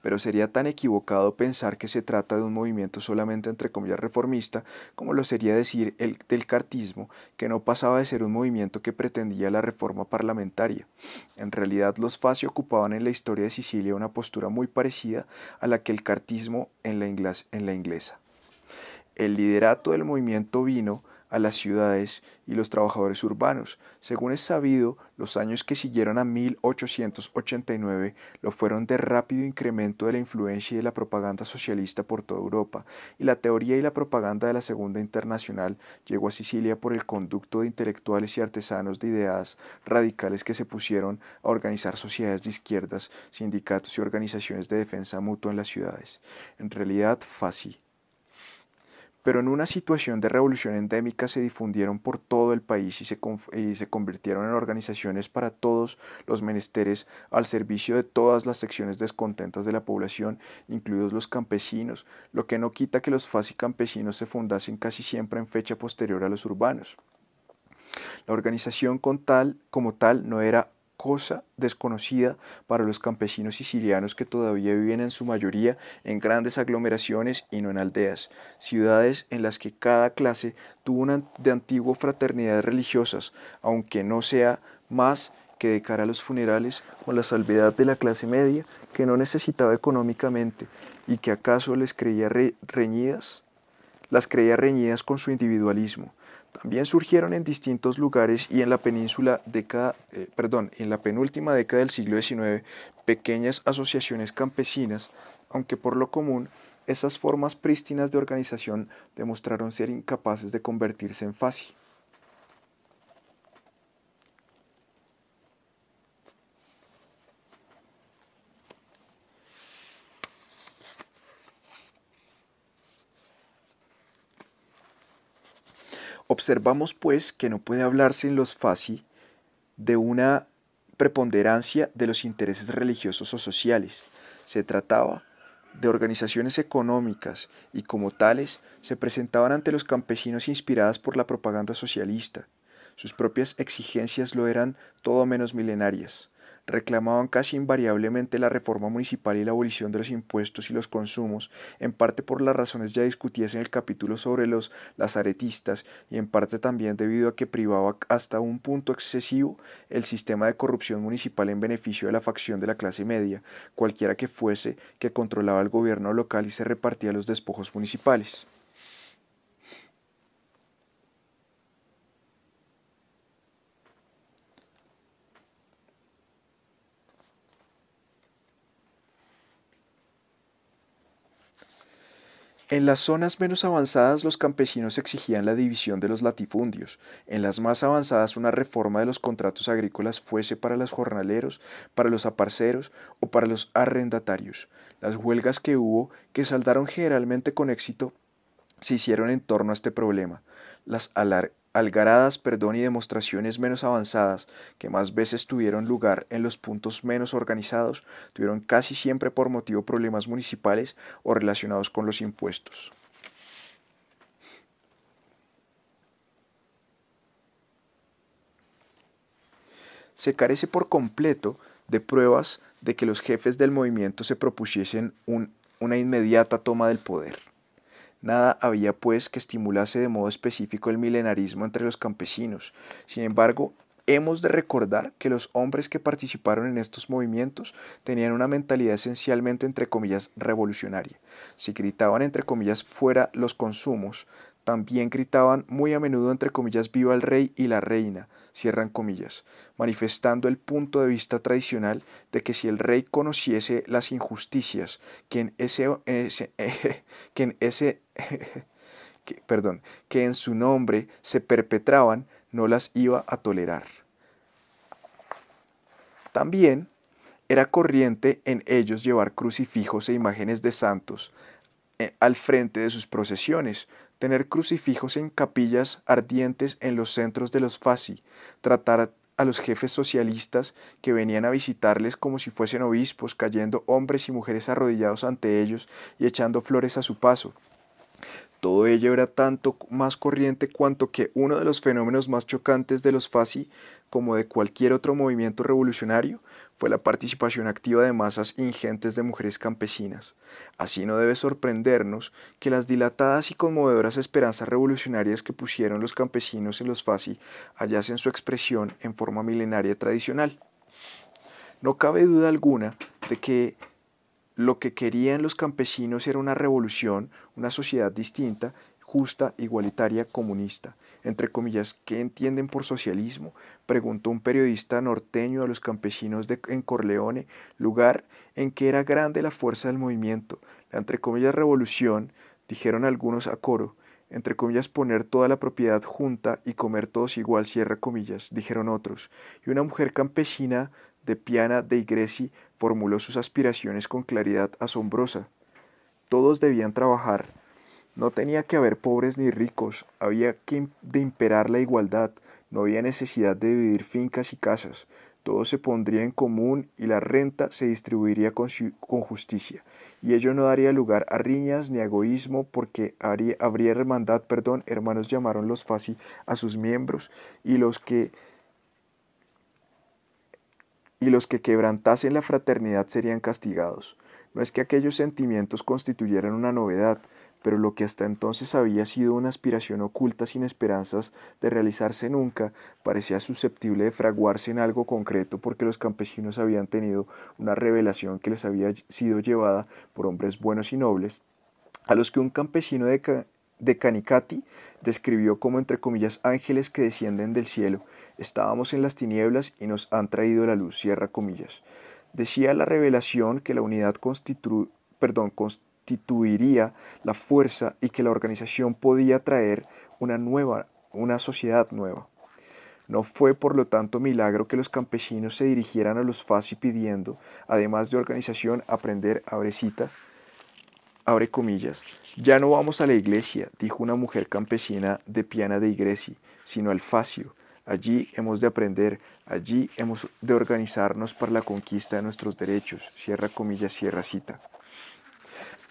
pero sería tan equivocado pensar que se trata de un movimiento solamente entre comillas reformista como lo sería decir el del cartismo, que no pasaba de ser un movimiento que pretendía la reforma parlamentaria. En realidad los Facio ocupaban en la historia de Sicilia una postura muy parecida a la que el cartismo en en la inglesa. El liderato del movimiento vino a las ciudades y los trabajadores urbanos. Según es sabido, los años que siguieron a 1889 lo fueron de rápido incremento de la influencia y de la propaganda socialista por toda Europa, y la teoría y la propaganda de la Segunda Internacional llegó a Sicilia por el conducto de intelectuales y artesanos de ideas radicales que se pusieron a organizar sociedades de izquierdas, sindicatos y organizaciones de defensa mutua en las ciudades. En realidad fácil pero en una situación de revolución endémica se difundieron por todo el país y se, convirtieron en organizaciones para todos los menesteres al servicio de todas las secciones descontentas de la población, incluidos los campesinos, lo que no quita que los fasi campesinos se fundasen casi siempre en fecha posterior a los urbanos. La organización con tal, como tal no era cosa desconocida para los campesinos sicilianos que todavía viven en su mayoría en grandes aglomeraciones y no en aldeas, ciudades en las que cada clase tuvo una de antiguo fraternidades religiosas, aunque no sea más que de cara a los funerales o la salvedad de la clase media que no necesitaba económicamente y que acaso les creía reñidas, las creía reñidas con su individualismo también surgieron en distintos lugares y en la península década, eh, perdón, en la penúltima década del siglo XIX, pequeñas asociaciones campesinas, aunque por lo común esas formas prístinas de organización demostraron ser incapaces de convertirse en fácil. Observamos pues que no puede hablarse en los faci de una preponderancia de los intereses religiosos o sociales. Se trataba de organizaciones económicas y como tales se presentaban ante los campesinos inspiradas por la propaganda socialista. Sus propias exigencias lo eran todo menos milenarias reclamaban casi invariablemente la reforma municipal y la abolición de los impuestos y los consumos, en parte por las razones ya discutidas en el capítulo sobre los lazaretistas y en parte también debido a que privaba hasta un punto excesivo el sistema de corrupción municipal en beneficio de la facción de la clase media, cualquiera que fuese que controlaba el gobierno local y se repartía los despojos municipales. En las zonas menos avanzadas los campesinos exigían la división de los latifundios, en las más avanzadas una reforma de los contratos agrícolas fuese para los jornaleros, para los aparceros o para los arrendatarios. Las huelgas que hubo, que saldaron generalmente con éxito, se hicieron en torno a este problema. Las algaradas, perdón y demostraciones menos avanzadas, que más veces tuvieron lugar en los puntos menos organizados, tuvieron casi siempre por motivo problemas municipales o relacionados con los impuestos. Se carece por completo de pruebas de que los jefes del movimiento se propusiesen una inmediata toma del poder. Nada había, pues, que estimulase de modo específico el milenarismo entre los campesinos. Sin embargo, hemos de recordar que los hombres que participaron en estos movimientos tenían una mentalidad esencialmente, entre comillas, revolucionaria. Si gritaban, entre comillas, fuera los consumos, también gritaban muy a menudo, entre comillas, viva el rey y la reina, cierran comillas, manifestando el punto de vista tradicional de que si el rey conociese las injusticias que en ese, que en ese perdón, que en su nombre se perpetraban, no las iba a tolerar. También era corriente en ellos llevar crucifijos e imágenes de santos eh, al frente de sus procesiones, tener crucifijos en capillas ardientes en los centros de los fasi, tratar a los jefes socialistas que venían a visitarles como si fuesen obispos, cayendo hombres y mujeres arrodillados ante ellos y echando flores a su paso, todo ello era tanto más corriente cuanto que uno de los fenómenos más chocantes de los FASI, como de cualquier otro movimiento revolucionario, fue la participación activa de masas ingentes de mujeres campesinas. Así no debe sorprendernos que las dilatadas y conmovedoras esperanzas revolucionarias que pusieron los campesinos en los FASI hallasen su expresión en forma milenaria tradicional. No cabe duda alguna de que lo que querían los campesinos era una revolución, una sociedad distinta, justa, igualitaria, comunista. Entre comillas, ¿qué entienden por socialismo? Preguntó un periodista norteño a los campesinos de, en Corleone, lugar en que era grande la fuerza del movimiento. La entre comillas revolución, dijeron algunos a coro, entre comillas poner toda la propiedad junta y comer todos igual, cierra comillas, dijeron otros. Y una mujer campesina de Piana de Igresi formuló sus aspiraciones con claridad asombrosa. Todos debían trabajar. No tenía que haber pobres ni ricos, había que imperar la igualdad, no había necesidad de dividir fincas y casas, todo se pondría en común y la renta se distribuiría con, justicia, y ello no daría lugar a riñas ni a egoísmo, porque habría hermandad, perdón, hermanos llamaron los fácil a sus miembros, y los que y los que quebrantasen la fraternidad serían castigados. No es que aquellos sentimientos constituyeran una novedad, pero lo que hasta entonces había sido una aspiración oculta sin esperanzas de realizarse nunca, parecía susceptible de fraguarse en algo concreto porque los campesinos habían tenido una revelación que les había sido llevada por hombres buenos y nobles, a los que un campesino de, de Canicati describió como entre comillas ángeles que descienden del cielo Estábamos en las tinieblas y nos han traído la luz, cierra comillas. Decía la revelación que la unidad perdón, constituiría la fuerza y que la organización podía traer una nueva, una sociedad nueva. No fue por lo tanto milagro que los campesinos se dirigieran a los FASI pidiendo, además de organización, aprender, abre cita, abre comillas, ya no vamos a la iglesia, dijo una mujer campesina de Piana de Igresi, sino al Facio, Allí hemos de aprender, allí hemos de organizarnos para la conquista de nuestros derechos. Cierra comillas, cierra cita.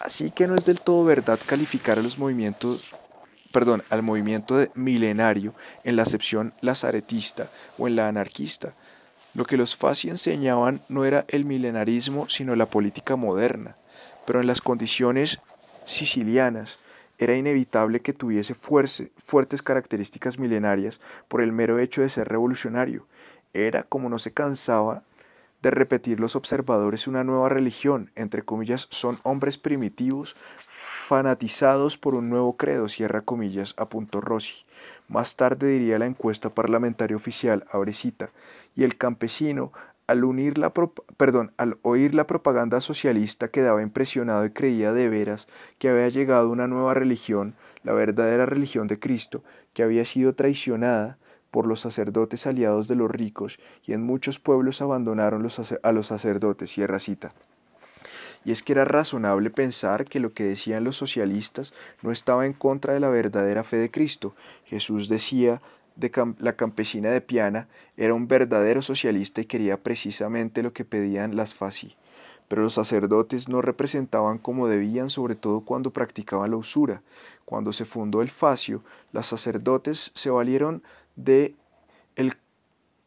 Así que no es del todo verdad calificar a los movimientos perdón, al movimiento de milenario en la acepción lazaretista o en la anarquista. Lo que los Fasci enseñaban no era el milenarismo, sino la política moderna, pero en las condiciones sicilianas era inevitable que tuviese fuertes características milenarias por el mero hecho de ser revolucionario. Era, como no se cansaba de repetir los observadores, una nueva religión, entre comillas, son hombres primitivos, fanatizados por un nuevo credo, cierra comillas, apuntó Rossi. Más tarde diría la encuesta parlamentaria oficial, Abrecita, y el campesino al, unir perdón, al oír la propaganda socialista quedaba impresionado y creía de veras que había llegado una nueva religión, la verdadera religión de Cristo, que había sido traicionada por los sacerdotes aliados de los ricos y en muchos pueblos abandonaron a los sacerdotes. Cierra cita. Y es que era razonable pensar que lo que decían los socialistas no estaba en contra de la verdadera fe de Cristo. Jesús decía la campesina de Piana era un verdadero socialista y quería precisamente lo que pedían las FASI, pero los sacerdotes no representaban como debían, sobre todo cuando practicaban la usura. Cuando se fundó el facio, las sacerdotes se valieron de el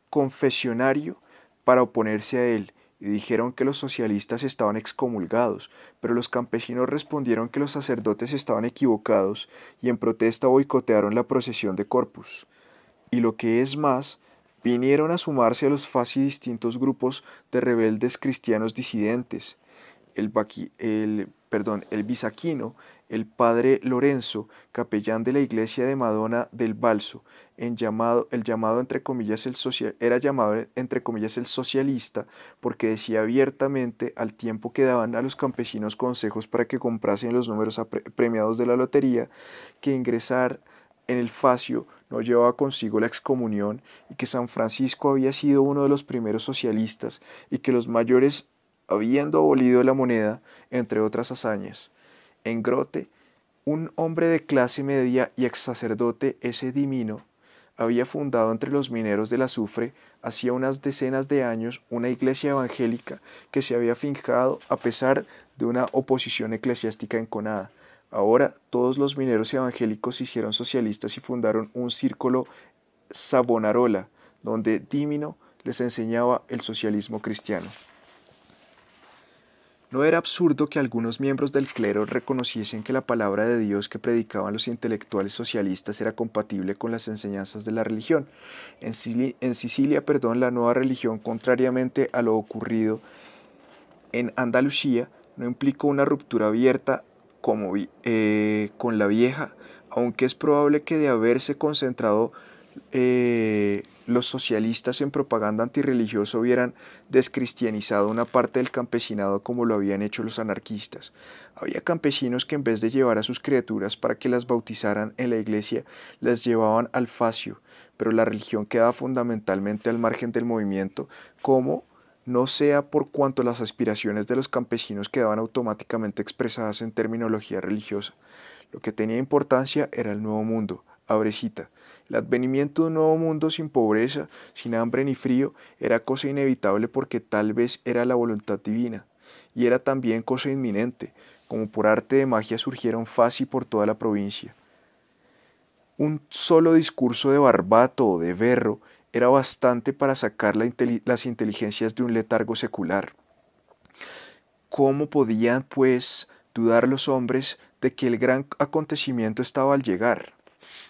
confesionario para oponerse a él y dijeron que los socialistas estaban excomulgados, pero los campesinos respondieron que los sacerdotes estaban equivocados y en protesta boicotearon la procesión de Corpus y lo que es más, vinieron a sumarse a los fácil distintos grupos de rebeldes cristianos disidentes. El, Baqui, el, perdón, el Bisaquino, el padre Lorenzo, capellán de la iglesia de Madonna del Balso, llamado, el llamado entre comillas el era llamado entre comillas el socialista porque decía abiertamente al tiempo que daban a los campesinos consejos para que comprasen los números premiados de la lotería que ingresar en el facio no llevaba consigo la excomunión y que San Francisco había sido uno de los primeros socialistas y que los mayores habiendo abolido la moneda, entre otras hazañas. En Grote, un hombre de clase media y ex sacerdote ese dimino, había fundado entre los mineros del azufre hacía unas decenas de años una iglesia evangélica que se había finjado a pesar de una oposición eclesiástica enconada Ahora todos los mineros evangélicos se hicieron socialistas y fundaron un círculo Sabonarola, donde Dímino les enseñaba el socialismo cristiano. No era absurdo que algunos miembros del clero reconociesen que la palabra de Dios que predicaban los intelectuales socialistas era compatible con las enseñanzas de la religión. En, Sicilia, en Sicilia perdón, la nueva religión, contrariamente a lo ocurrido en Andalucía, no implicó una ruptura abierta como, eh, con la vieja, aunque es probable que de haberse concentrado eh, los socialistas en propaganda antirreligiosa hubieran descristianizado una parte del campesinado como lo habían hecho los anarquistas. Había campesinos que en vez de llevar a sus criaturas para que las bautizaran en la iglesia, las llevaban al facio, pero la religión quedaba fundamentalmente al margen del movimiento como no sea por cuanto las aspiraciones de los campesinos quedaban automáticamente expresadas en terminología religiosa. Lo que tenía importancia era el nuevo mundo, abrecita. El advenimiento de un nuevo mundo sin pobreza, sin hambre ni frío, era cosa inevitable porque tal vez era la voluntad divina, y era también cosa inminente, como por arte de magia surgieron fácil por toda la provincia. Un solo discurso de Barbato o de Berro era bastante para sacar las inteligencias de un letargo secular. ¿Cómo podían, pues, dudar los hombres de que el gran acontecimiento estaba al llegar?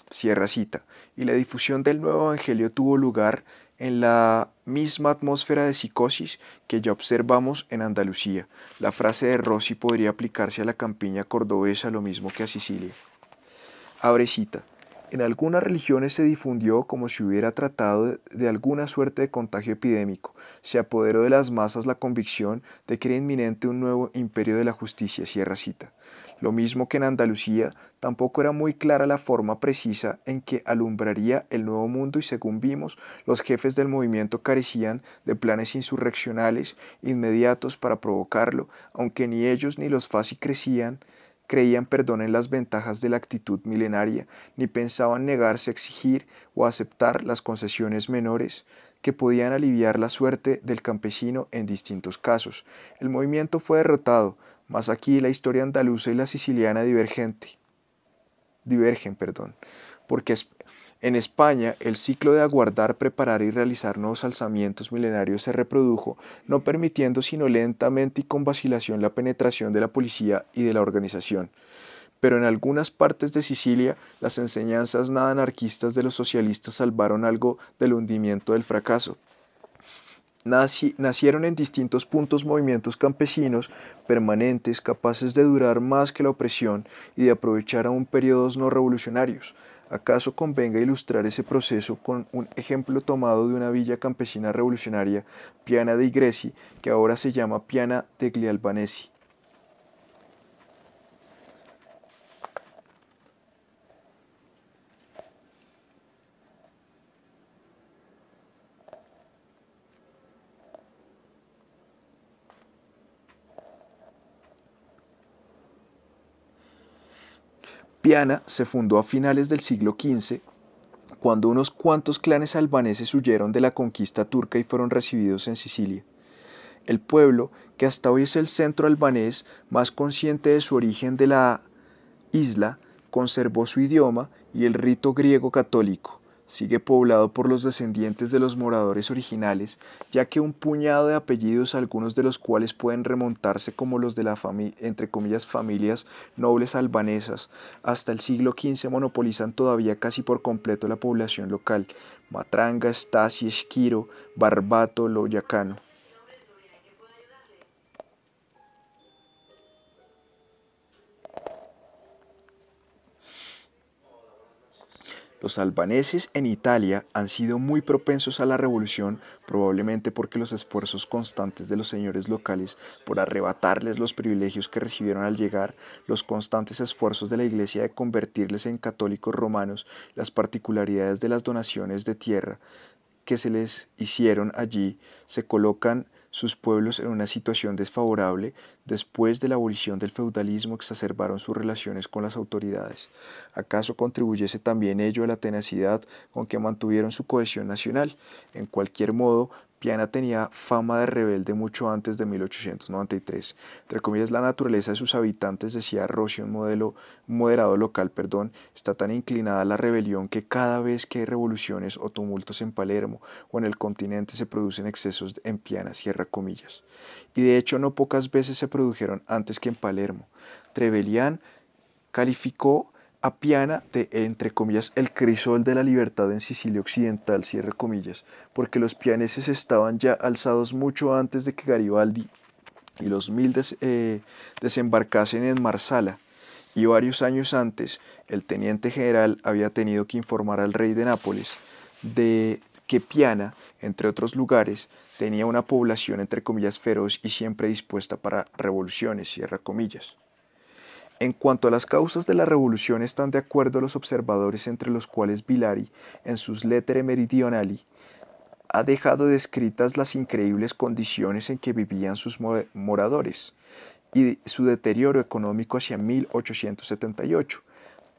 Cierra cita. Y la difusión del nuevo Evangelio tuvo lugar en la misma atmósfera de psicosis que ya observamos en Andalucía. La frase de Rossi podría aplicarse a la campiña cordobesa lo mismo que a Sicilia. Abre cita. En algunas religiones se difundió como si hubiera tratado de alguna suerte de contagio epidémico. Se apoderó de las masas la convicción de que era inminente un nuevo imperio de la justicia, cierra cita. Lo mismo que en Andalucía, tampoco era muy clara la forma precisa en que alumbraría el nuevo mundo y según vimos, los jefes del movimiento carecían de planes insurreccionales inmediatos para provocarlo, aunque ni ellos ni los FASI crecían creían perdón en las ventajas de la actitud milenaria, ni pensaban negarse a exigir o aceptar las concesiones menores que podían aliviar la suerte del campesino en distintos casos. El movimiento fue derrotado, mas aquí la historia andaluza y la siciliana divergente divergen, perdón, porque en España, el ciclo de aguardar, preparar y realizar nuevos alzamientos milenarios se reprodujo, no permitiendo sino lentamente y con vacilación la penetración de la policía y de la organización. Pero en algunas partes de Sicilia, las enseñanzas nada anarquistas de los socialistas salvaron algo del hundimiento del fracaso. nacieron en distintos puntos movimientos campesinos permanentes capaces de durar más que la opresión y de aprovechar aún periodos no revolucionarios. ¿Acaso convenga ilustrar ese proceso con un ejemplo tomado de una villa campesina revolucionaria, Piana de Igresi, que ahora se llama Piana degli Albanesi? Viana se fundó a finales del siglo XV, cuando unos cuantos clanes albaneses huyeron de la conquista turca y fueron recibidos en Sicilia. El pueblo, que hasta hoy es el centro albanés más consciente de su origen de la isla, conservó su idioma y el rito griego católico sigue poblado por los descendientes de los moradores originales, ya que un puñado de apellidos, algunos de los cuales pueden remontarse como los de la entre comillas familias nobles albanesas, hasta el siglo XV monopolizan todavía casi por completo la población local, Matranga, Stasi, Esquiro, Barbato, Loyacano. Los albaneses en Italia han sido muy propensos a la revolución, probablemente porque los esfuerzos constantes de los señores locales por arrebatarles los privilegios que recibieron al llegar, los constantes esfuerzos de la Iglesia de convertirles en católicos romanos, las particularidades de las donaciones de tierra que se les hicieron allí, se colocan sus pueblos en una situación desfavorable después de la abolición del feudalismo exacerbaron sus relaciones con las autoridades. ¿Acaso contribuyese también ello a la tenacidad con que mantuvieron su cohesión nacional? En cualquier modo, Piana tenía fama de rebelde mucho antes de 1893. Entre comillas, la naturaleza de sus habitantes, decía Rossi, un modelo, moderado local, perdón, está tan inclinada a la rebelión que cada vez que hay revoluciones o tumultos en Palermo o en el continente se producen excesos en Piana, cierra comillas. Y de hecho no pocas veces se produjeron antes que en Palermo. Trevelyan calificó piana de, entre comillas, el crisol de la libertad en Sicilia Occidental, cierre comillas, porque los pianeses estaban ya alzados mucho antes de que Garibaldi y los Mildes eh, desembarcasen en Marsala, y varios años antes el teniente general había tenido que informar al rey de Nápoles de que Piana, entre otros lugares, tenía una población entre comillas feroz y siempre dispuesta para revoluciones, cierra comillas. En cuanto a las causas de la revolución están de acuerdo los observadores entre los cuales Villari, en sus Lettere Meridionali, ha dejado descritas las increíbles condiciones en que vivían sus moradores y su deterioro económico hacia 1878.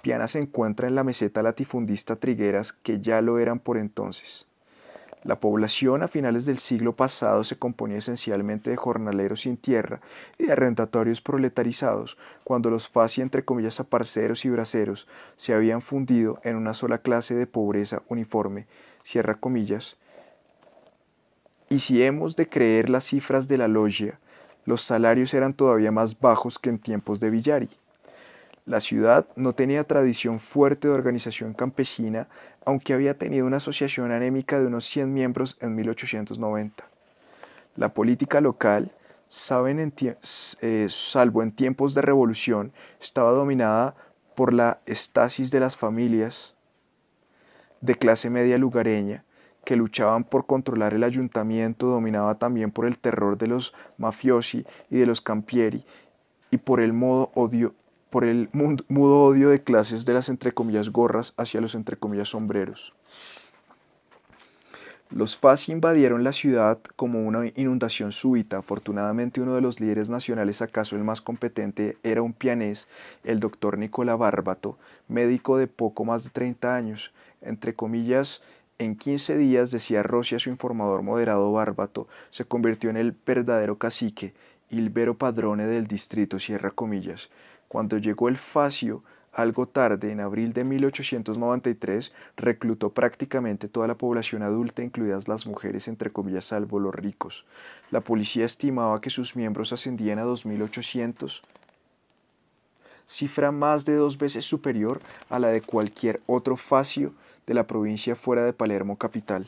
Piana se encuentra en la meseta latifundista Trigueras que ya lo eran por entonces. La población a finales del siglo pasado se componía esencialmente de jornaleros sin tierra y de arrendatarios proletarizados, cuando los faci entre comillas aparceros y braceros se habían fundido en una sola clase de pobreza uniforme, cierra comillas. Y si hemos de creer las cifras de la logia, los salarios eran todavía más bajos que en tiempos de Villari. La ciudad no tenía tradición fuerte de organización campesina, aunque había tenido una asociación anémica de unos 100 miembros en 1890. La política local, eh, salvo en tiempos de revolución, estaba dominada por la estasis de las familias de clase media lugareña, que luchaban por controlar el ayuntamiento, dominada también por el terror de los mafiosi y de los campieri, y por el modo odio por el mudo odio de clases de las entre comillas gorras hacia los entre comillas sombreros. Los FAS invadieron la ciudad como una inundación súbita. Afortunadamente uno de los líderes nacionales, acaso el más competente, era un pianés, el doctor Nicolás Bárbato, médico de poco más de 30 años. Entre comillas, en 15 días, decía Rosia, su informador moderado Bárbato, se convirtió en el verdadero cacique, vero Padrone del distrito, Sierra comillas. Cuando llegó el Facio algo tarde, en abril de 1893, reclutó prácticamente toda la población adulta, incluidas las mujeres, entre comillas, salvo los ricos. La policía estimaba que sus miembros ascendían a 2.800, cifra más de dos veces superior a la de cualquier otro facio de la provincia fuera de Palermo capital.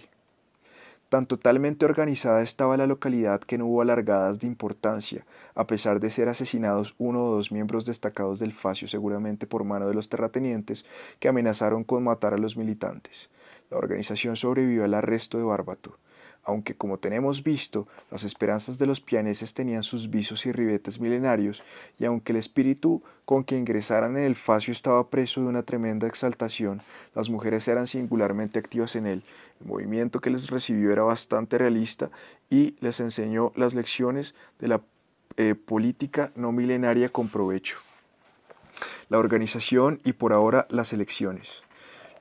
Tan totalmente organizada estaba la localidad que no hubo alargadas de importancia, a pesar de ser asesinados uno o dos miembros destacados del facio seguramente por mano de los terratenientes que amenazaron con matar a los militantes. La organización sobrevivió al arresto de Bárbato aunque como tenemos visto, las esperanzas de los pianeses tenían sus visos y ribetes milenarios, y aunque el espíritu con que ingresaran en el facio estaba preso de una tremenda exaltación, las mujeres eran singularmente activas en él. El movimiento que les recibió era bastante realista y les enseñó las lecciones de la eh, política no milenaria con provecho. La organización y por ahora las elecciones.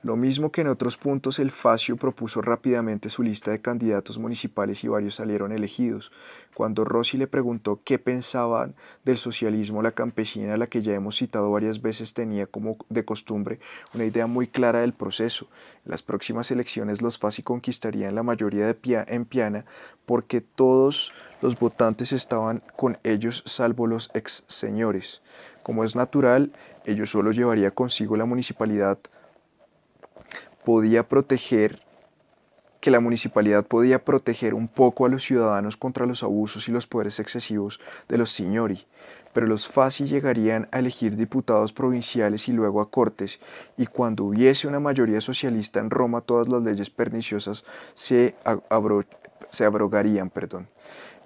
Lo mismo que en otros puntos, el Facio propuso rápidamente su lista de candidatos municipales y varios salieron elegidos. Cuando Rossi le preguntó qué pensaban del socialismo, la campesina, a la que ya hemos citado varias veces, tenía como de costumbre una idea muy clara del proceso. las próximas elecciones los Fasci conquistarían la mayoría de en Piana porque todos los votantes estaban con ellos salvo los ex señores. Como es natural, ellos solo llevaría consigo la municipalidad proteger, que la municipalidad podía proteger un poco a los ciudadanos contra los abusos y los poderes excesivos de los signori, pero los Fasi llegarían a elegir diputados provinciales y luego a cortes, y cuando hubiese una mayoría socialista en Roma todas las leyes perniciosas se, se abrogarían. Perdón.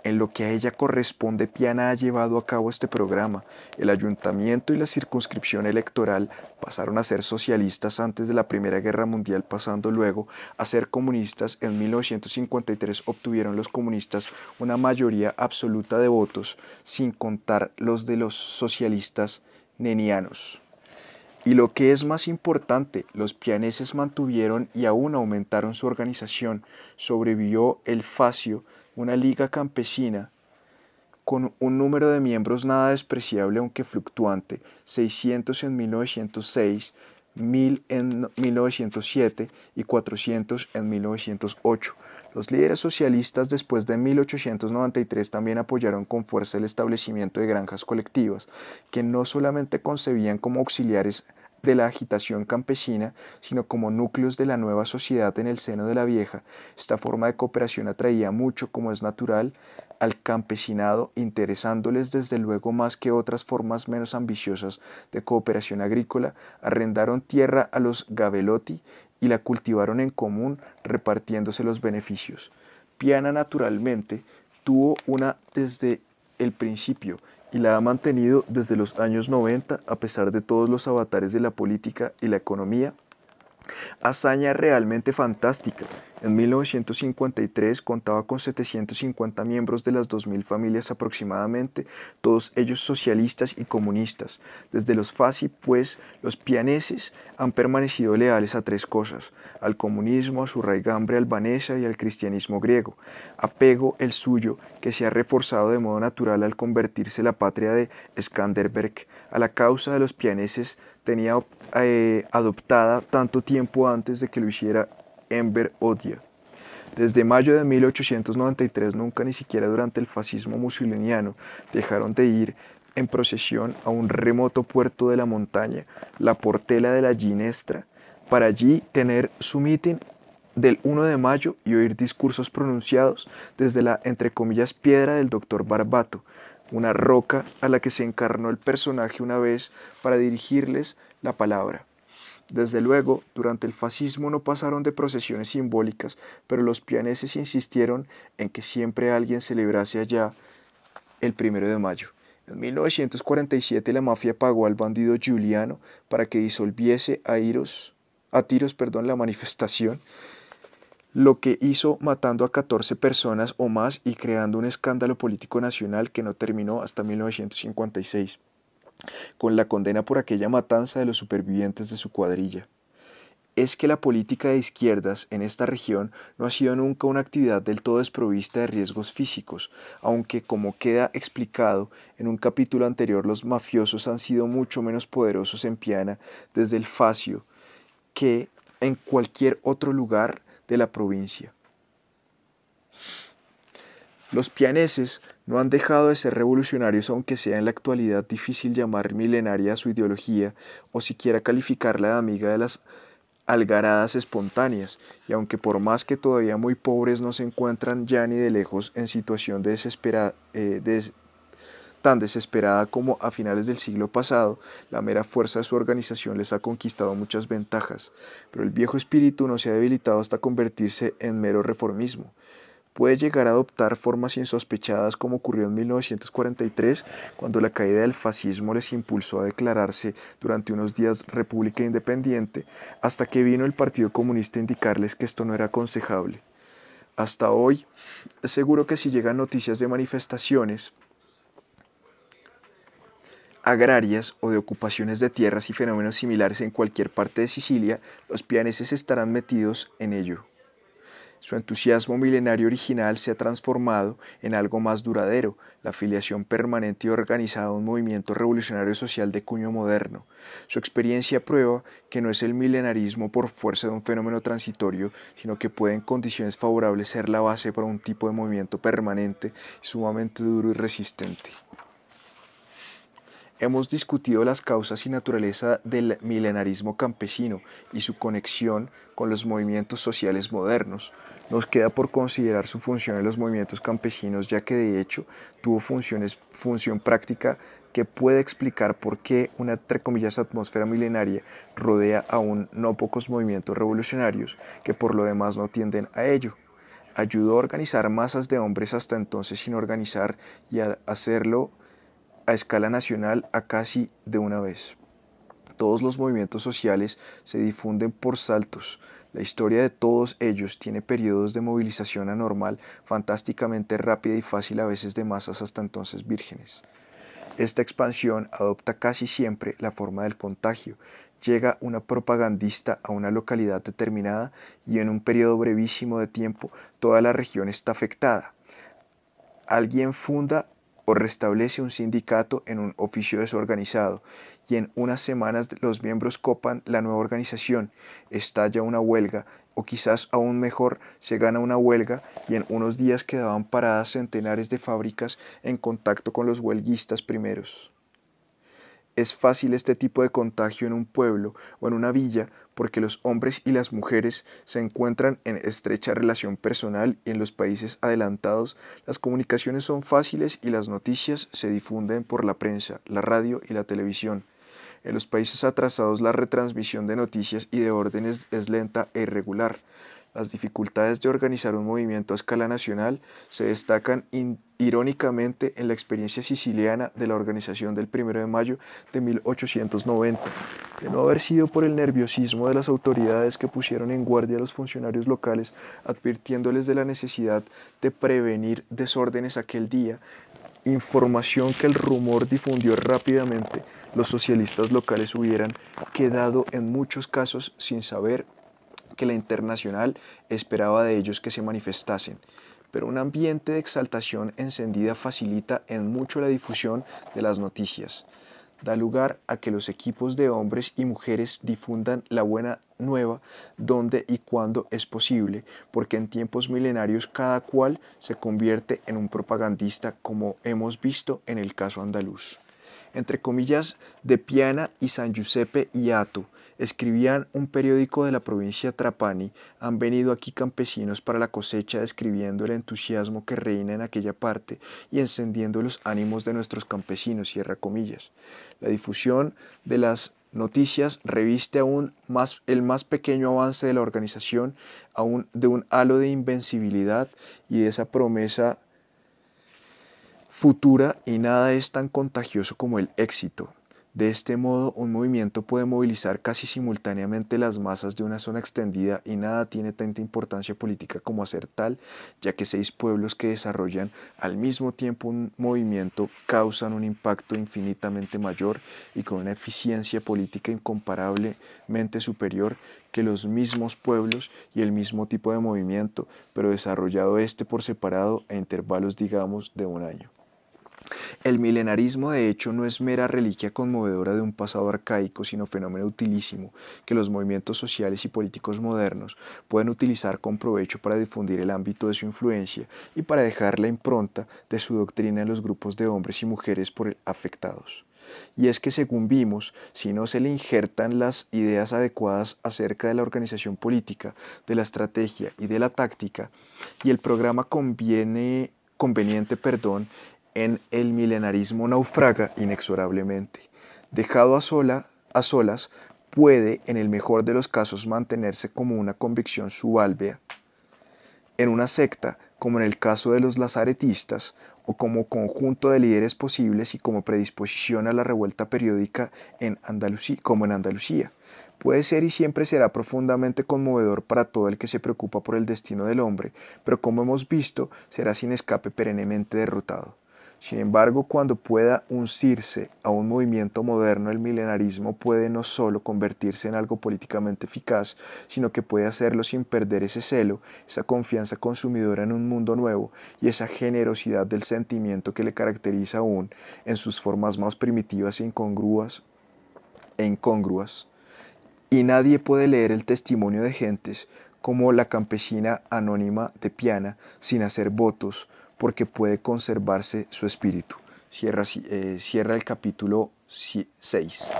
En lo que a ella corresponde, Piana ha llevado a cabo este programa. El ayuntamiento y la circunscripción electoral pasaron a ser socialistas antes de la Primera Guerra Mundial, pasando luego a ser comunistas. En 1953 obtuvieron los comunistas una mayoría absoluta de votos, sin contar los de los socialistas nenianos. Y lo que es más importante, los pianeses mantuvieron y aún aumentaron su organización. Sobrevivió el facio una liga campesina con un número de miembros nada despreciable aunque fluctuante, 600 en 1906, 1000 en 1907 y 400 en 1908. Los líderes socialistas después de 1893 también apoyaron con fuerza el establecimiento de granjas colectivas, que no solamente concebían como auxiliares de la agitación campesina, sino como núcleos de la nueva sociedad en el seno de la vieja. Esta forma de cooperación atraía mucho, como es natural, al campesinado, interesándoles desde luego más que otras formas menos ambiciosas de cooperación agrícola, arrendaron tierra a los Gabelotti y la cultivaron en común, repartiéndose los beneficios. Piana naturalmente tuvo una desde el principio y la ha mantenido desde los años 90 a pesar de todos los avatares de la política y la economía Hazaña realmente fantástica. En 1953 contaba con 750 miembros de las 2.000 familias aproximadamente, todos ellos socialistas y comunistas. Desde los FASI, pues, los pianeses han permanecido leales a tres cosas, al comunismo, a su raigambre albanesa y al cristianismo griego. Apego el suyo, que se ha reforzado de modo natural al convertirse la patria de Skanderberg a la causa de los pianeses tenía eh, adoptada tanto tiempo antes de que lo hiciera ember Odia. Desde mayo de 1893 nunca ni siquiera durante el fascismo musuliniano dejaron de ir en procesión a un remoto puerto de la montaña, la Portela de la Ginestra, para allí tener su mitin del 1 de mayo y oír discursos pronunciados desde la, entre comillas, piedra del doctor Barbato, una roca a la que se encarnó el personaje una vez para dirigirles la palabra. Desde luego, durante el fascismo no pasaron de procesiones simbólicas, pero los pianeses insistieron en que siempre alguien celebrase allá el primero de mayo. En 1947 la mafia pagó al bandido Giuliano para que disolviese a, a tiros perdón, la manifestación lo que hizo matando a 14 personas o más y creando un escándalo político nacional que no terminó hasta 1956, con la condena por aquella matanza de los supervivientes de su cuadrilla. Es que la política de izquierdas en esta región no ha sido nunca una actividad del todo desprovista de riesgos físicos, aunque como queda explicado en un capítulo anterior los mafiosos han sido mucho menos poderosos en Piana desde el Facio que en cualquier otro lugar de la provincia. Los pianeses no han dejado de ser revolucionarios aunque sea en la actualidad difícil llamar milenaria su ideología o siquiera calificarla de amiga de las algaradas espontáneas, y aunque por más que todavía muy pobres no se encuentran ya ni de lejos en situación de, desespera eh, de tan desesperada como a finales del siglo pasado, la mera fuerza de su organización les ha conquistado muchas ventajas, pero el viejo espíritu no se ha debilitado hasta convertirse en mero reformismo. Puede llegar a adoptar formas insospechadas como ocurrió en 1943, cuando la caída del fascismo les impulsó a declararse durante unos días república independiente, hasta que vino el Partido Comunista a indicarles que esto no era aconsejable. Hasta hoy, seguro que si llegan noticias de manifestaciones, agrarias o de ocupaciones de tierras y fenómenos similares en cualquier parte de Sicilia, los pianeses estarán metidos en ello. Su entusiasmo milenario original se ha transformado en algo más duradero, la afiliación permanente y organizada a un movimiento revolucionario social de cuño moderno. Su experiencia prueba que no es el milenarismo por fuerza de un fenómeno transitorio, sino que puede en condiciones favorables ser la base para un tipo de movimiento permanente, sumamente duro y resistente. Hemos discutido las causas y naturaleza del milenarismo campesino y su conexión con los movimientos sociales modernos. Nos queda por considerar su función en los movimientos campesinos, ya que de hecho tuvo funciones, función práctica que puede explicar por qué una, entre atmósfera milenaria rodea aún no pocos movimientos revolucionarios que por lo demás no tienden a ello ayudó a organizar masas de hombres hasta entonces sin organizar y a hacerlo a escala nacional a casi de una vez. Todos los movimientos sociales se difunden por saltos. La historia de todos ellos tiene periodos de movilización anormal, fantásticamente rápida y fácil a veces de masas hasta entonces vírgenes. Esta expansión adopta casi siempre la forma del contagio. Llega una propagandista a una localidad determinada y en un periodo brevísimo de tiempo toda la región está afectada. Alguien funda o restablece un sindicato en un oficio desorganizado y en unas semanas los miembros copan la nueva organización, estalla una huelga o quizás aún mejor se gana una huelga y en unos días quedaban paradas centenares de fábricas en contacto con los huelguistas primeros es fácil este tipo de contagio en un pueblo o en una villa porque los hombres y las mujeres se encuentran en estrecha relación personal y en los países adelantados las comunicaciones son fáciles y las noticias se difunden por la prensa, la radio y la televisión. En los países atrasados la retransmisión de noticias y de órdenes es lenta e irregular. Las dificultades de organizar un movimiento a escala nacional se destacan irónicamente en la experiencia siciliana de la organización del 1 de mayo de 1890. De no haber sido por el nerviosismo de las autoridades que pusieron en guardia a los funcionarios locales advirtiéndoles de la necesidad de prevenir desórdenes aquel día, información que el rumor difundió rápidamente, los socialistas locales hubieran quedado en muchos casos sin saber que la internacional esperaba de ellos que se manifestasen, pero un ambiente de exaltación encendida facilita en mucho la difusión de las noticias. Da lugar a que los equipos de hombres y mujeres difundan la buena nueva donde y cuando es posible, porque en tiempos milenarios cada cual se convierte en un propagandista como hemos visto en el caso andaluz entre comillas, de Piana y San Giuseppe Iato, escribían un periódico de la provincia Trapani, han venido aquí campesinos para la cosecha describiendo el entusiasmo que reina en aquella parte y encendiendo los ánimos de nuestros campesinos, cierra comillas. La difusión de las noticias reviste aún más el más pequeño avance de la organización, aún de un halo de invencibilidad y de esa promesa futura y nada es tan contagioso como el éxito. De este modo, un movimiento puede movilizar casi simultáneamente las masas de una zona extendida y nada tiene tanta importancia política como hacer tal, ya que seis pueblos que desarrollan al mismo tiempo un movimiento causan un impacto infinitamente mayor y con una eficiencia política incomparablemente superior que los mismos pueblos y el mismo tipo de movimiento, pero desarrollado este por separado a e intervalos digamos de un año. El milenarismo de hecho no es mera reliquia conmovedora de un pasado arcaico, sino fenómeno utilísimo que los movimientos sociales y políticos modernos pueden utilizar con provecho para difundir el ámbito de su influencia y para dejar la impronta de su doctrina en los grupos de hombres y mujeres por afectados. Y es que según vimos, si no se le injertan las ideas adecuadas acerca de la organización política, de la estrategia y de la táctica, y el programa conviene, conveniente perdón, en el milenarismo naufraga inexorablemente. Dejado a, sola, a solas, puede, en el mejor de los casos, mantenerse como una convicción subálvea en una secta, como en el caso de los lazaretistas, o como conjunto de líderes posibles y como predisposición a la revuelta periódica en Andalucía, como en Andalucía. Puede ser y siempre será profundamente conmovedor para todo el que se preocupa por el destino del hombre, pero como hemos visto, será sin escape perennemente derrotado. Sin embargo, cuando pueda uncirse a un movimiento moderno, el milenarismo puede no solo convertirse en algo políticamente eficaz, sino que puede hacerlo sin perder ese celo, esa confianza consumidora en un mundo nuevo y esa generosidad del sentimiento que le caracteriza aún en sus formas más primitivas e incongruas. E incongruas. Y nadie puede leer el testimonio de gentes como la campesina anónima de Piana sin hacer votos porque puede conservarse su espíritu. Cierra, eh, el capítulo 6.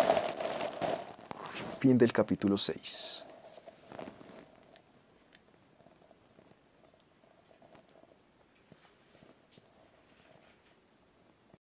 Fin del capítulo 6.